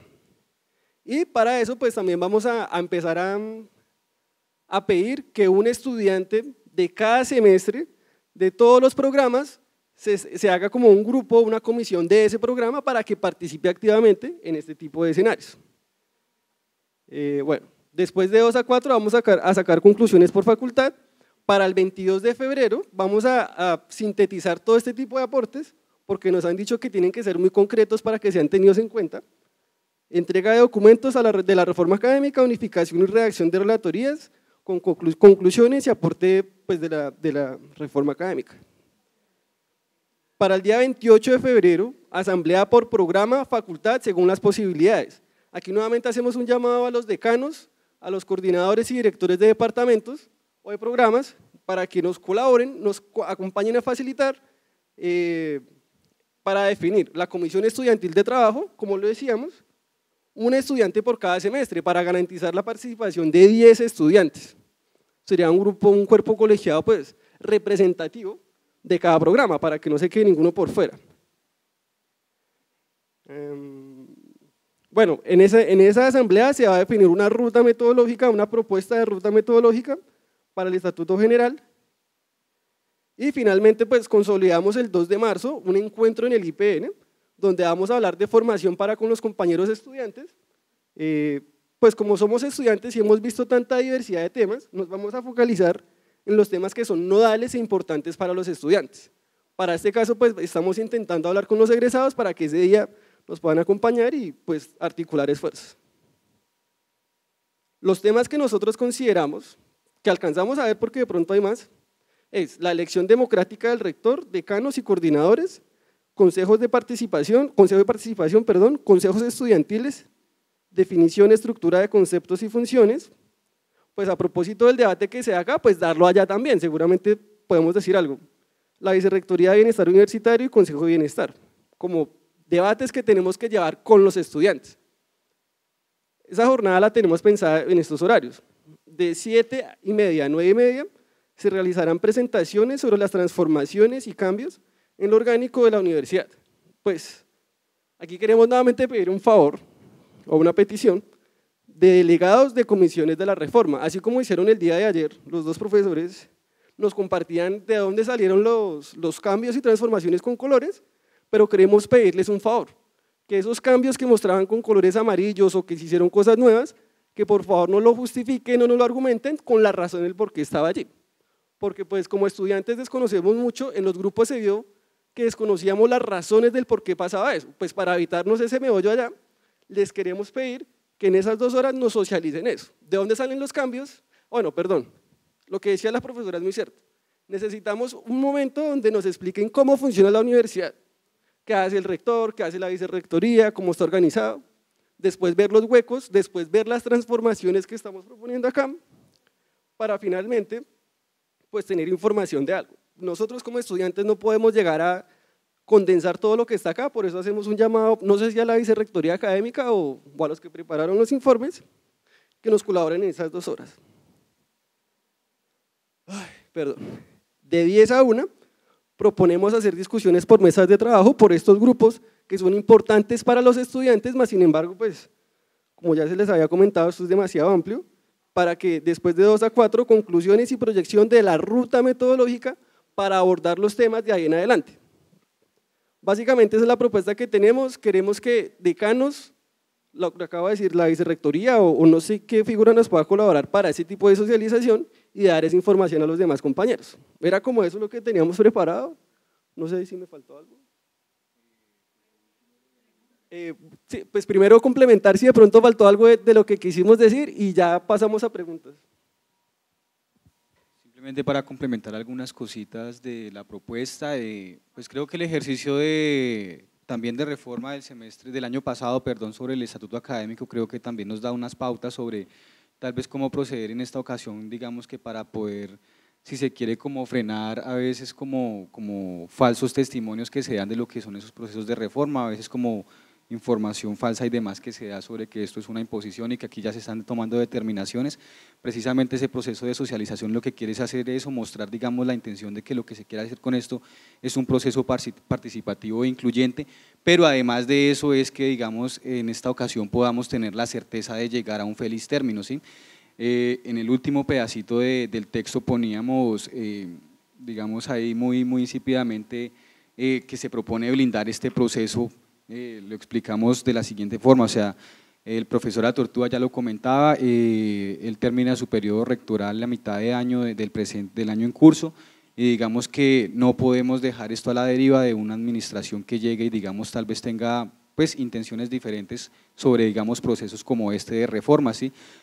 Y para eso, pues también vamos a, empezar a pedir que un estudiante de cada semestre de todos los programas se, haga como un grupo, una comisión de ese programa para que participe activamente en este tipo de escenarios. Eh, bueno, después de 2 a 4 vamos a sacar, conclusiones por facultad. Para el 22 de febrero vamos a, sintetizar todo este tipo de aportes porque nos han dicho que tienen que ser muy concretos para que sean tenidos en cuenta. Entrega de documentos de la reforma académica, unificación y redacción de relatorías, con conclusiones y aporte pues, de la reforma académica. Para el día 28 de febrero, asamblea por programa, facultad, según las posibilidades. Aquí nuevamente hacemos un llamado a los decanos, a los coordinadores y directores de departamentos o de programas para que nos colaboren, nos acompañen a facilitar eh, para definir la comisión estudiantil de trabajo, como lo decíamos, un estudiante por cada semestre para garantizar la participación de 10 estudiantes. Sería un grupo, un cuerpo colegiado pues representativo de cada programa para que no se quede ninguno por fuera. Em, bueno, en esa, asamblea se va a definir una ruta metodológica, una propuesta de ruta metodológica para el Estatuto General. Y finalmente, pues consolidamos el 2 de marzo un encuentro en el IPN, donde vamos a hablar de formación para con los compañeros estudiantes. Eh, pues como somos estudiantes y hemos visto tanta diversidad de temas, nos vamos a focalizar en los temas que son nodales e importantes para los estudiantes. Para este caso, pues estamos intentando hablar con los egresados para que ese día nos puedan acompañar y pues articular esfuerzos. Los temas que nosotros consideramos, que alcanzamos a ver porque de pronto hay más, es la elección democrática del rector, decanos y coordinadores, consejos de participación, consejo de participación, perdón, consejos estudiantiles, definición, estructura de conceptos y funciones, pues a propósito del debate que se haga, pues darlo allá también, seguramente podemos decir algo. La Vicerrectoría de Bienestar Universitario y Consejo de Bienestar, como debates que tenemos que llevar con los estudiantes. Esa jornada la tenemos pensada en estos horarios. De 7 y media a 9 y media se realizarán presentaciones sobre las transformaciones y cambios en lo orgánico de la universidad. Pues aquí queremos nuevamente pedir un favor o una petición de delegados de comisiones de la reforma. Así como hicieron el día de ayer los dos profesores, nos compartían de dónde salieron los, cambios y transformaciones con colores, pero queremos pedirles un favor, que esos cambios que mostraban con colores amarillos o que se hicieron cosas nuevas, que por favor no lo justifiquen o no lo argumenten con la razón del por qué estaba allí. Porque pues como estudiantes desconocemos mucho, en los grupos se vio que desconocíamos las razones del por qué pasaba eso. Pues para evitarnos ese meollo allá, les queremos pedir que en esas dos horas nos socialicen eso. ¿De dónde salen los cambios? Bueno, perdón, lo que decía la profesora es muy cierto. Necesitamos un momento donde nos expliquen cómo funciona la universidad, qué hace el rector, qué hace la vicerrectoría, cómo está organizado, después ver los huecos, después ver las transformaciones que estamos proponiendo acá, para finalmente pues tener información de algo. Nosotros como estudiantes no podemos llegar a condensar todo lo que está acá, por eso hacemos un llamado, no sé si a la vicerrectoría académica o, a los que prepararon los informes, que nos colaboren en esas dos horas. perdón. De 10 a 1 proponemos hacer discusiones por mesas de trabajo, por estos grupos que son importantes para los estudiantes, más sin embargo, pues, como ya se les había comentado, esto es demasiado amplio, para que después de 2 a 4 conclusiones y proyección de la ruta metodológica para abordar los temas de ahí en adelante. Básicamente esa es la propuesta que tenemos. Queremos que decanos, lo que acaba de decir la vicerrectoría o, no sé qué figura nos pueda colaborar para ese tipo de socialización y dar esa información a los demás compañeros. Era como eso lo que teníamos preparado. No sé si me faltó algo. Eh, pues primero complementar si de pronto faltó algo de, lo que quisimos decir y ya pasamos a preguntas para complementar algunas cositas de la propuesta, pues creo que el ejercicio de, también de reforma del semestre del año pasado, perdón, sobre el estatuto académico, creo que también nos da unas pautas sobre tal vez cómo proceder en esta ocasión, digamos que para poder, si se quiere, como frenar a veces como, como falsos testimonios que se dan de lo que son esos procesos de reforma, a veces como información falsa y demás que se da sobre que esto es una imposición y que aquí ya se están tomando determinaciones. Precisamente ese proceso de socialización lo que quiere es hacer eso, mostrar, digamos, la intención de que lo que se quiera hacer con esto es un proceso participativo e incluyente, pero además de eso es que, digamos, en esta ocasión podamos tener la certeza de llegar a un feliz término. ¿sí? Eh, en el último pedacito del texto poníamos, eh, digamos, ahí muy, muy insípidamente eh, que se propone blindar este proceso eh, lo explicamos de la siguiente forma, o sea, el profesor tortuga ya lo comentaba, eh, él termina su periodo rectoral la mitad de año del, año en curso, y digamos que no podemos dejar esto a la deriva de una administración que llegue y digamos tal vez tenga pues intenciones diferentes sobre digamos procesos como este de reforma,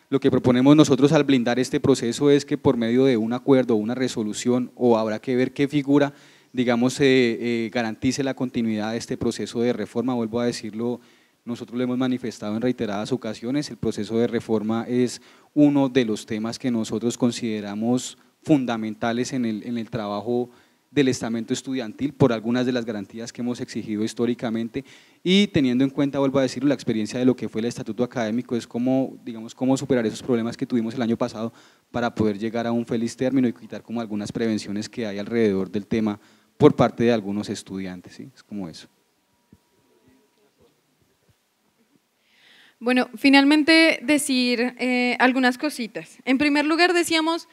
Lo que proponemos nosotros al blindar este proceso es que por medio de un acuerdo, una resolución o habrá que ver qué figura digamos, eh, eh, garantice la continuidad de este proceso de reforma. Vuelvo a decirlo, nosotros lo hemos manifestado en reiteradas ocasiones, el proceso de reforma es uno de los temas que nosotros consideramos fundamentales en el, en el trabajo del estamento estudiantil por algunas de las garantías que hemos exigido históricamente y teniendo en cuenta, vuelvo a decirlo, la experiencia de lo que fue el estatuto académico es cómo, digamos, cómo superar esos problemas que tuvimos el año pasado para poder llegar a un feliz término y quitar como algunas prevenciones que hay alrededor del tema por parte de algunos estudiantes, ¿sí? Es como eso. Bueno, finalmente decir eh, algunas cositas. En primer lugar, decíamos,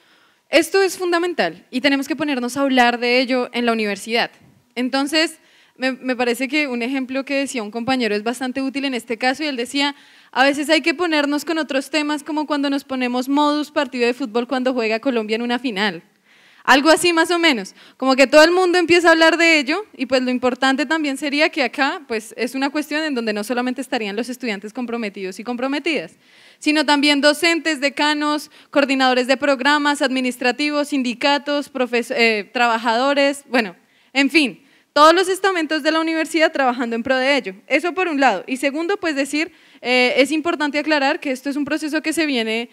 esto es fundamental y tenemos que ponernos a hablar de ello en la universidad. Entonces, me, parece que un ejemplo que decía un compañero es bastante útil en este caso y él decía, a veces hay que ponernos con otros temas como cuando nos ponemos modus partido de fútbol cuando juega Colombia en una final. Algo así más o menos, como que todo el mundo empieza a hablar de ello y pues lo importante también sería que acá pues es una cuestión en donde no solamente estarían los estudiantes comprometidos y comprometidas, sino también docentes, decanos, coordinadores de programas, administrativos, sindicatos, eh, trabajadores, bueno, en fin, todos los estamentos de la universidad trabajando en pro de ello. Eso por un lado. Y segundo, pues decir, eh, es importante aclarar que esto es un proceso que se viene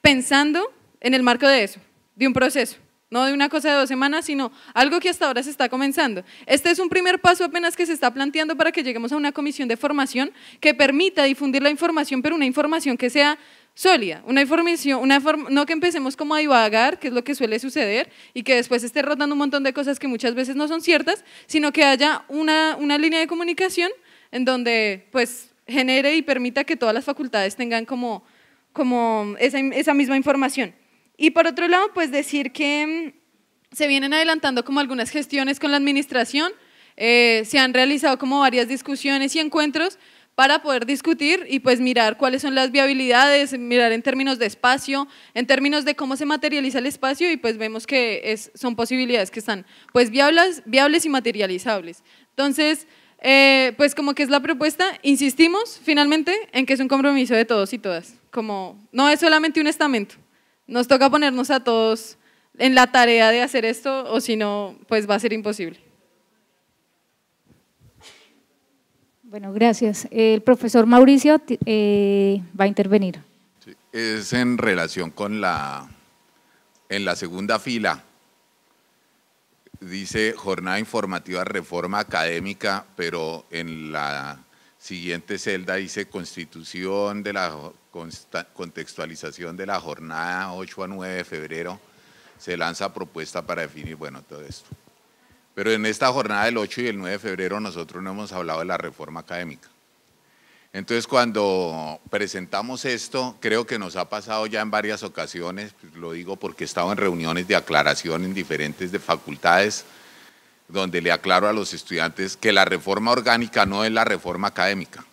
pensando en el marco de eso, de un proceso no de una cosa de dos semanas, sino algo que hasta ahora se está comenzando. Este es un primer paso apenas que se está planteando para que lleguemos a una comisión de formación que permita difundir la información, pero una información que sea sólida, no que empecemos como a divagar, que es lo que suele suceder, y que después esté rotando un montón de cosas que muchas veces no son ciertas, sino que haya una, línea de comunicación en donde pues genere y permita que todas las facultades tengan como, esa misma información. Y por otro lado, pues decir que mm, se vienen adelantando como algunas gestiones con la administración, eh, se han realizado como varias discusiones y encuentros para poder discutir y pues mirar cuáles son las viabilidades, mirar en términos de espacio, en términos de cómo se materializa el espacio y pues vemos que son posibilidades que están pues viables, viables y materializables. Entonces, eh, pues como que es la propuesta, insistimos finalmente en que es un compromiso de todos y todas, como no es solamente un estamento. Nos toca ponernos a todos en la tarea de hacer esto o si no, pues va a ser imposible. Bueno, gracias. El profesor Mauricio eh, va a intervenir. es en relación con la, en la segunda fila, dice jornada informativa reforma académica, pero en la siguiente celda dice constitución de la contextualización de la jornada 8 a 9 de febrero, se lanza propuesta para definir, bueno, todo esto. Pero en esta jornada del 8 y el 9 de febrero nosotros no hemos hablado de la reforma académica. Entonces cuando presentamos esto, creo que nos ha pasado ya en varias ocasiones, pues, lo digo porque he estado en reuniones de aclaración en diferentes de facultades, donde le aclaro a los estudiantes que la reforma orgánica no es la reforma académica.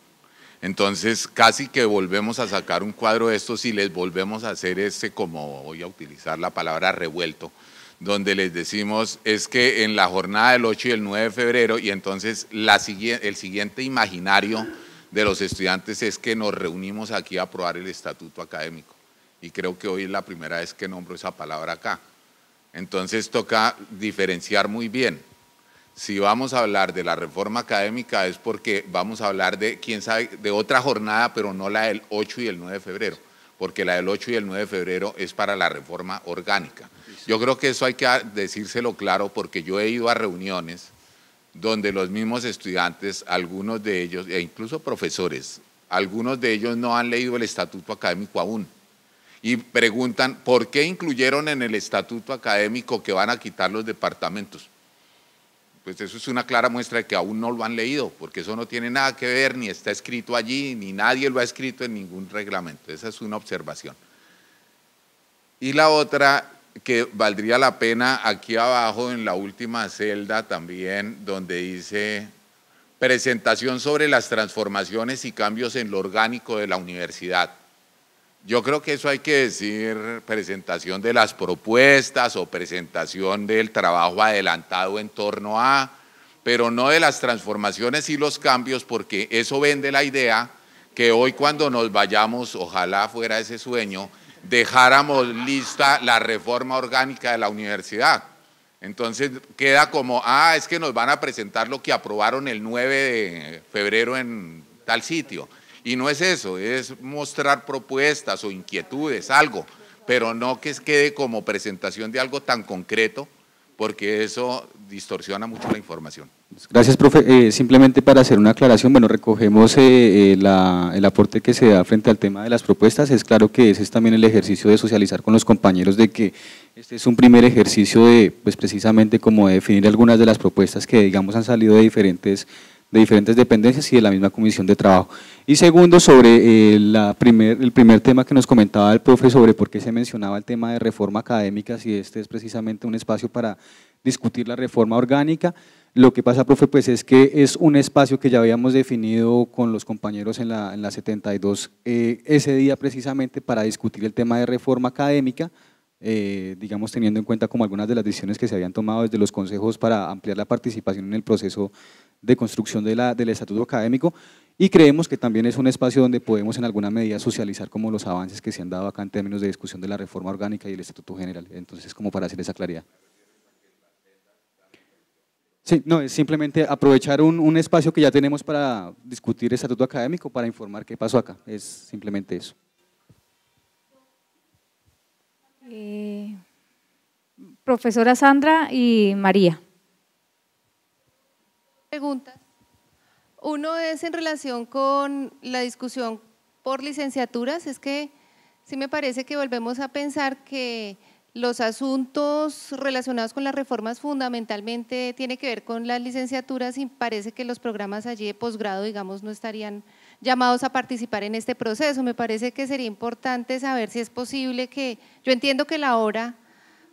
Entonces, casi que volvemos a sacar un cuadro de estos y les volvemos a hacer ese como voy a utilizar la palabra revuelto, donde les decimos es que en la jornada del 8 y el 9 de febrero, y entonces el siguiente imaginario de los estudiantes es que nos reunimos aquí a aprobar el estatuto académico. Y creo que hoy es la primera vez que nombro esa palabra acá. Entonces toca diferenciar muy bien si vamos a hablar de la reforma académica es porque vamos a hablar de, quién sabe, de otra jornada, pero no la del 8 y el 9 de febrero, porque la del 8 y el 9 de febrero es para la reforma orgánica. Yo creo que eso hay que decírselo claro porque yo he ido a reuniones donde los mismos estudiantes, algunos de ellos, e incluso profesores, algunos de ellos no han leído el estatuto académico aún y preguntan por qué incluyeron en el estatuto académico que van a quitar los departamentos pues eso es una clara muestra de que aún no lo han leído, porque eso no tiene nada que ver, ni está escrito allí, ni nadie lo ha escrito en ningún reglamento. Esa es una observación. Y la otra que valdría la pena aquí abajo en la última celda también, donde dice presentación sobre las transformaciones y cambios en lo orgánico de la universidad. Yo creo que eso hay que decir presentación de las propuestas o presentación del trabajo adelantado en torno a, pero no de las transformaciones y los cambios, porque eso vende la idea que hoy cuando nos vayamos, ojalá fuera ese sueño, dejáramos lista la reforma orgánica de la universidad. Entonces queda como, ah, es que nos van a presentar lo que aprobaron el 9 de febrero en tal sitio. Y no es eso, es mostrar propuestas o inquietudes, algo, pero no que quede como presentación de algo tan concreto, porque eso distorsiona mucho la información. Gracias, profe. Eh, simplemente para hacer una aclaración, bueno, recogemos eh, eh, el aporte que se da frente al tema de las propuestas. Es claro que ese es también el ejercicio de socializar con los compañeros de que este es un primer ejercicio de, pues precisamente como definir algunas de las propuestas que, digamos, han salido de diferentes de diferentes dependencias y de la misma Comisión de Trabajo. Y segundo, sobre eh, primer, el primer tema que nos comentaba el profe sobre por qué se mencionaba el tema de reforma académica, si este es precisamente un espacio para discutir la reforma orgánica. Lo que pasa, profe, pues es que es un espacio que ya habíamos definido con los compañeros en la, 72 eh, ese día precisamente para discutir el tema de reforma académica, eh, digamos teniendo en cuenta como algunas de las decisiones que se habían tomado desde los consejos para ampliar la participación en el proceso de construcción de la, del estatuto académico y creemos que también es un espacio donde podemos en alguna medida socializar como los avances que se han dado acá en términos de discusión de la reforma orgánica y el estatuto general, entonces como para hacer esa claridad. Sí, no, es simplemente aprovechar un, espacio que ya tenemos para discutir estatuto académico, para informar qué pasó acá, es simplemente eso. Eh, profesora Sandra y María preguntas. Uno es en relación con la discusión por licenciaturas, es que sí me parece que volvemos a pensar que los asuntos relacionados con las reformas fundamentalmente tiene que ver con las licenciaturas y parece que los programas allí de posgrado, digamos, no estarían llamados a participar en este proceso. Me parece que sería importante saber si es posible que, yo entiendo que la hora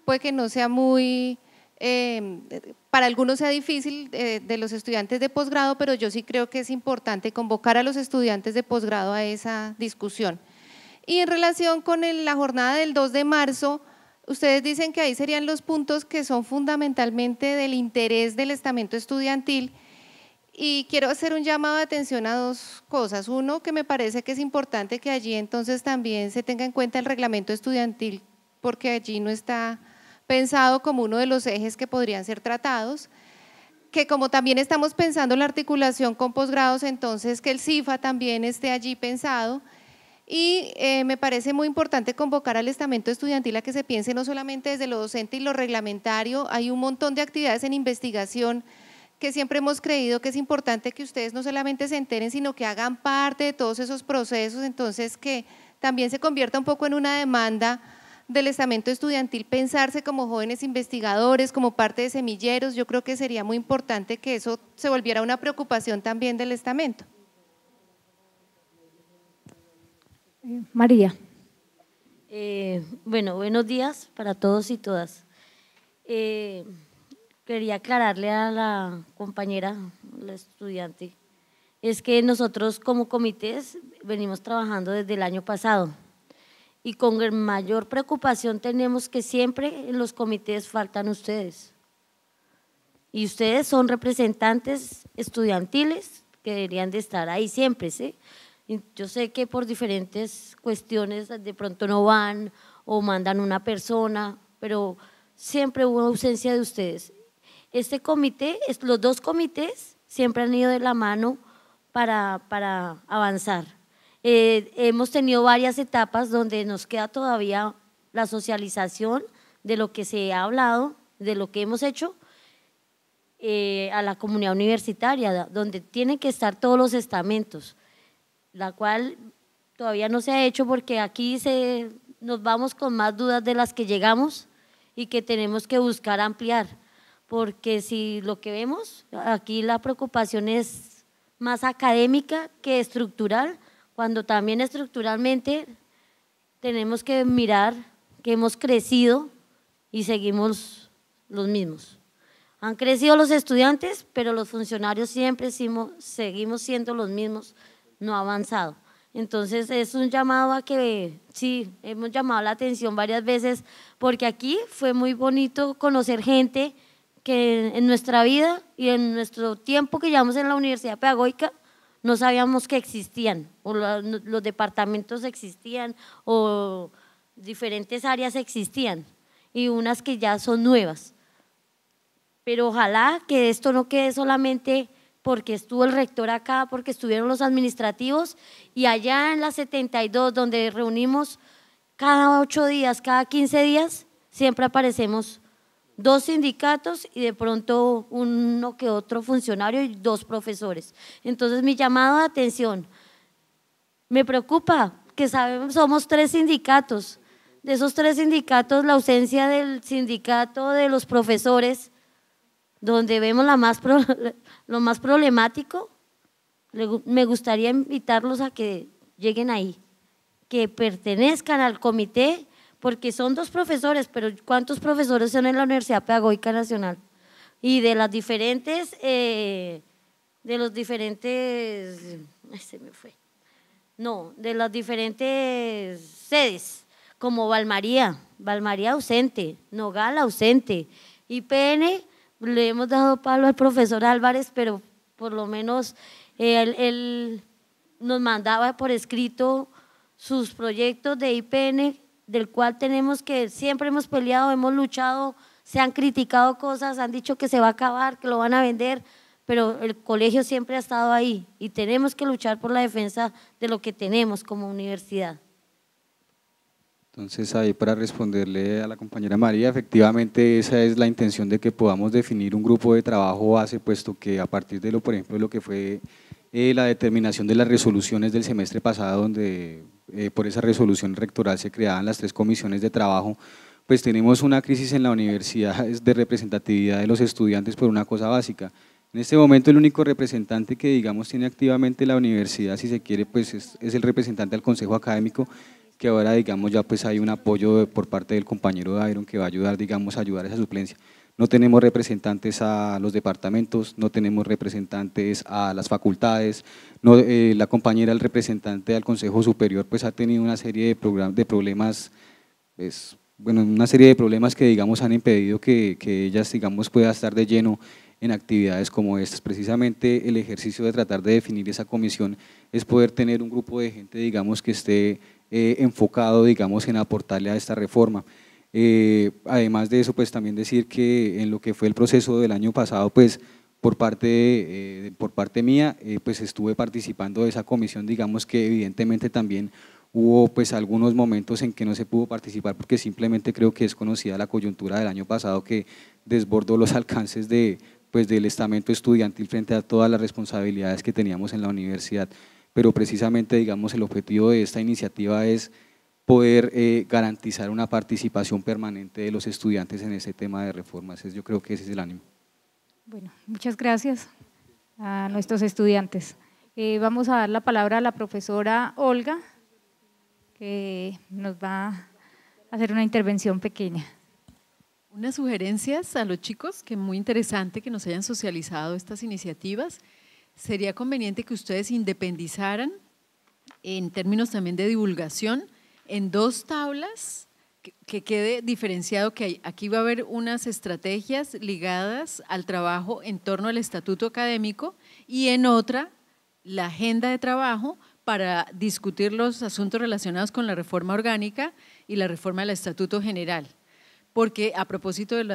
puede que no sea muy Em, para algunos sea difícil eh, de los estudiantes de posgrado, pero yo sí creo que es importante convocar a los estudiantes de posgrado a esa discusión. Y en relación con la jornada del 2 de marzo, ustedes dicen que ahí serían los puntos que son fundamentalmente del interés del estamento estudiantil. Y quiero hacer un llamado de atención a dos cosas. Uno, que me parece que es importante que allí entonces también se tenga en cuenta el reglamento estudiantil, porque allí no está pensado como uno de los ejes que podrían ser tratados, que como también estamos pensando la articulación con posgrados, entonces que el CIFA también esté allí pensado. Y eh, me parece muy importante convocar al estamento estudiantil a que se piense no solamente desde lo docente y lo reglamentario, hay un montón de actividades en investigación que siempre hemos creído que es importante que ustedes no solamente se enteren, sino que hagan parte de todos esos procesos, entonces que también se convierta un poco en una demanda del estamento estudiantil pensarse como jóvenes investigadores, como parte de semilleros. Yo creo que sería muy importante que eso se volviera una preocupación también del estamento. Eh, María. Eh, bueno, buenos días para todos y todas. Eh, quería aclararle a la compañera, la estudiante, es que nosotros como comités venimos trabajando desde el año pasado y con mayor preocupación tenemos que siempre en los comités faltan ustedes. Y ustedes son representantes estudiantiles que deberían de estar ahí siempre, ¿sí? Yo sé que por diferentes cuestiones de pronto no van o mandan una persona, pero siempre hubo ausencia de ustedes. Este comité, los dos comités siempre han ido de la mano para, para avanzar. Eh, hemos tenido varias etapas donde nos queda todavía la socialización de lo que se ha hablado, de lo que hemos hecho eh, a la comunidad universitaria, donde tienen que estar todos los estamentos, la cual todavía no se ha hecho porque aquí se, nos vamos con más dudas de las que llegamos y que tenemos que buscar ampliar, porque si lo que vemos, aquí la preocupación es más académica que estructural, cuando también estructuralmente tenemos que mirar que hemos crecido y seguimos los mismos. Han crecido los estudiantes, pero los funcionarios siempre seguimos siendo los mismos, no ha avanzado. Entonces es un llamado a que, sí, hemos llamado la atención varias veces, porque aquí fue muy bonito conocer gente que en nuestra vida y en nuestro tiempo que llevamos en la Universidad Pedagógica no sabíamos que existían, o los departamentos existían, o diferentes áreas existían, y unas que ya son nuevas. Pero ojalá que esto no quede solamente porque estuvo el rector acá, porque estuvieron los administrativos, y allá en la 72, donde reunimos cada ocho días, cada 15 días, siempre aparecemos dos sindicatos y de pronto uno que otro funcionario y dos profesores. Entonces mi llamado de atención, me preocupa que sabemos, somos tres sindicatos. De esos tres sindicatos, la ausencia del sindicato de los profesores, donde vemos la más lo más problemático, me gustaría invitarlos a que lleguen ahí, que pertenezcan al comité porque son dos profesores, pero ¿cuántos profesores son en la Universidad Pedagógica Nacional? Y de las diferentes, eh, de los diferentes, no, de las diferentes sedes, como Valmaría, Valmaría ausente, Nogal ausente, IPN, le hemos dado palo al profesor Álvarez, pero por lo menos eh, él nos mandaba por escrito sus proyectos de IPN del cual tenemos que, siempre hemos peleado, hemos luchado, se han criticado cosas, han dicho que se va a acabar, que lo van a vender, pero el colegio siempre ha estado ahí y tenemos que luchar por la defensa de lo que tenemos como universidad. Entonces ahí para responderle a la compañera María, efectivamente esa es la intención de que podamos definir un grupo de trabajo base, puesto que a partir de lo, por ejemplo, lo que fue eh, la determinación de las resoluciones del semestre pasado, donde eh, por esa resolución rectoral se creaban las tres comisiones de trabajo, pues tenemos una crisis en la universidad de representatividad de los estudiantes por una cosa básica. En este momento el único representante que digamos tiene activamente la universidad, si se quiere, pues es, el representante del consejo académico, que ahora digamos ya pues hay un apoyo por parte del compañero de Iron que va a ayudar digamos a ayudar a esa suplencia. No tenemos representantes a los departamentos, no tenemos representantes a las facultades, eh, la compañera, el representante del Consejo Superior, pues ha tenido una serie de, problemas, pues, bueno, una serie de problemas que digamos han impedido que, que ellas digamos pueda estar de lleno en actividades como estas. Precisamente el ejercicio de tratar de definir esa comisión es poder tener un grupo de gente, digamos, que esté eh, enfocado, digamos, en aportarle a esta reforma. Eh, además de eso, pues también decir que en lo que fue el proceso del año pasado, pues por parte, eh, por parte mía, eh, pues estuve participando de esa comisión, digamos que evidentemente también hubo pues algunos momentos en que no se pudo participar porque simplemente creo que es conocida la coyuntura del año pasado que desbordó los alcances de, pues, del estamento estudiantil frente a todas las responsabilidades que teníamos en la universidad. Pero precisamente, digamos, el objetivo de esta iniciativa es poder eh, garantizar una participación permanente de los estudiantes en ese tema de reformas. Yo creo que ese es el ánimo. Bueno, muchas gracias a nuestros estudiantes. Eh, vamos a dar la palabra a la profesora Olga, que nos va a hacer una intervención pequeña. Unas sugerencias a los chicos, que muy interesante que nos hayan socializado estas iniciativas. Sería conveniente que ustedes independizaran en términos también de divulgación en dos tablas que quede diferenciado que aquí va a haber unas estrategias ligadas al trabajo en torno al estatuto académico y en otra la agenda de trabajo para discutir los asuntos relacionados con la reforma orgánica y la reforma del estatuto general. Porque a propósito del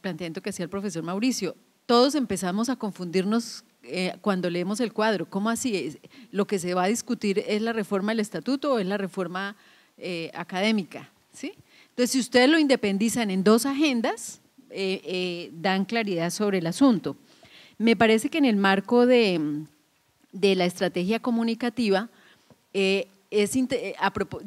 planteamiento que hacía el profesor Mauricio, todos empezamos a confundirnos eh, cuando leemos el cuadro. ¿Cómo así? ¿Lo que se va a discutir es la reforma del estatuto o es la reforma eh, académica. ¿sí? Entonces, si ustedes lo independizan en dos agendas, eh, eh, dan claridad sobre el asunto. Me parece que en el marco de, la estrategia comunicativa, es,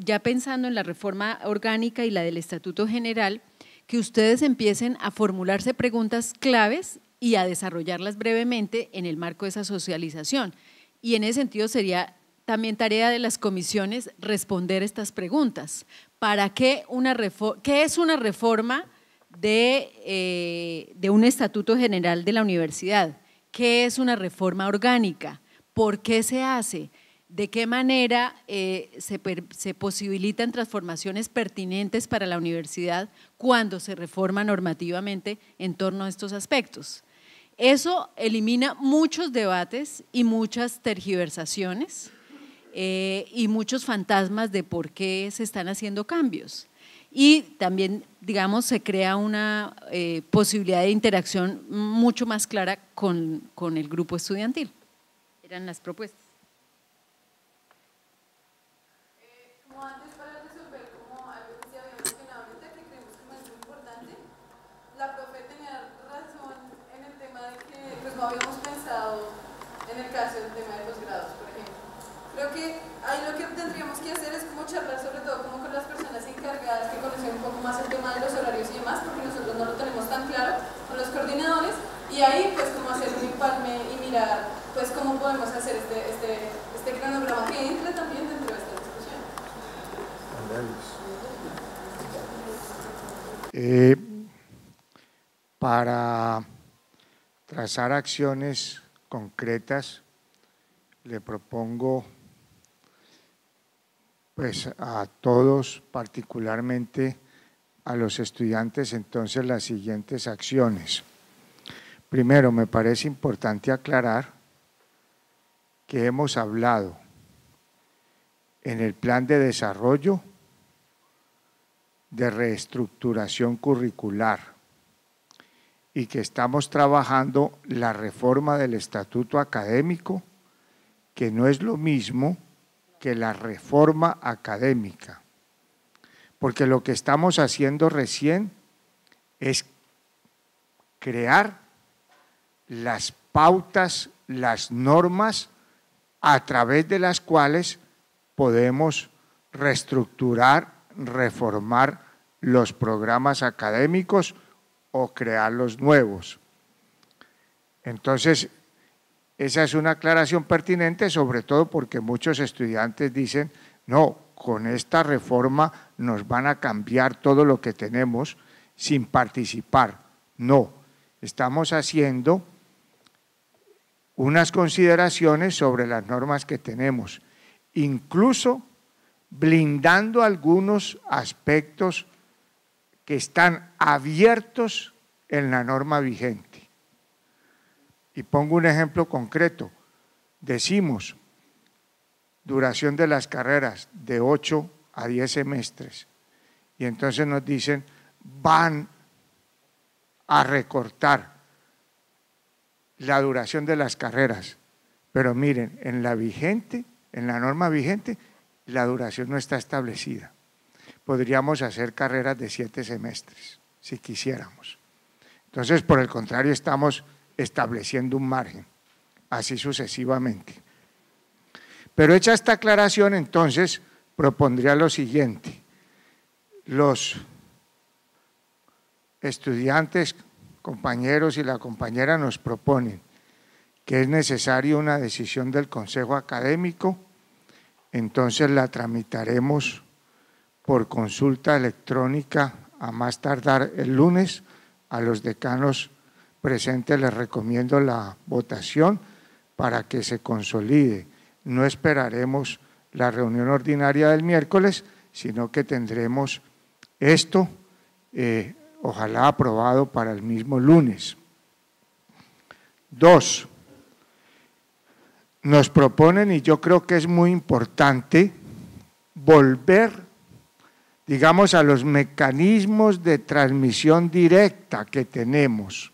ya pensando en la reforma orgánica y la del Estatuto General, que ustedes empiecen a formularse preguntas claves y a desarrollarlas brevemente en el marco de esa socialización. Y en ese sentido sería también tarea de las comisiones responder estas preguntas. ¿Para qué, una qué es una reforma eh, de, un estatuto general de la universidad? ¿Qué es una reforma orgánica? ¿Por qué se hace? de qué manera eh, se, posibilitan transformaciones pertinentes para la universidad cuando se reforma normativamente en torno a estos aspectos. Eso elimina muchos debates y muchas tergiversaciones eh, y muchos fantasmas de por qué se están haciendo cambios. Y también, digamos, se crea una eh, posibilidad de interacción mucho más clara con, con el grupo estudiantil. Eran las propuestas. Eh, habíamos hablar sobre todo como con las personas encargadas que conocen un poco más el tema de los horarios y demás, porque nosotros no lo tenemos tan claro con los coordinadores, y ahí pues como hacer un empalme y mirar pues cómo podemos hacer este, este, este cronograma que entre también dentro de esta discusión. Eh, para trazar acciones concretas, le propongo pues a todos, particularmente a los estudiantes, entonces las siguientes acciones. Primero, me parece importante aclarar que hemos hablado en el plan de desarrollo de reestructuración curricular y que estamos trabajando la reforma del estatuto académico, que no es lo mismo la reforma académica, porque lo que estamos haciendo recién es crear las pautas, las normas a través de las cuales podemos reestructurar, reformar los programas académicos o crear los nuevos. Entonces, esa es una aclaración pertinente, sobre todo porque muchos estudiantes dicen, no, con esta reforma nos van a cambiar todo lo que tenemos sin participar. No, estamos haciendo unas consideraciones sobre las normas que tenemos, incluso blindando algunos aspectos que están abiertos en la norma vigente. Y pongo un ejemplo concreto. Decimos duración de las carreras de 8 a 10 semestres. Y entonces nos dicen, van a recortar la duración de las carreras. Pero miren, en la vigente, en la norma vigente, la duración no está establecida. Podríamos hacer carreras de siete semestres, si quisiéramos. Entonces, por el contrario, estamos estableciendo un margen, así sucesivamente. Pero hecha esta aclaración, entonces propondría lo siguiente. Los estudiantes, compañeros y la compañera nos proponen que es necesaria una decisión del Consejo Académico, entonces la tramitaremos por consulta electrónica a más tardar el lunes a los decanos presente, les recomiendo la votación para que se consolide. No esperaremos la reunión ordinaria del miércoles, sino que tendremos esto, eh, ojalá aprobado para el mismo lunes. Dos, nos proponen, y yo creo que es muy importante, volver, digamos, a los mecanismos de transmisión directa que tenemos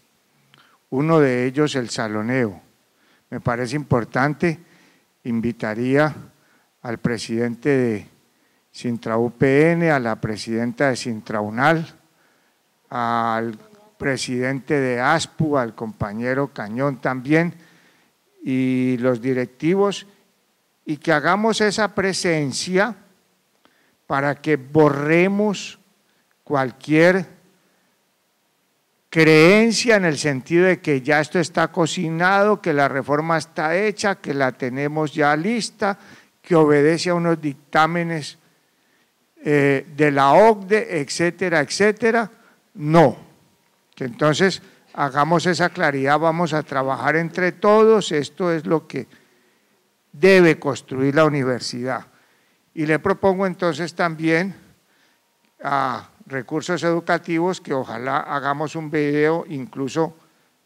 uno de ellos, el saloneo. Me parece importante, invitaría al presidente de Sintra UPN, a la presidenta de Unal, al presidente de ASPU, al compañero Cañón también, y los directivos, y que hagamos esa presencia para que borremos cualquier creencia en el sentido de que ya esto está cocinado, que la reforma está hecha, que la tenemos ya lista, que obedece a unos dictámenes eh, de la OCDE, etcétera, etcétera. No. Que entonces hagamos esa claridad, vamos a trabajar entre todos, esto es lo que debe construir la universidad. Y le propongo entonces también a recursos educativos que ojalá hagamos un video incluso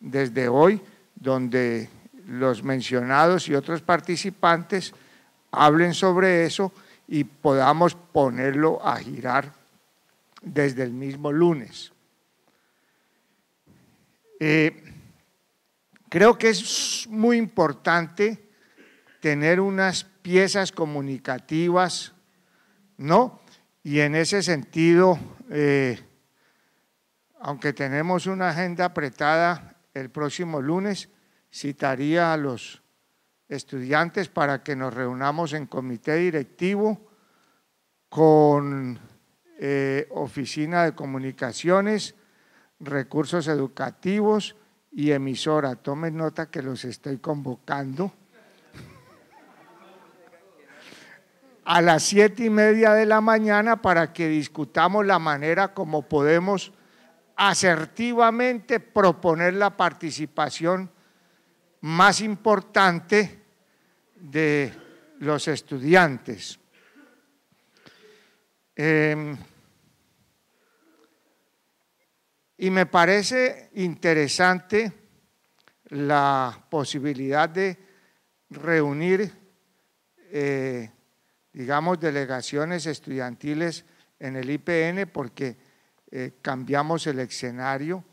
desde hoy donde los mencionados y otros participantes hablen sobre eso y podamos ponerlo a girar desde el mismo lunes. Eh, creo que es muy importante tener unas piezas comunicativas, ¿no? Y en ese sentido, eh, aunque tenemos una agenda apretada el próximo lunes, citaría a los estudiantes para que nos reunamos en comité directivo con eh, oficina de comunicaciones, recursos educativos y emisora. Tomen nota que los estoy convocando. a las siete y media de la mañana para que discutamos la manera como podemos asertivamente proponer la participación más importante de los estudiantes. Em, y me parece interesante la posibilidad de reunir eh, digamos, delegaciones estudiantiles en el IPN porque eh, cambiamos el escenario.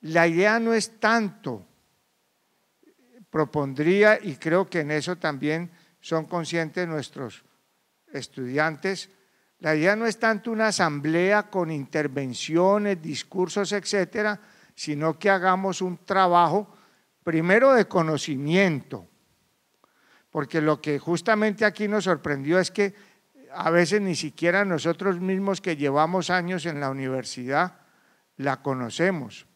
La idea no es tanto, eh, propondría, y creo que en eso también son conscientes nuestros estudiantes, la idea no es tanto una asamblea con intervenciones, discursos, etcétera, sino que hagamos un trabajo primero de conocimiento, porque lo que justamente aquí nos sorprendió es que a veces ni siquiera nosotros mismos que llevamos años en la universidad la conocemos.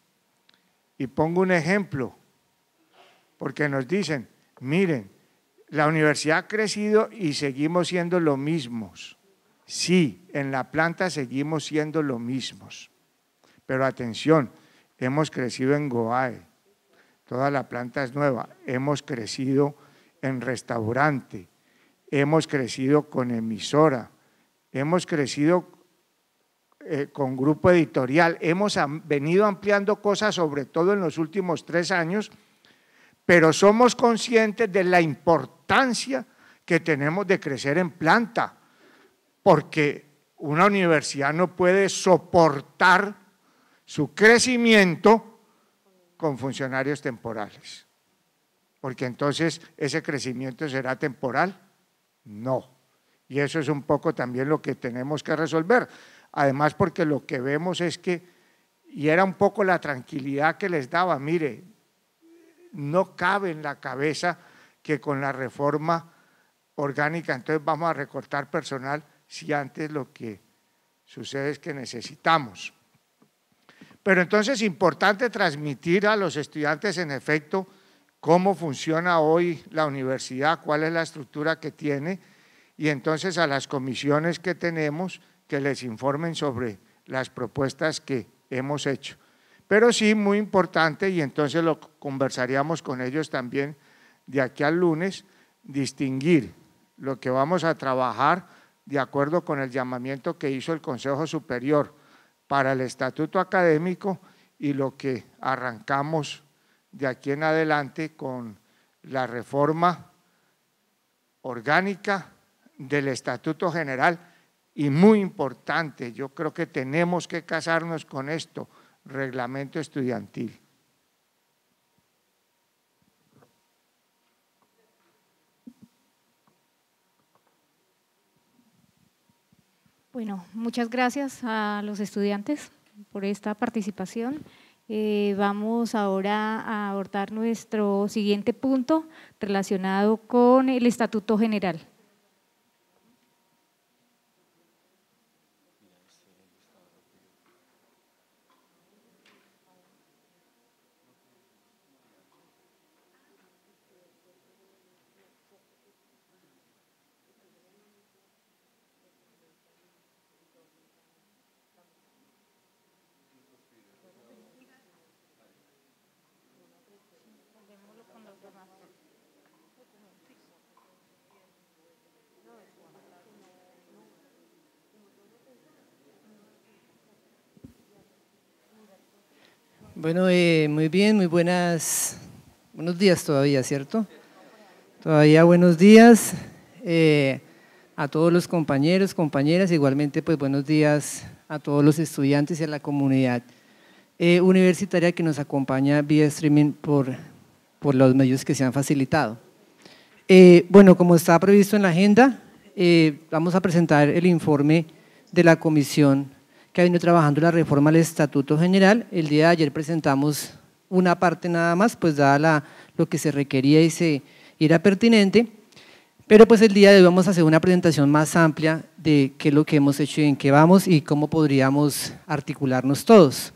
Y pongo un ejemplo, porque nos dicen, miren, la universidad ha crecido y seguimos siendo los mismos. Sí, en la planta seguimos siendo los mismos. Pero atención, hemos crecido en Goae. Toda la planta es nueva. Hemos crecido en restaurante, hemos crecido con emisora, hemos crecido eh, con grupo editorial, hemos venido ampliando cosas, sobre todo en los últimos tres años, pero somos conscientes de la importancia que tenemos de crecer en planta, porque una universidad no puede soportar su crecimiento con funcionarios temporales porque entonces ese crecimiento será temporal. No. Y eso es un poco también lo que tenemos que resolver. Además, porque lo que vemos es que, y era un poco la tranquilidad que les daba, mire, no cabe en la cabeza que con la reforma orgánica entonces vamos a recortar personal si antes lo que sucede es que necesitamos. Pero entonces es importante transmitir a los estudiantes en efecto cómo funciona hoy la universidad, cuál es la estructura que tiene, y entonces a las comisiones que tenemos que les informen sobre las propuestas que hemos hecho. Pero sí, muy importante, y entonces lo conversaríamos con ellos también de aquí al lunes, distinguir lo que vamos a trabajar de acuerdo con el llamamiento que hizo el Consejo Superior para el Estatuto Académico y lo que arrancamos de aquí en adelante con la reforma orgánica del Estatuto General y muy importante, yo creo que tenemos que casarnos con esto, reglamento estudiantil. Bueno, muchas gracias a los estudiantes por esta participación. Eh, vamos ahora a abordar nuestro siguiente punto relacionado con el Estatuto General. Bueno, eh, muy bien, muy buenas, buenos días todavía, ¿cierto? Todavía buenos días eh, a todos los compañeros, compañeras, igualmente pues buenos días a todos los estudiantes y a la comunidad eh, universitaria que nos acompaña vía streaming por, por los medios que se han facilitado. bueno, como está previsto en la agenda, vamos a presentar el informe de la Comisión ha venido trabajando la reforma al Estatuto General. El día de ayer presentamos una parte nada más, pues dada lo que se requería y, se, era pertinente. Pero pues el día de hoy vamos a hacer una presentación más amplia de qué es lo que hemos hecho y en qué vamos y cómo podríamos articularnos todos.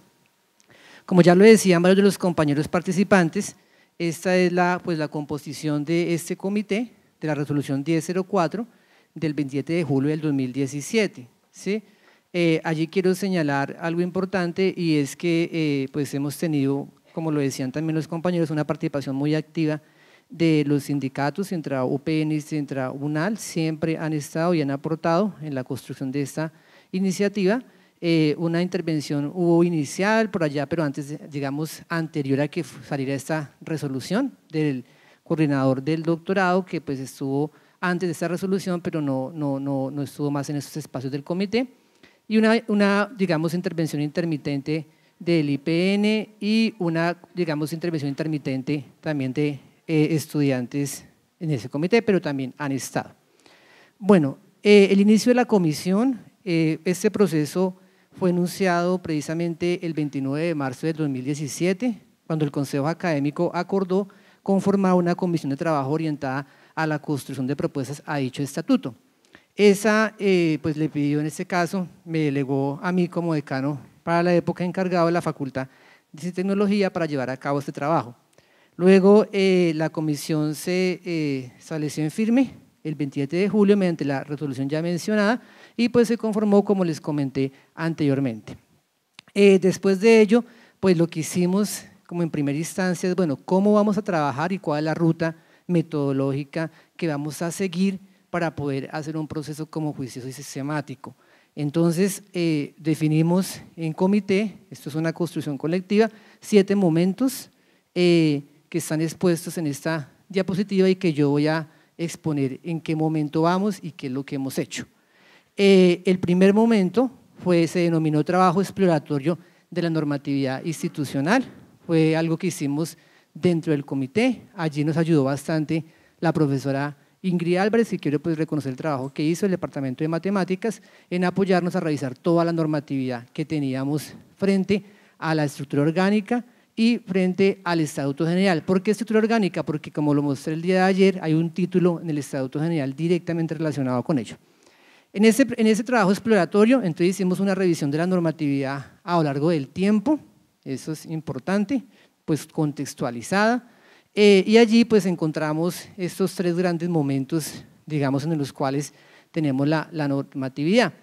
Como ya lo decían varios de los compañeros participantes, esta es la, pues, la composición de este comité, de la resolución 1004 del 27 de julio del 2017. ¿sí? Eh, allí quiero señalar algo importante y es que eh, pues hemos tenido, como lo decían también los compañeros, una participación muy activa de los sindicatos, entre UPN y entre UNAL, siempre han estado y han aportado en la construcción de esta iniciativa. Eh, una intervención hubo inicial por allá, pero antes, digamos, anterior a que saliera esta resolución del coordinador del doctorado, que pues estuvo antes de esta resolución, pero no, no estuvo más en estos espacios del comité y una, digamos, intervención intermitente del IPN y una, digamos, intervención intermitente también de eh, estudiantes en ese comité, pero también han estado. Bueno, eh, el inicio de la comisión, eh, este proceso fue anunciado precisamente el 29 de marzo del 2017, cuando el Consejo Académico acordó conformar una comisión de trabajo orientada a la construcción de propuestas a dicho estatuto. Esa, eh, pues le pidió en este caso, me delegó a mí como decano para la época encargado de la Facultad de Tecnología para llevar a cabo este trabajo. Luego, eh, la comisión se eh, estableció en firme el 27 de julio mediante la resolución ya mencionada y pues se conformó como les comenté anteriormente. después de ello, pues lo que hicimos como en primera instancia es, bueno, ¿cómo vamos a trabajar y cuál es la ruta metodológica que vamos a seguir? para poder hacer un proceso como juicioso y sistemático. Entonces, eh, definimos en comité, esto es una construcción colectiva, siete momentos eh, que están expuestos en esta diapositiva y que yo voy a exponer en qué momento vamos y qué es lo que hemos hecho. Eh, el primer momento fue, se denominó trabajo exploratorio de la normatividad institucional, fue algo que hicimos dentro del comité, allí nos ayudó bastante la profesora Ingrid Álvarez, si quiero pues, reconocer el trabajo que hizo el Departamento de Matemáticas en apoyarnos a revisar toda la normatividad que teníamos frente a la estructura orgánica y frente al Estatuto General. ¿Por qué estructura orgánica? Porque como lo mostré el día de ayer, hay un título en el Estatuto General directamente relacionado con ello. En ese, en ese trabajo exploratorio, entonces hicimos una revisión de la normatividad a lo largo del tiempo, eso es importante, pues contextualizada, eh, y allí pues encontramos estos tres grandes momentos, digamos, en los cuales tenemos la, normatividad.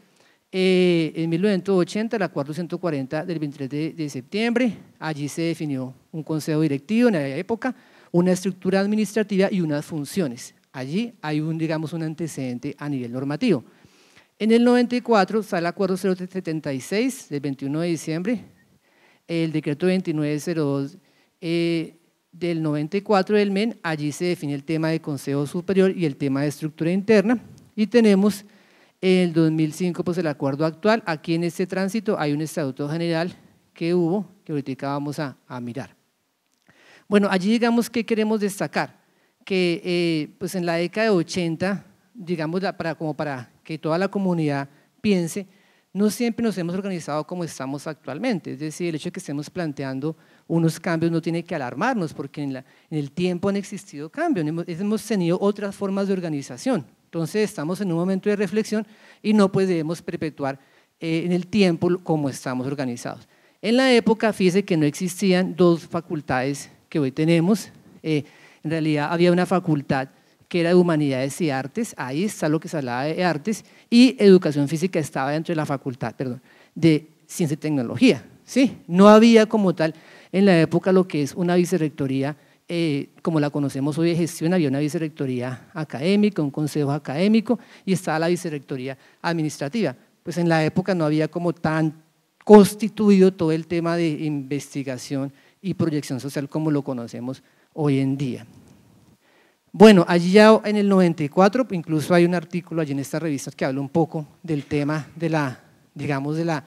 Eh, en 1980, el acuerdo 140 del 23 de, septiembre, allí se definió un consejo directivo en aquella época, una estructura administrativa y unas funciones. Allí hay un, digamos, un antecedente a nivel normativo. En el 94 sale el acuerdo 076 del 21 de diciembre, el decreto 2902 del 94 del MEN, allí se define el tema de Consejo Superior y el tema de estructura interna. Y tenemos en el 2005 pues, el acuerdo actual. Aquí en este tránsito hay un estatuto general que hubo, que ahorita vamos a, mirar. Bueno, allí digamos que queremos destacar que eh, pues en la década de 80, digamos, para, como para que toda la comunidad piense, no siempre nos hemos organizado como estamos actualmente. Es decir, el hecho de que estemos planteando unos cambios no tiene que alarmarnos, porque en, el tiempo han existido cambios, hemos, tenido otras formas de organización. Entonces estamos en un momento de reflexión y no podemos perpetuar eh, en el tiempo como estamos organizados. En la época, fíjese que no existían dos facultades que hoy tenemos. Eh, en realidad había una facultad que era de Humanidades y Artes, ahí está lo que se hablaba de Artes, y Educación Física estaba dentro de la facultad, perdón, de Ciencia y Tecnología, ¿sí? No había como tal en la época lo que es una vicerrectoría, eh, como la conocemos hoy de gestión, había una vicerrectoría académica, un consejo académico, y estaba la vicerrectoría administrativa. Pues en la época no había como tan constituido todo el tema de investigación y proyección social como lo conocemos hoy en día. Bueno, allí ya en el 94 incluso hay un artículo allí en esta revista que habla un poco del tema de la, digamos, de la,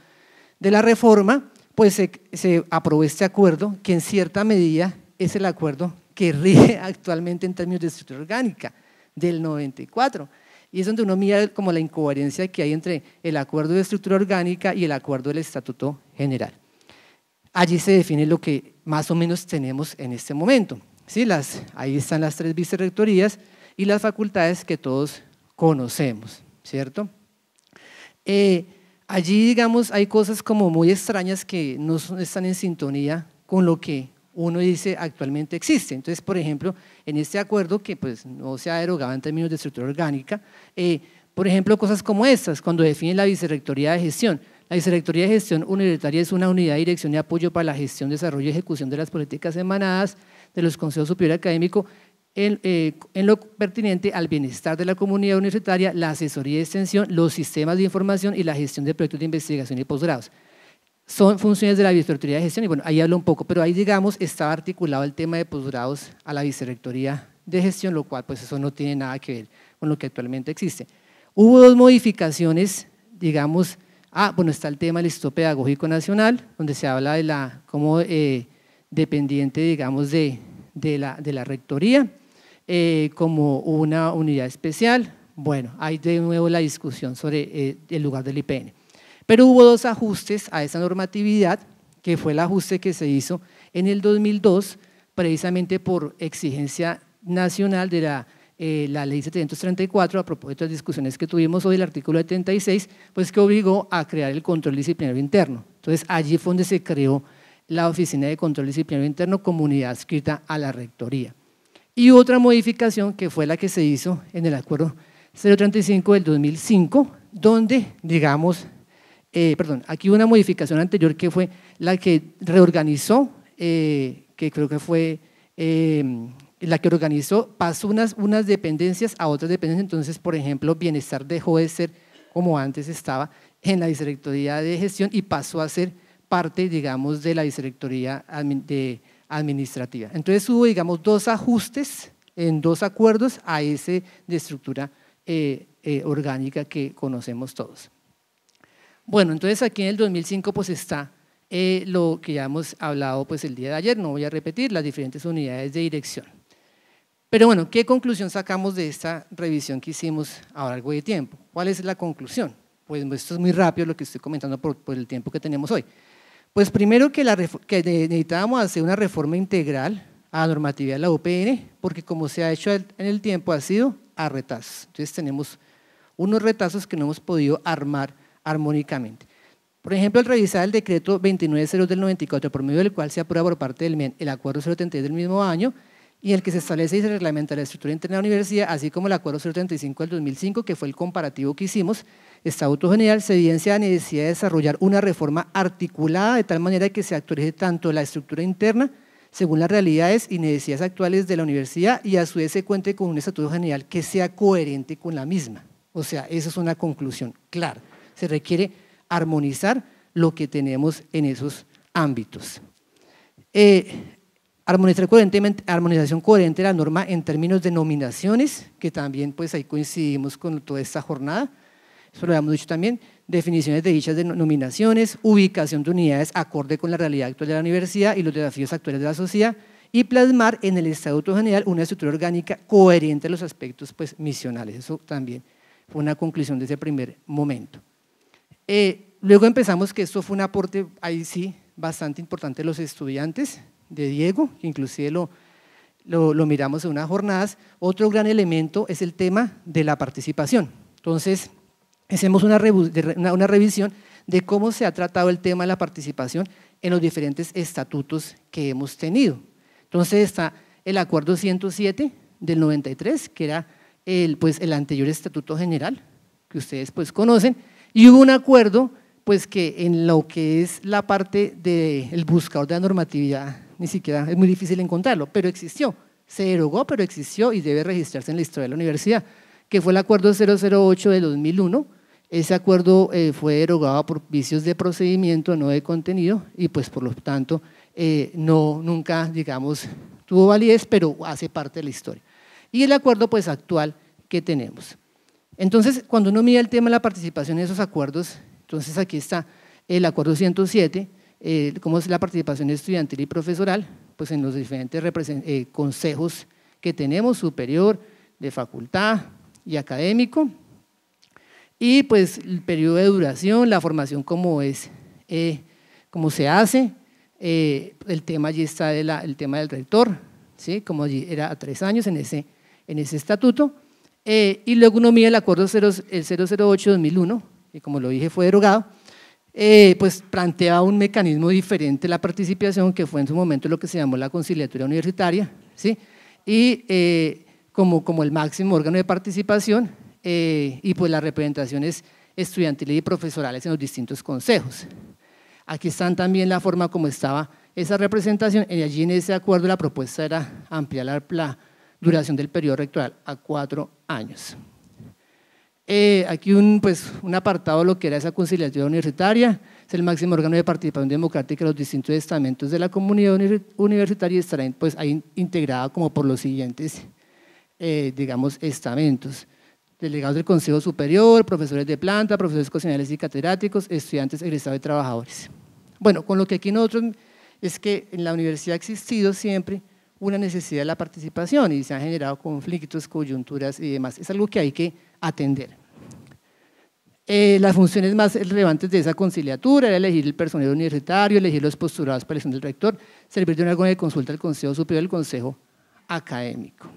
de la reforma, pues se, se aprobó este acuerdo que en cierta medida es el acuerdo que rige actualmente en términos de estructura orgánica del 94. Y es donde uno mira como la incoherencia que hay entre el acuerdo de estructura orgánica y el acuerdo del Estatuto General. Allí se define lo que más o menos tenemos en este momento. ¿sí? Las, ahí están las tres vicerrectorías y las facultades que todos conocemos, ¿cierto? Eh, allí, digamos, hay cosas como muy extrañas que no están en sintonía con lo que uno dice actualmente existe. Entonces, por ejemplo, en este acuerdo que pues no se ha derogado en términos de estructura orgánica, eh, por ejemplo, cosas como estas, cuando define la vicerrectoría de gestión. La vicerrectoría de gestión universitaria es una unidad de dirección y apoyo para la gestión, desarrollo y ejecución de las políticas emanadas de los Consejos Superior académicos, eh, en, lo pertinente al bienestar de la comunidad universitaria, la asesoría de extensión, los sistemas de información y la gestión de proyectos de investigación y posgrados. Son funciones de la vicerrectoría de gestión y bueno, ahí hablo un poco, pero ahí digamos estaba articulado el tema de posgrados a la vicerrectoría de gestión, lo cual pues eso no tiene nada que ver con lo que actualmente existe. Hubo dos modificaciones, digamos, ah, bueno, está el tema del Instituto Pedagógico Nacional, donde se habla de la, cómo eh, dependiente, digamos, de, de, la, de la, rectoría, eh, como una unidad especial. Bueno, hay de nuevo la discusión sobre eh, el lugar del IPN. Pero hubo dos ajustes a esa normatividad, que fue el ajuste que se hizo en el 2002, precisamente por exigencia nacional de la, eh, la ley 734, a propósito de las discusiones que tuvimos hoy, el artículo 76, pues que obligó a crear el control disciplinario interno. Entonces, allí fue donde se creó la Oficina de Control Disciplinario Interno, comunidad adscrita a la Rectoría. Y otra modificación que fue la que se hizo en el Acuerdo 035 del 2005, donde, digamos, eh, perdón, aquí una modificación anterior que fue la que reorganizó, eh, que creo que fue em, la que organizó, pasó unas, unas dependencias a otras dependencias, entonces, por ejemplo, Bienestar dejó de ser como antes estaba en la Directoría de Gestión y pasó a ser parte, digamos, de la vicerectoría administrativa. Entonces hubo, digamos, dos ajustes en dos acuerdos a ese de estructura eh, eh, orgánica que conocemos todos. Bueno, entonces aquí en el 2005 pues está eh, lo que ya hemos hablado pues el día de ayer, no voy a repetir las diferentes unidades de dirección. Pero bueno, ¿qué conclusión sacamos de esta revisión que hicimos ahora largo de tiempo? ¿Cuál es la conclusión? Pues esto es muy rápido lo que estoy comentando por el tiempo que tenemos hoy. Pues primero que, necesitábamos hacer una reforma integral a la normatividad de la UPN, porque como se ha hecho en el tiempo ha sido a retazos. Entonces tenemos unos retazos que no hemos podido armar armónicamente. Por ejemplo, al revisar el decreto 29.0 del 94, por medio del cual se aprueba por parte del MEN el acuerdo 073 del mismo año, y en el que se establece y se reglamenta la estructura interna de la universidad, así como el Acuerdo 035 del 2005, que fue el comparativo que hicimos, Estatuto General se evidencia la necesidad de desarrollar una reforma articulada de tal manera que se actualice tanto la estructura interna según las realidades y necesidades actuales de la universidad y a su vez se cuente con un estatuto general que sea coherente con la misma. O sea, esa es una conclusión clara. Se requiere armonizar lo que tenemos en esos ámbitos. Eh, armonización coherente de la norma en términos de nominaciones, que también pues ahí coincidimos con toda esta jornada, eso lo habíamos dicho también, definiciones de dichas de nominaciones, ubicación de unidades acorde con la realidad actual de la universidad y los desafíos actuales de la sociedad, y plasmar en el Estatuto General una estructura orgánica coherente a los aspectos pues, misionales. Eso también fue una conclusión de ese primer momento. Eh, luego empezamos que esto fue un aporte, ahí sí, bastante importante de los estudiantes, de Diego, que inclusive lo, miramos en unas jornadas. Otro gran elemento es el tema de la participación. Entonces, hacemos una, revisión de cómo se ha tratado el tema de la participación en los diferentes estatutos que hemos tenido. Entonces está el acuerdo 107 del 93, que era pues, el, anterior estatuto general, que ustedes pues conocen, y hubo un acuerdo pues que en lo que es la parte del buscador de la normatividad ni siquiera, es muy difícil encontrarlo, pero existió. Se derogó, pero existió y debe registrarse en la historia de la universidad, que fue el acuerdo 008 de 2001. Ese acuerdo eh, fue derogado por vicios de procedimiento, no de contenido, y pues por lo tanto eh, no, nunca, digamos, tuvo validez, pero hace parte de la historia. Y el acuerdo pues actual que tenemos. Entonces, cuando uno mira el tema de la participación en esos acuerdos, entonces aquí está el acuerdo 107, eh, cómo es la participación estudiantil y profesoral, pues en los diferentes eh, consejos que tenemos, superior, de facultad y académico, y pues el periodo de duración, la formación como es, eh, se hace, eh, el tema allí está el tema del rector, ¿sí? como allí era a tres años en ese, en ese estatuto, y luego uno mide el acuerdo el 008-2001, que como lo dije fue derogado, eh, pues plantea un mecanismo diferente la participación, que fue en su momento lo que se llamó la conciliatura universitaria, ¿sí? y eh, como, como el máximo órgano de participación, eh, y pues las representaciones estudiantiles y profesorales en los distintos consejos. Aquí están también la forma como estaba esa representación, y allí en ese acuerdo la propuesta era ampliar la, la duración del periodo rectoral a cuatro años. Eh, aquí un, pues, un apartado de lo que era esa conciliación universitaria, es el máximo órgano de participación democrática de los distintos estamentos de la comunidad universitaria y estará pues, ahí integrada como por los siguientes, eh, digamos, estamentos. Delegados del Consejo Superior, profesores de planta, profesores cocinales y catedráticos, estudiantes, egresados y trabajadores. Bueno, con lo que aquí nosotros es que en la universidad ha existido siempre una necesidad de la participación y se han generado conflictos, coyunturas y demás. Es algo que hay que atender. Eh, las funciones más relevantes de esa conciliatura era elegir el personal universitario, elegir los postulados para elección del rector, servir de una órgano de consulta al Consejo Superior del Consejo Académico.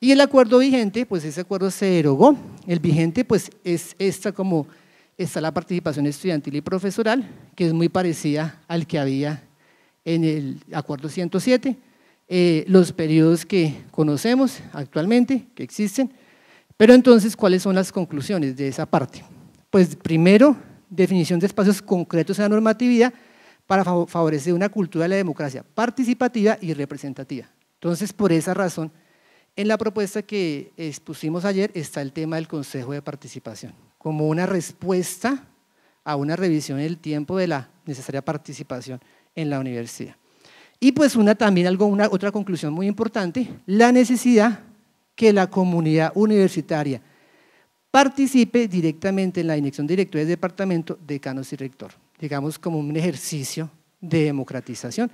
Y el acuerdo vigente, pues ese acuerdo se derogó. El vigente, pues es esta como está la participación estudiantil y profesoral, que es muy parecida al que había en el acuerdo 107. Eh, los periodos que conocemos actualmente, que existen. Pero entonces, ¿cuáles son las conclusiones de esa parte? Pues primero, definición de espacios concretos en la normatividad para favorecer una cultura de la democracia participativa y representativa. Entonces, por esa razón, en la propuesta que expusimos ayer está el tema del Consejo de Participación, como una respuesta a una revisión del tiempo de la necesaria participación en la universidad. Y pues una también algo, otra conclusión muy importante, la necesidad que la comunidad universitaria participe directamente en la elección directa del departamento, decanos y rector, digamos como un ejercicio de democratización.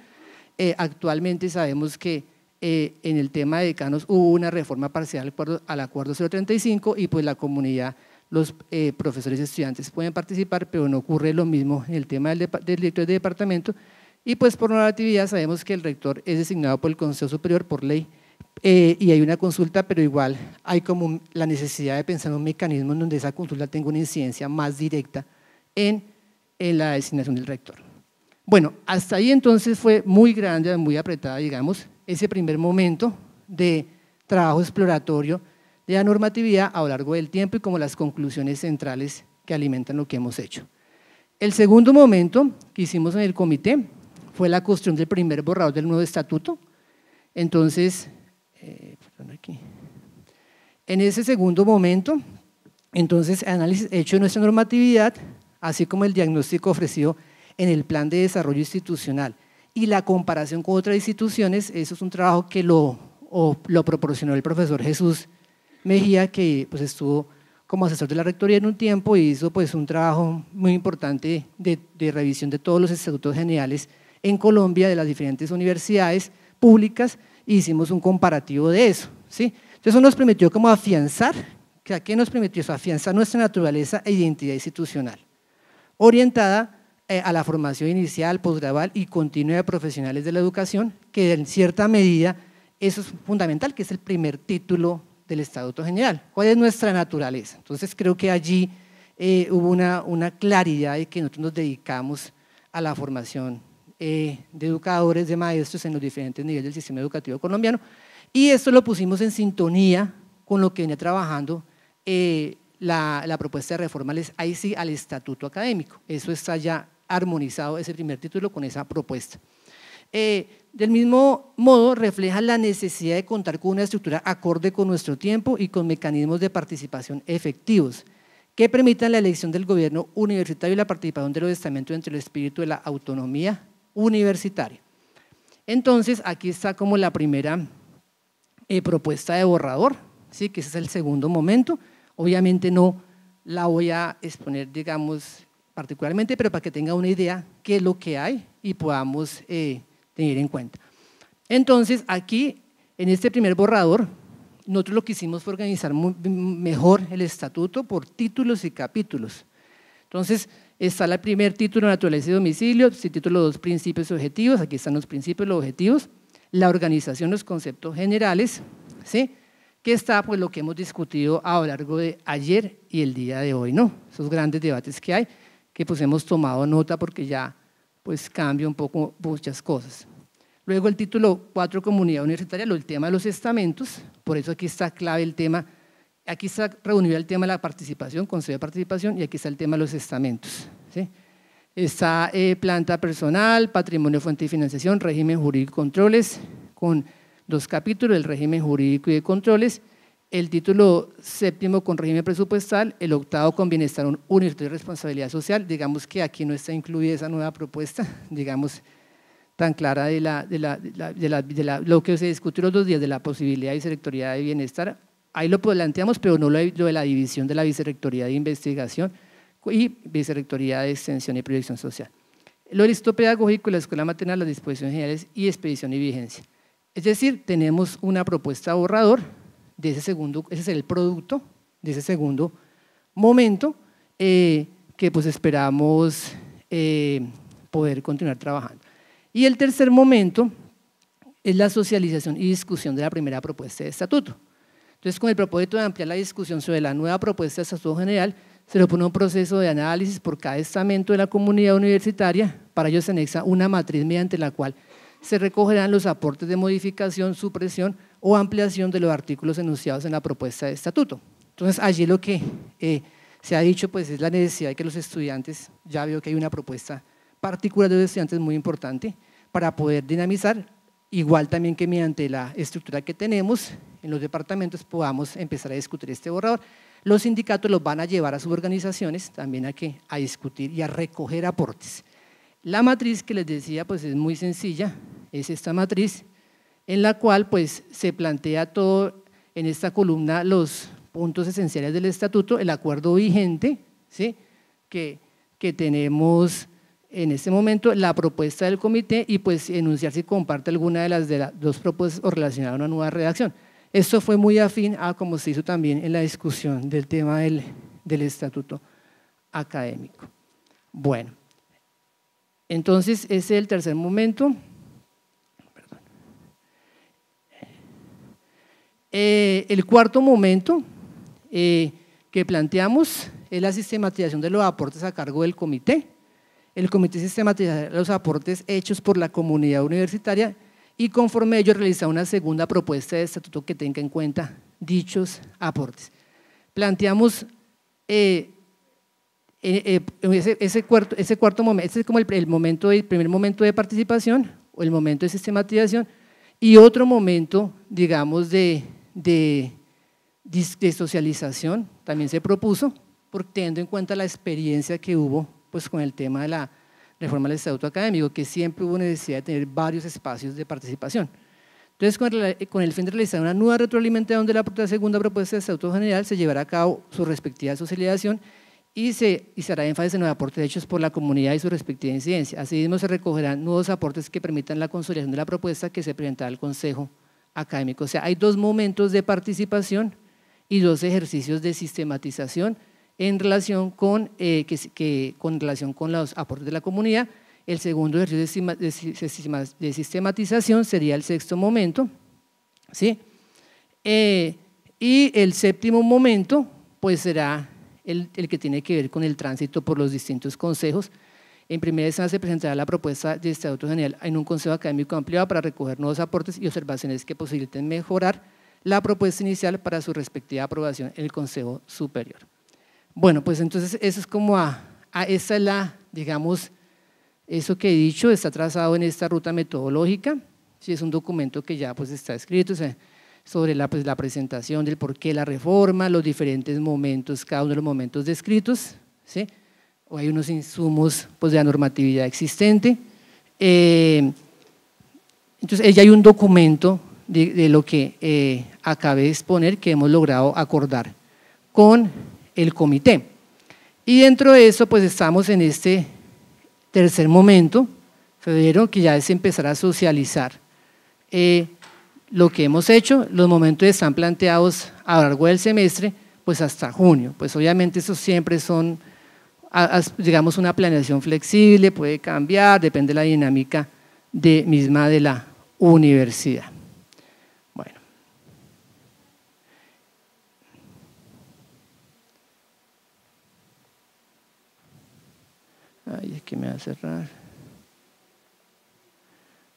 Eh, actualmente sabemos que eh, en el tema de decanos hubo una reforma parcial al acuerdo, al acuerdo 035 y pues la comunidad, los eh, profesores y estudiantes pueden participar, pero no ocurre lo mismo en el tema del, del director de departamento, y pues por normatividad sabemos que el rector es designado por el Consejo Superior por ley eh, y hay una consulta, pero igual hay como la necesidad de pensar un mecanismo en donde esa consulta tenga una incidencia más directa en la designación del rector. Bueno, hasta ahí entonces fue muy grande, muy apretada, digamos, ese primer momento de trabajo exploratorio de la normatividad a lo largo del tiempo y como las conclusiones centrales que alimentan lo que hemos hecho. El segundo momento que hicimos en el comité fue la cuestión del primer borrador del nuevo estatuto. Entonces, eh, aquí. en ese segundo momento, entonces, análisis hecho de nuestra normatividad, así como el diagnóstico ofrecido en el plan de desarrollo institucional y la comparación con otras instituciones, eso es un trabajo que lo, o, lo proporcionó el profesor Jesús Mejía, que pues, estuvo como asesor de la rectoría en un tiempo y hizo pues, un trabajo muy importante de, de revisión de todos los estatutos generales en Colombia de las diferentes universidades públicas e hicimos un comparativo de eso. Entonces eso nos permitió como afianzar, ¿a qué nos permitió eso? Afianzar nuestra naturaleza e identidad institucional, orientada eh, a la formación inicial, posgradual y continua de profesionales de la educación, que en cierta medida eso es fundamental, que es el primer título del Estatuto General. ¿Cuál es nuestra naturaleza? Entonces creo que allí eh, hubo una, una claridad de que nosotros nos dedicamos a la formación eh, de educadores, de maestros en los diferentes niveles del sistema educativo colombiano. Y esto lo pusimos en sintonía con lo que venía trabajando eh, la, propuesta de reforma ahí al estatuto académico. Eso está ya armonizado, ese primer título, con esa propuesta. Eh, del mismo modo, refleja la necesidad de contar con una estructura acorde con nuestro tiempo y con mecanismos de participación efectivos que permitan la elección del gobierno universitario y la participación de los estamentos entre el espíritu de la autonomía universitaria. Entonces, aquí está como la primera eh, propuesta de borrador, ¿sí? que ese es el segundo momento. Obviamente no la voy a exponer, digamos, particularmente, pero para que tenga una idea qué es lo que hay y podamos eh, tener en cuenta. Entonces, aquí, en este primer borrador, nosotros lo que hicimos fue organizar mejor el estatuto por títulos y capítulos. Entonces, está el primer título, naturaleza y domicilio, título dos principios y objetivos, aquí están los principios, y los objetivos, la organización, los conceptos generales, ¿sí? que está pues lo que hemos discutido a lo largo de ayer y el día de hoy, ¿no? Esos grandes debates que hay, que pues hemos tomado nota porque ya pues cambia un poco muchas cosas. Luego el título 4, comunidad universitaria, el tema de los estamentos, por eso aquí está clave el tema Aquí está reunido el tema de la participación, consejo de participación, y aquí está el tema de los estamentos. Está eh, planta personal, patrimonio, fuente de financiación, régimen jurídico y controles, con dos capítulos, el régimen jurídico y de controles, el título séptimo con régimen presupuestal, el octavo con bienestar único y responsabilidad social. Digamos que aquí no está incluida esa nueva propuesta, digamos, tan clara de, lo que se discutió los dos días de la posibilidad y selectoría de bienestar Ahí lo planteamos, pero no lo de la división de la Vicerrectoría de Investigación y Vicerrectoría de Extensión y Proyección Social. Lo listo pedagógico, la escuela maternal, las disposiciones generales y expedición y vigencia. Es decir, tenemos una propuesta borrador de ese segundo, ese es el producto de ese segundo momento eh, que pues esperamos eh, poder continuar trabajando. Y el tercer momento es la socialización y discusión de la primera propuesta de estatuto. Entonces, con el propósito de ampliar la discusión sobre la nueva propuesta de Estatuto General, se pone un proceso de análisis por cada estamento de la comunidad universitaria. Para ello se anexa una matriz mediante la cual se recogerán los aportes de modificación, supresión o ampliación de los artículos enunciados en la propuesta de estatuto. Entonces, allí lo que eh, se ha dicho pues, es la necesidad de que los estudiantes, ya veo que hay una propuesta particular de los estudiantes muy importante, para poder dinamizar igual también que mediante la estructura que tenemos en los departamentos podamos empezar a discutir este borrador. Los sindicatos los van a llevar a sus organizaciones también a, que, a discutir y a recoger aportes. La matriz que les decía pues es muy sencilla, es esta matriz en la cual pues se plantea todo en esta columna los puntos esenciales del estatuto, el acuerdo vigente, que tenemos en este momento la propuesta del comité y pues enunciar si comparte alguna de las dos propuestas o relacionar una nueva redacción. Esto fue muy afín a como se hizo también en la discusión del tema del, estatuto académico. Bueno, entonces ese es el tercer momento. Eh, el cuarto momento eh, que planteamos es la sistematización de los aportes a cargo del comité el comité sistematizará los aportes hechos por la comunidad universitaria y conforme ello realiza una segunda propuesta de estatuto que tenga en cuenta dichos aportes. Planteamos eh, eh, eh, ese, cuarto, momento, este es como el, momento primer momento de participación o el momento de sistematización y otro momento, digamos, de, de, de socialización también se propuso, teniendo en cuenta la experiencia que hubo pues con el tema de la reforma del estatuto académico, que siempre hubo necesidad de tener varios espacios de participación. Entonces, con, el fin de realizar una nueva retroalimentación de la, segunda propuesta de estatuto general, se llevará a cabo su respectiva socialización y se, y se hará énfasis en los aportes hechos por la comunidad y su respectiva incidencia. Asimismo, se recogerán nuevos aportes que permitan la consolidación de la propuesta que se presentará al Consejo Académico. O sea, hay dos momentos de participación y dos ejercicios de sistematización en relación con, eh, que, con relación con los aportes de la comunidad. El segundo ejercicio de sistematización sería el sexto momento. ¿sí? Eh, y el séptimo momento pues será el, que tiene que ver con el tránsito por los distintos consejos. En primera instancia se presentará la propuesta de Estatuto General en un consejo académico ampliado para recoger nuevos aportes y observaciones que posibiliten mejorar la propuesta inicial para su respectiva aprobación en el Consejo Superior. Bueno, pues entonces eso es como a, esta es la, digamos, eso que he dicho está trazado en esta ruta metodológica, si es un documento que ya pues está escrito, sobre la, pues, la presentación del por qué la reforma, los diferentes momentos, cada uno de los momentos descritos, ¿sí? o hay unos insumos pues, de la normatividad existente. Eh, entonces, ya hay un documento de, lo que eh, acabé de exponer que hemos logrado acordar con el comité. Y dentro de eso, pues estamos en este tercer momento, febrero, que ya es empezar a socializar eh, lo que hemos hecho. Los momentos están planteados a lo largo del semestre, pues hasta junio. Pues obviamente eso siempre son, digamos, una planeación flexible, puede cambiar, depende de la dinámica de, misma de la universidad. es me va a cerrar.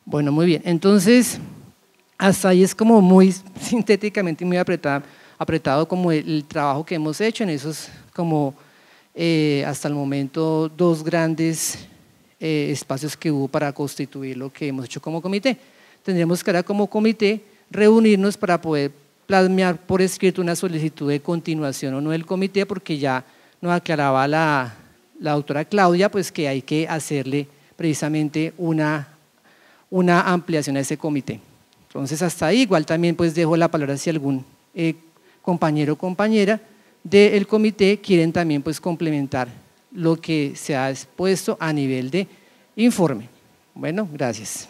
Bueno, muy bien. Entonces, hasta ahí es como muy sintéticamente, y muy apretado, apretado como el, trabajo que hemos hecho en esos como eh, hasta el momento dos grandes eh, espacios que hubo para constituir lo que hemos hecho como comité. Tendríamos que ahora como comité reunirnos para poder plasmear por escrito una solicitud de continuación o no del comité porque ya nos aclaraba la, la doctora Claudia, pues que hay que hacerle precisamente una, ampliación a ese comité. Entonces, hasta ahí, igual también pues dejo la palabra si algún eh, compañero o compañera del comité quieren también pues complementar lo que se ha expuesto a nivel de informe. Bueno, gracias.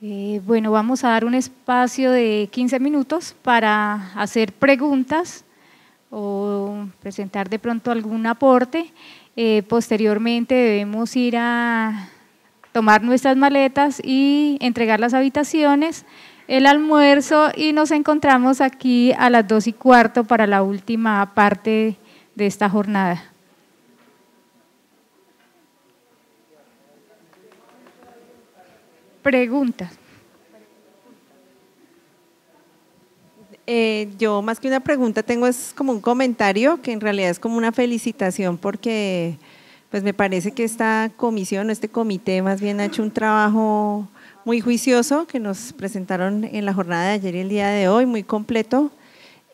Eh, bueno, vamos a dar un espacio de 15 minutos para hacer preguntas o presentar de pronto algún aporte. Eh, posteriormente debemos ir a tomar nuestras maletas y entregar las habitaciones, el almuerzo y nos encontramos aquí a las dos y cuarto para la última parte de esta jornada. Preguntas. Eh, yo más que una pregunta tengo es como un comentario que en realidad es como una felicitación porque pues me parece que esta comisión, o este comité más bien ha hecho un trabajo muy juicioso que nos presentaron en la jornada de ayer y el día de hoy, muy completo.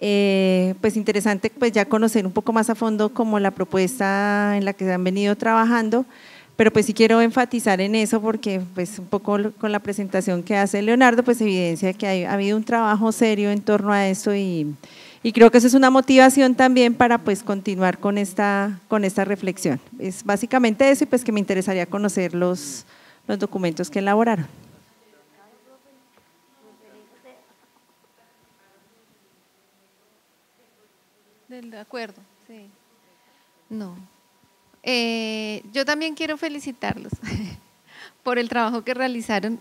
Eh, pues interesante pues ya conocer un poco más a fondo como la propuesta en la que se han venido trabajando pero pues sí quiero enfatizar en eso porque pues un poco con la presentación que hace Leonardo pues evidencia que ha habido un trabajo serio en torno a eso y, y creo que eso es una motivación también para pues continuar con esta, con esta reflexión. Es básicamente eso y pues que me interesaría conocer los, los documentos que elaboraron. Del acuerdo, sí. No. Eh, yo también quiero felicitarlos por el trabajo que realizaron.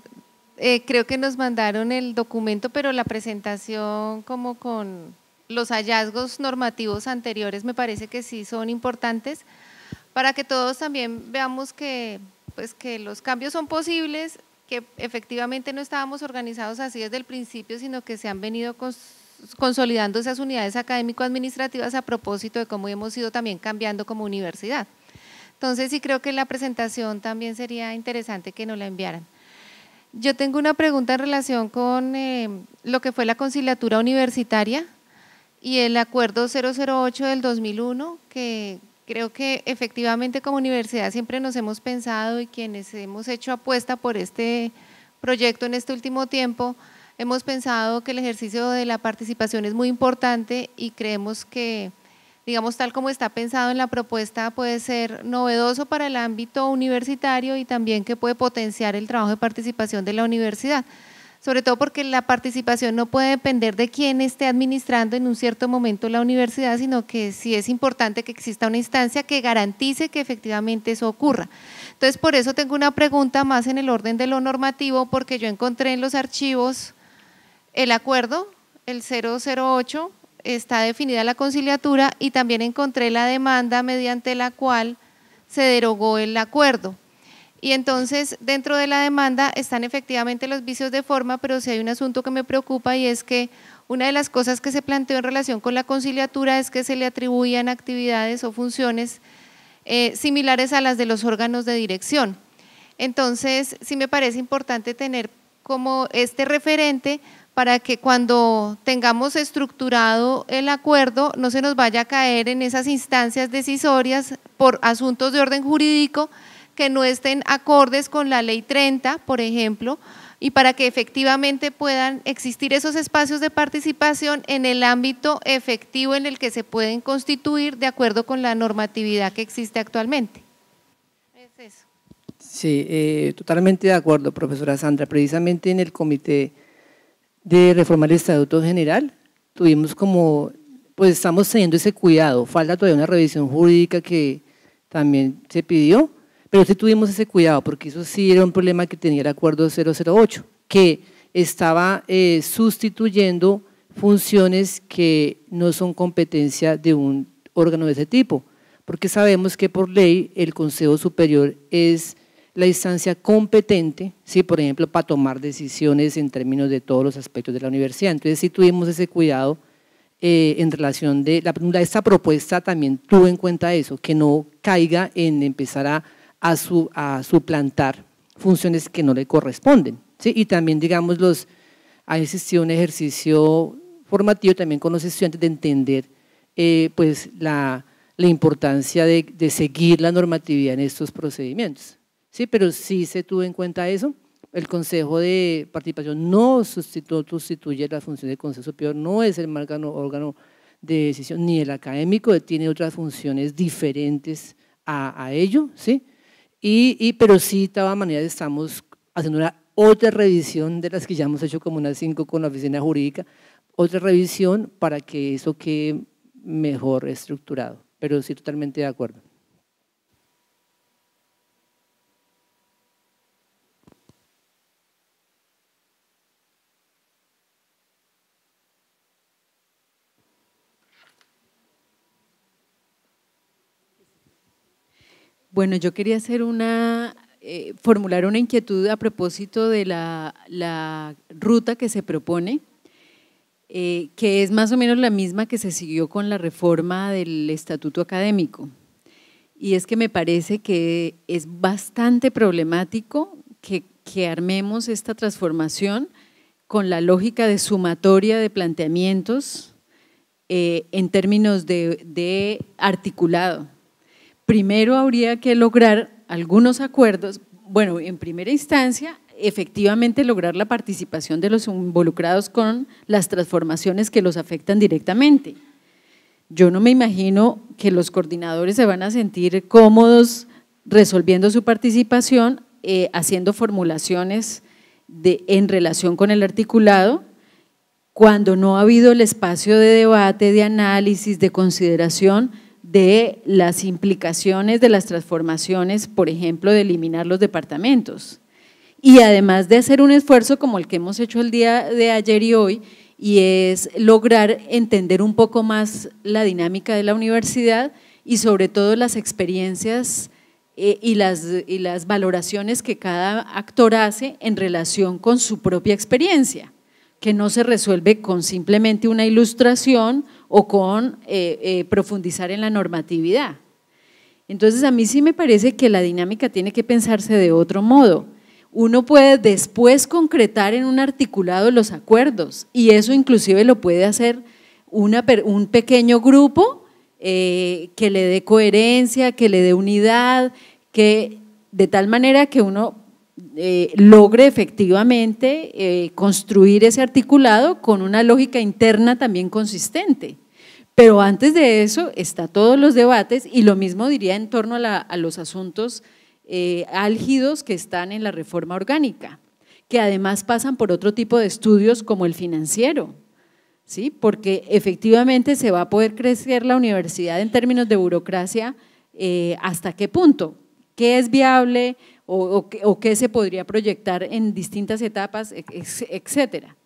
Eh, creo que nos mandaron el documento, pero la presentación como con los hallazgos normativos anteriores me parece que sí son importantes para que todos también veamos que, pues, que los cambios son posibles, que efectivamente no estábamos organizados así desde el principio, sino que se han venido consolidando esas unidades académico-administrativas a propósito de cómo hemos ido también cambiando como universidad. Entonces sí creo que la presentación también sería interesante que nos la enviaran. Yo tengo una pregunta en relación con eh, lo que fue la conciliatura universitaria y el acuerdo 008 del 2001, que creo que efectivamente como universidad siempre nos hemos pensado y quienes hemos hecho apuesta por este proyecto en este último tiempo, hemos pensado que el ejercicio de la participación es muy importante y creemos que digamos, tal como está pensado en la propuesta, puede ser novedoso para el ámbito universitario y también que puede potenciar el trabajo de participación de la universidad. Sobre todo porque la participación no puede depender de quién esté administrando en un cierto momento la universidad, sino que sí es importante que exista una instancia que garantice que efectivamente eso ocurra. Entonces, por eso tengo una pregunta más en el orden de lo normativo, porque yo encontré en los archivos el acuerdo, el 008, está definida la conciliatura y también encontré la demanda mediante la cual se derogó el acuerdo. Y entonces, dentro de la demanda están efectivamente los vicios de forma, pero sí hay un asunto que me preocupa y es que una de las cosas que se planteó en relación con la conciliatura es que se le atribuían actividades o funciones eh, similares a las de los órganos de dirección. Entonces, sí me parece importante tener como este referente para que cuando tengamos estructurado el acuerdo no se nos vaya a caer en esas instancias decisorias por asuntos de orden jurídico que no estén acordes con la ley 30, por ejemplo, y para que efectivamente puedan existir esos espacios de participación en el ámbito efectivo en el que se pueden constituir de acuerdo con la normatividad que existe actualmente. Sí, eh, totalmente de acuerdo, profesora Sandra. Precisamente en el comité de reformar el Estatuto General. Tuvimos como, pues estamos teniendo ese cuidado. Falta todavía una revisión jurídica que también se pidió, pero sí tuvimos ese cuidado, porque eso sí era un problema que tenía el acuerdo 008, que estaba eh, sustituyendo funciones que no son competencia de un órgano de ese tipo, porque sabemos que por ley el Consejo Superior es la instancia competente, ¿sí? por ejemplo, para tomar decisiones en términos de todos los aspectos de la universidad. Entonces, sí tuvimos ese cuidado eh, en relación de, la, esta propuesta también tuvo en cuenta eso, que no caiga en empezar a, suplantar funciones que no le corresponden. Y también, digamos, ha existido un ejercicio formativo también con los estudiantes de entender eh, pues la, importancia de, de seguir la normatividad en estos procedimientos. ¿sí? Pero sí se tuvo en cuenta eso. El Consejo de Participación no sustituye, la función del Consejo Superior, no es el órgano, órgano de decisión, ni el académico, tiene otras funciones diferentes a, ello, ¿sí? Y, pero sí, de todas maneras, estamos haciendo una otra revisión de las que ya hemos hecho como unas cinco con la oficina jurídica, otra revisión para que eso quede mejor estructurado, pero sí totalmente de acuerdo. Bueno, yo quería hacer una, eh, formular una inquietud a propósito de la, ruta que se propone, eh, que es más o menos la misma que se siguió con la reforma del estatuto académico. Y es que me parece que es bastante problemático que, armemos esta transformación con la lógica de sumatoria de planteamientos eh, en términos de articulado primero habría que lograr algunos acuerdos, bueno, en primera instancia, efectivamente lograr la participación de los involucrados con las transformaciones que los afectan directamente. Yo no me imagino que los coordinadores se van a sentir cómodos resolviendo su participación, eh, haciendo formulaciones en relación con el articulado, cuando no ha habido el espacio de debate, de análisis, de consideración de las implicaciones de las transformaciones, por ejemplo, de eliminar los departamentos. Y además de hacer un esfuerzo como el que hemos hecho el día de ayer y hoy, y es lograr entender un poco más la dinámica de la universidad y sobre todo las experiencias eh, y las, las valoraciones que cada actor hace en relación con su propia experiencia, que no se resuelve con simplemente una ilustración o con eh, eh, profundizar en la normatividad. Entonces a mí sí me parece que la dinámica tiene que pensarse de otro modo. Uno puede después concretar en un articulado los acuerdos y eso inclusive lo puede hacer un pequeño grupo eh, que le dé coherencia, que le dé unidad, que de tal manera que uno logre efectivamente construir ese articulado con una lógica interna también consistente. Pero antes de eso está todos los debates y lo mismo diría en torno a, los asuntos eh, álgidos que están en la reforma orgánica, que además pasan por otro tipo de estudios como el financiero, ¿sí? porque efectivamente se va a poder crecer la universidad en términos de burocracia eh, hasta qué punto, qué es viable o qué se podría proyectar en distintas etapas, e, e, etcétera.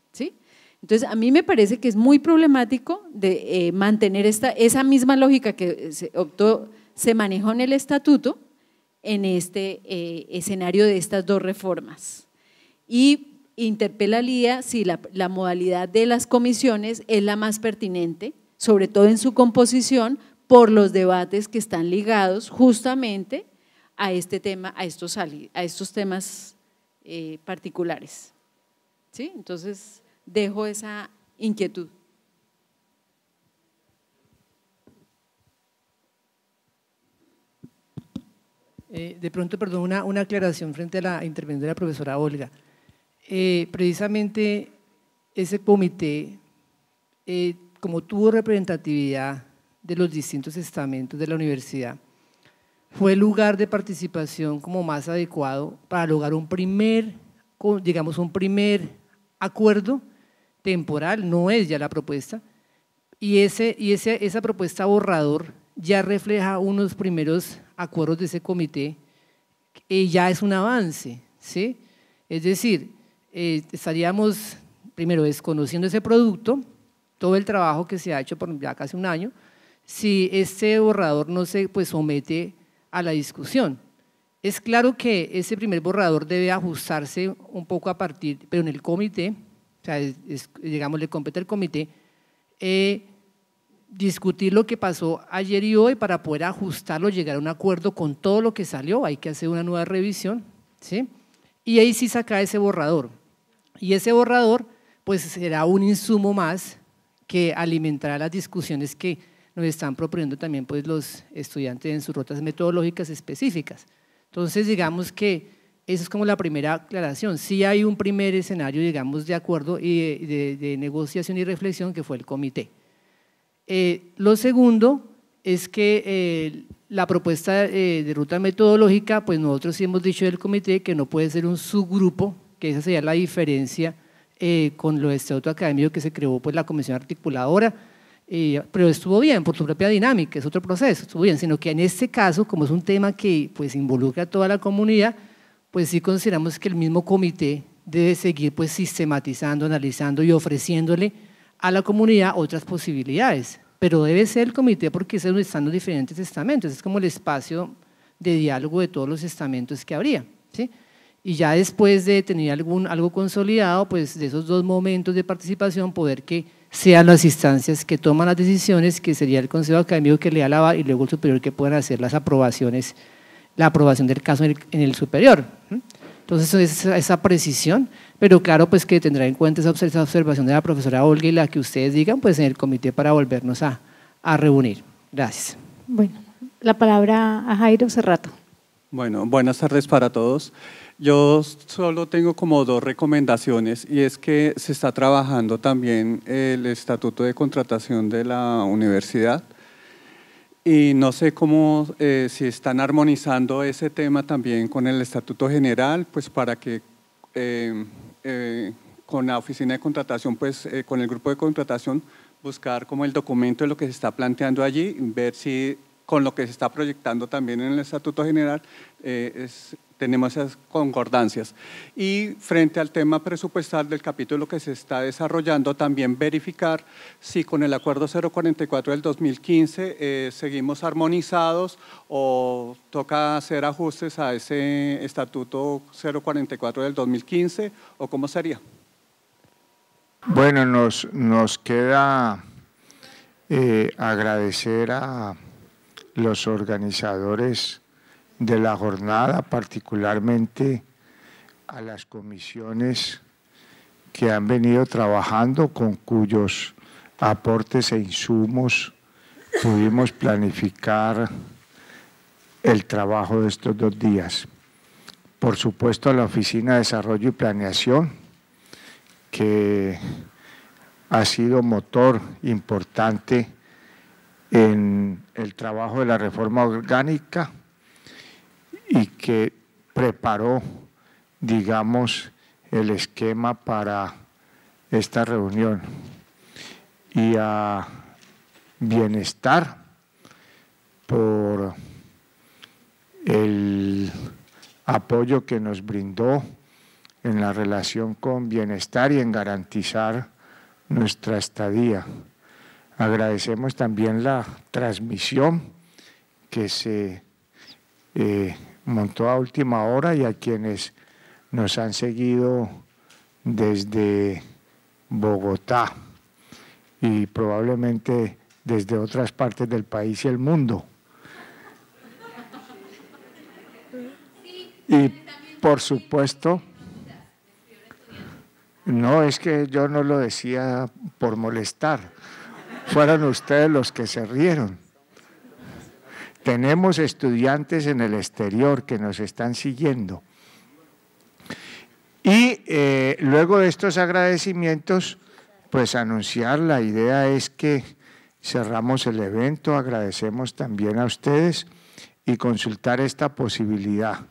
Entonces, a mí me parece que es muy problemático de eh, mantener esta, esa misma lógica que se optó, se manejó en el estatuto, en este eh, escenario de estas dos reformas. Y interpela si la, modalidad de las comisiones es la más pertinente, sobre todo en su composición, por los debates que están ligados justamente a este tema, a estos, a estos temas eh, particulares. ¿Sí? Entonces, dejo esa inquietud. Eh, de pronto, perdón, una, aclaración frente a la intervención de la profesora Olga. Eh, precisamente ese comité, eh, como tuvo representatividad de los distintos estamentos de la universidad, fue el lugar de participación como más adecuado para lograr un primer, digamos, un primer acuerdo temporal, no es ya la propuesta, y, ese, y esa propuesta borrador ya refleja unos primeros acuerdos de ese comité y ya es un avance, ¿sí? Es decir, eh, estaríamos primero desconociendo ese producto, todo el trabajo que se ha hecho por ya casi un año, si este borrador no se pues, somete a la discusión. Es claro que ese primer borrador debe ajustarse un poco a partir, pero en el comité, digamos, le compete al comité, eh, discutir lo que pasó ayer y hoy para poder ajustarlo, llegar a un acuerdo con todo lo que salió, hay que hacer una nueva revisión, ¿sí? Y ahí sí saca ese borrador. Y ese borrador, pues será un insumo más que alimentará las discusiones que nos están proponiendo también pues, los estudiantes en sus rutas metodológicas específicas. Entonces, digamos que esa es como la primera aclaración. Sí hay un primer escenario, digamos, de acuerdo y de, negociación y reflexión que fue el comité. Eh, lo segundo es que eh, la propuesta eh, de ruta metodológica, pues nosotros sí hemos dicho del comité que no puede ser un subgrupo, que esa sería la diferencia con lo de estatuto académico que se creó por pues, la comisión articuladora, pero estuvo bien por su propia dinámica, es otro proceso, estuvo bien, sino que en este caso, como es un tema que pues, involucra a toda la comunidad, pues sí consideramos que el mismo comité debe seguir pues sistematizando, analizando y ofreciéndole a la comunidad otras posibilidades. Pero debe ser el comité porque es donde están los diferentes estamentos, es como el espacio de diálogo de todos los estamentos que habría. Y ya después de tener algún, algo consolidado, pues de esos dos momentos de participación, poder que sean las instancias que toman las decisiones, que sería el Consejo Académico que le alaba y luego el superior que puedan hacer las aprobaciones la aprobación del caso en el, superior. Entonces, esa, precisión, pero claro, pues que tendrá en cuenta esa observación de la profesora Olga y la que ustedes digan, pues en el comité para volvernos a, a reunir. Gracias. Bueno, la palabra a Jairo Cerrato. Bueno, buenas tardes para todos. Yo solo tengo como dos recomendaciones y es que se está trabajando también el estatuto de contratación de la universidad y no sé cómo, eh, si están armonizando ese tema también con el Estatuto General, pues para que em, eh, con la Oficina de Contratación, pues eh, con el grupo de contratación, buscar como el documento de lo que se está planteando allí, ver si con lo que se está proyectando también en el Estatuto General es, tenemos esas concordancias. Y frente al tema presupuestal del capítulo que se está desarrollando, también verificar si con el acuerdo 044 del 2015 eh, seguimos armonizados o toca hacer ajustes a ese estatuto 044 del 2015 o cómo sería. Bueno, nos, nos queda eh, agradecer a los organizadores de la jornada, particularmente a las comisiones que han venido trabajando, con cuyos aportes e insumos pudimos planificar el trabajo de estos dos días. Por supuesto, a la Oficina de Desarrollo y Planeación, que ha sido motor importante en el trabajo de la reforma orgánica y que preparó, digamos, el esquema para esta reunión. Y a Bienestar por el apoyo que nos brindó en la relación con bienestar y en garantizar nuestra estadía. Agradecemos también la transmisión que se eh, montó a última hora y a quienes nos han seguido desde Bogotá y probablemente desde otras partes del país y el mundo. Y por supuesto, no es que yo no lo decía por molestar, fueron ustedes los que se rieron. Tenemos estudiantes en el exterior que nos están siguiendo. Y eh, luego de estos agradecimientos, pues anunciar, la idea es que cerramos el evento, agradecemos también a ustedes y consultar esta posibilidad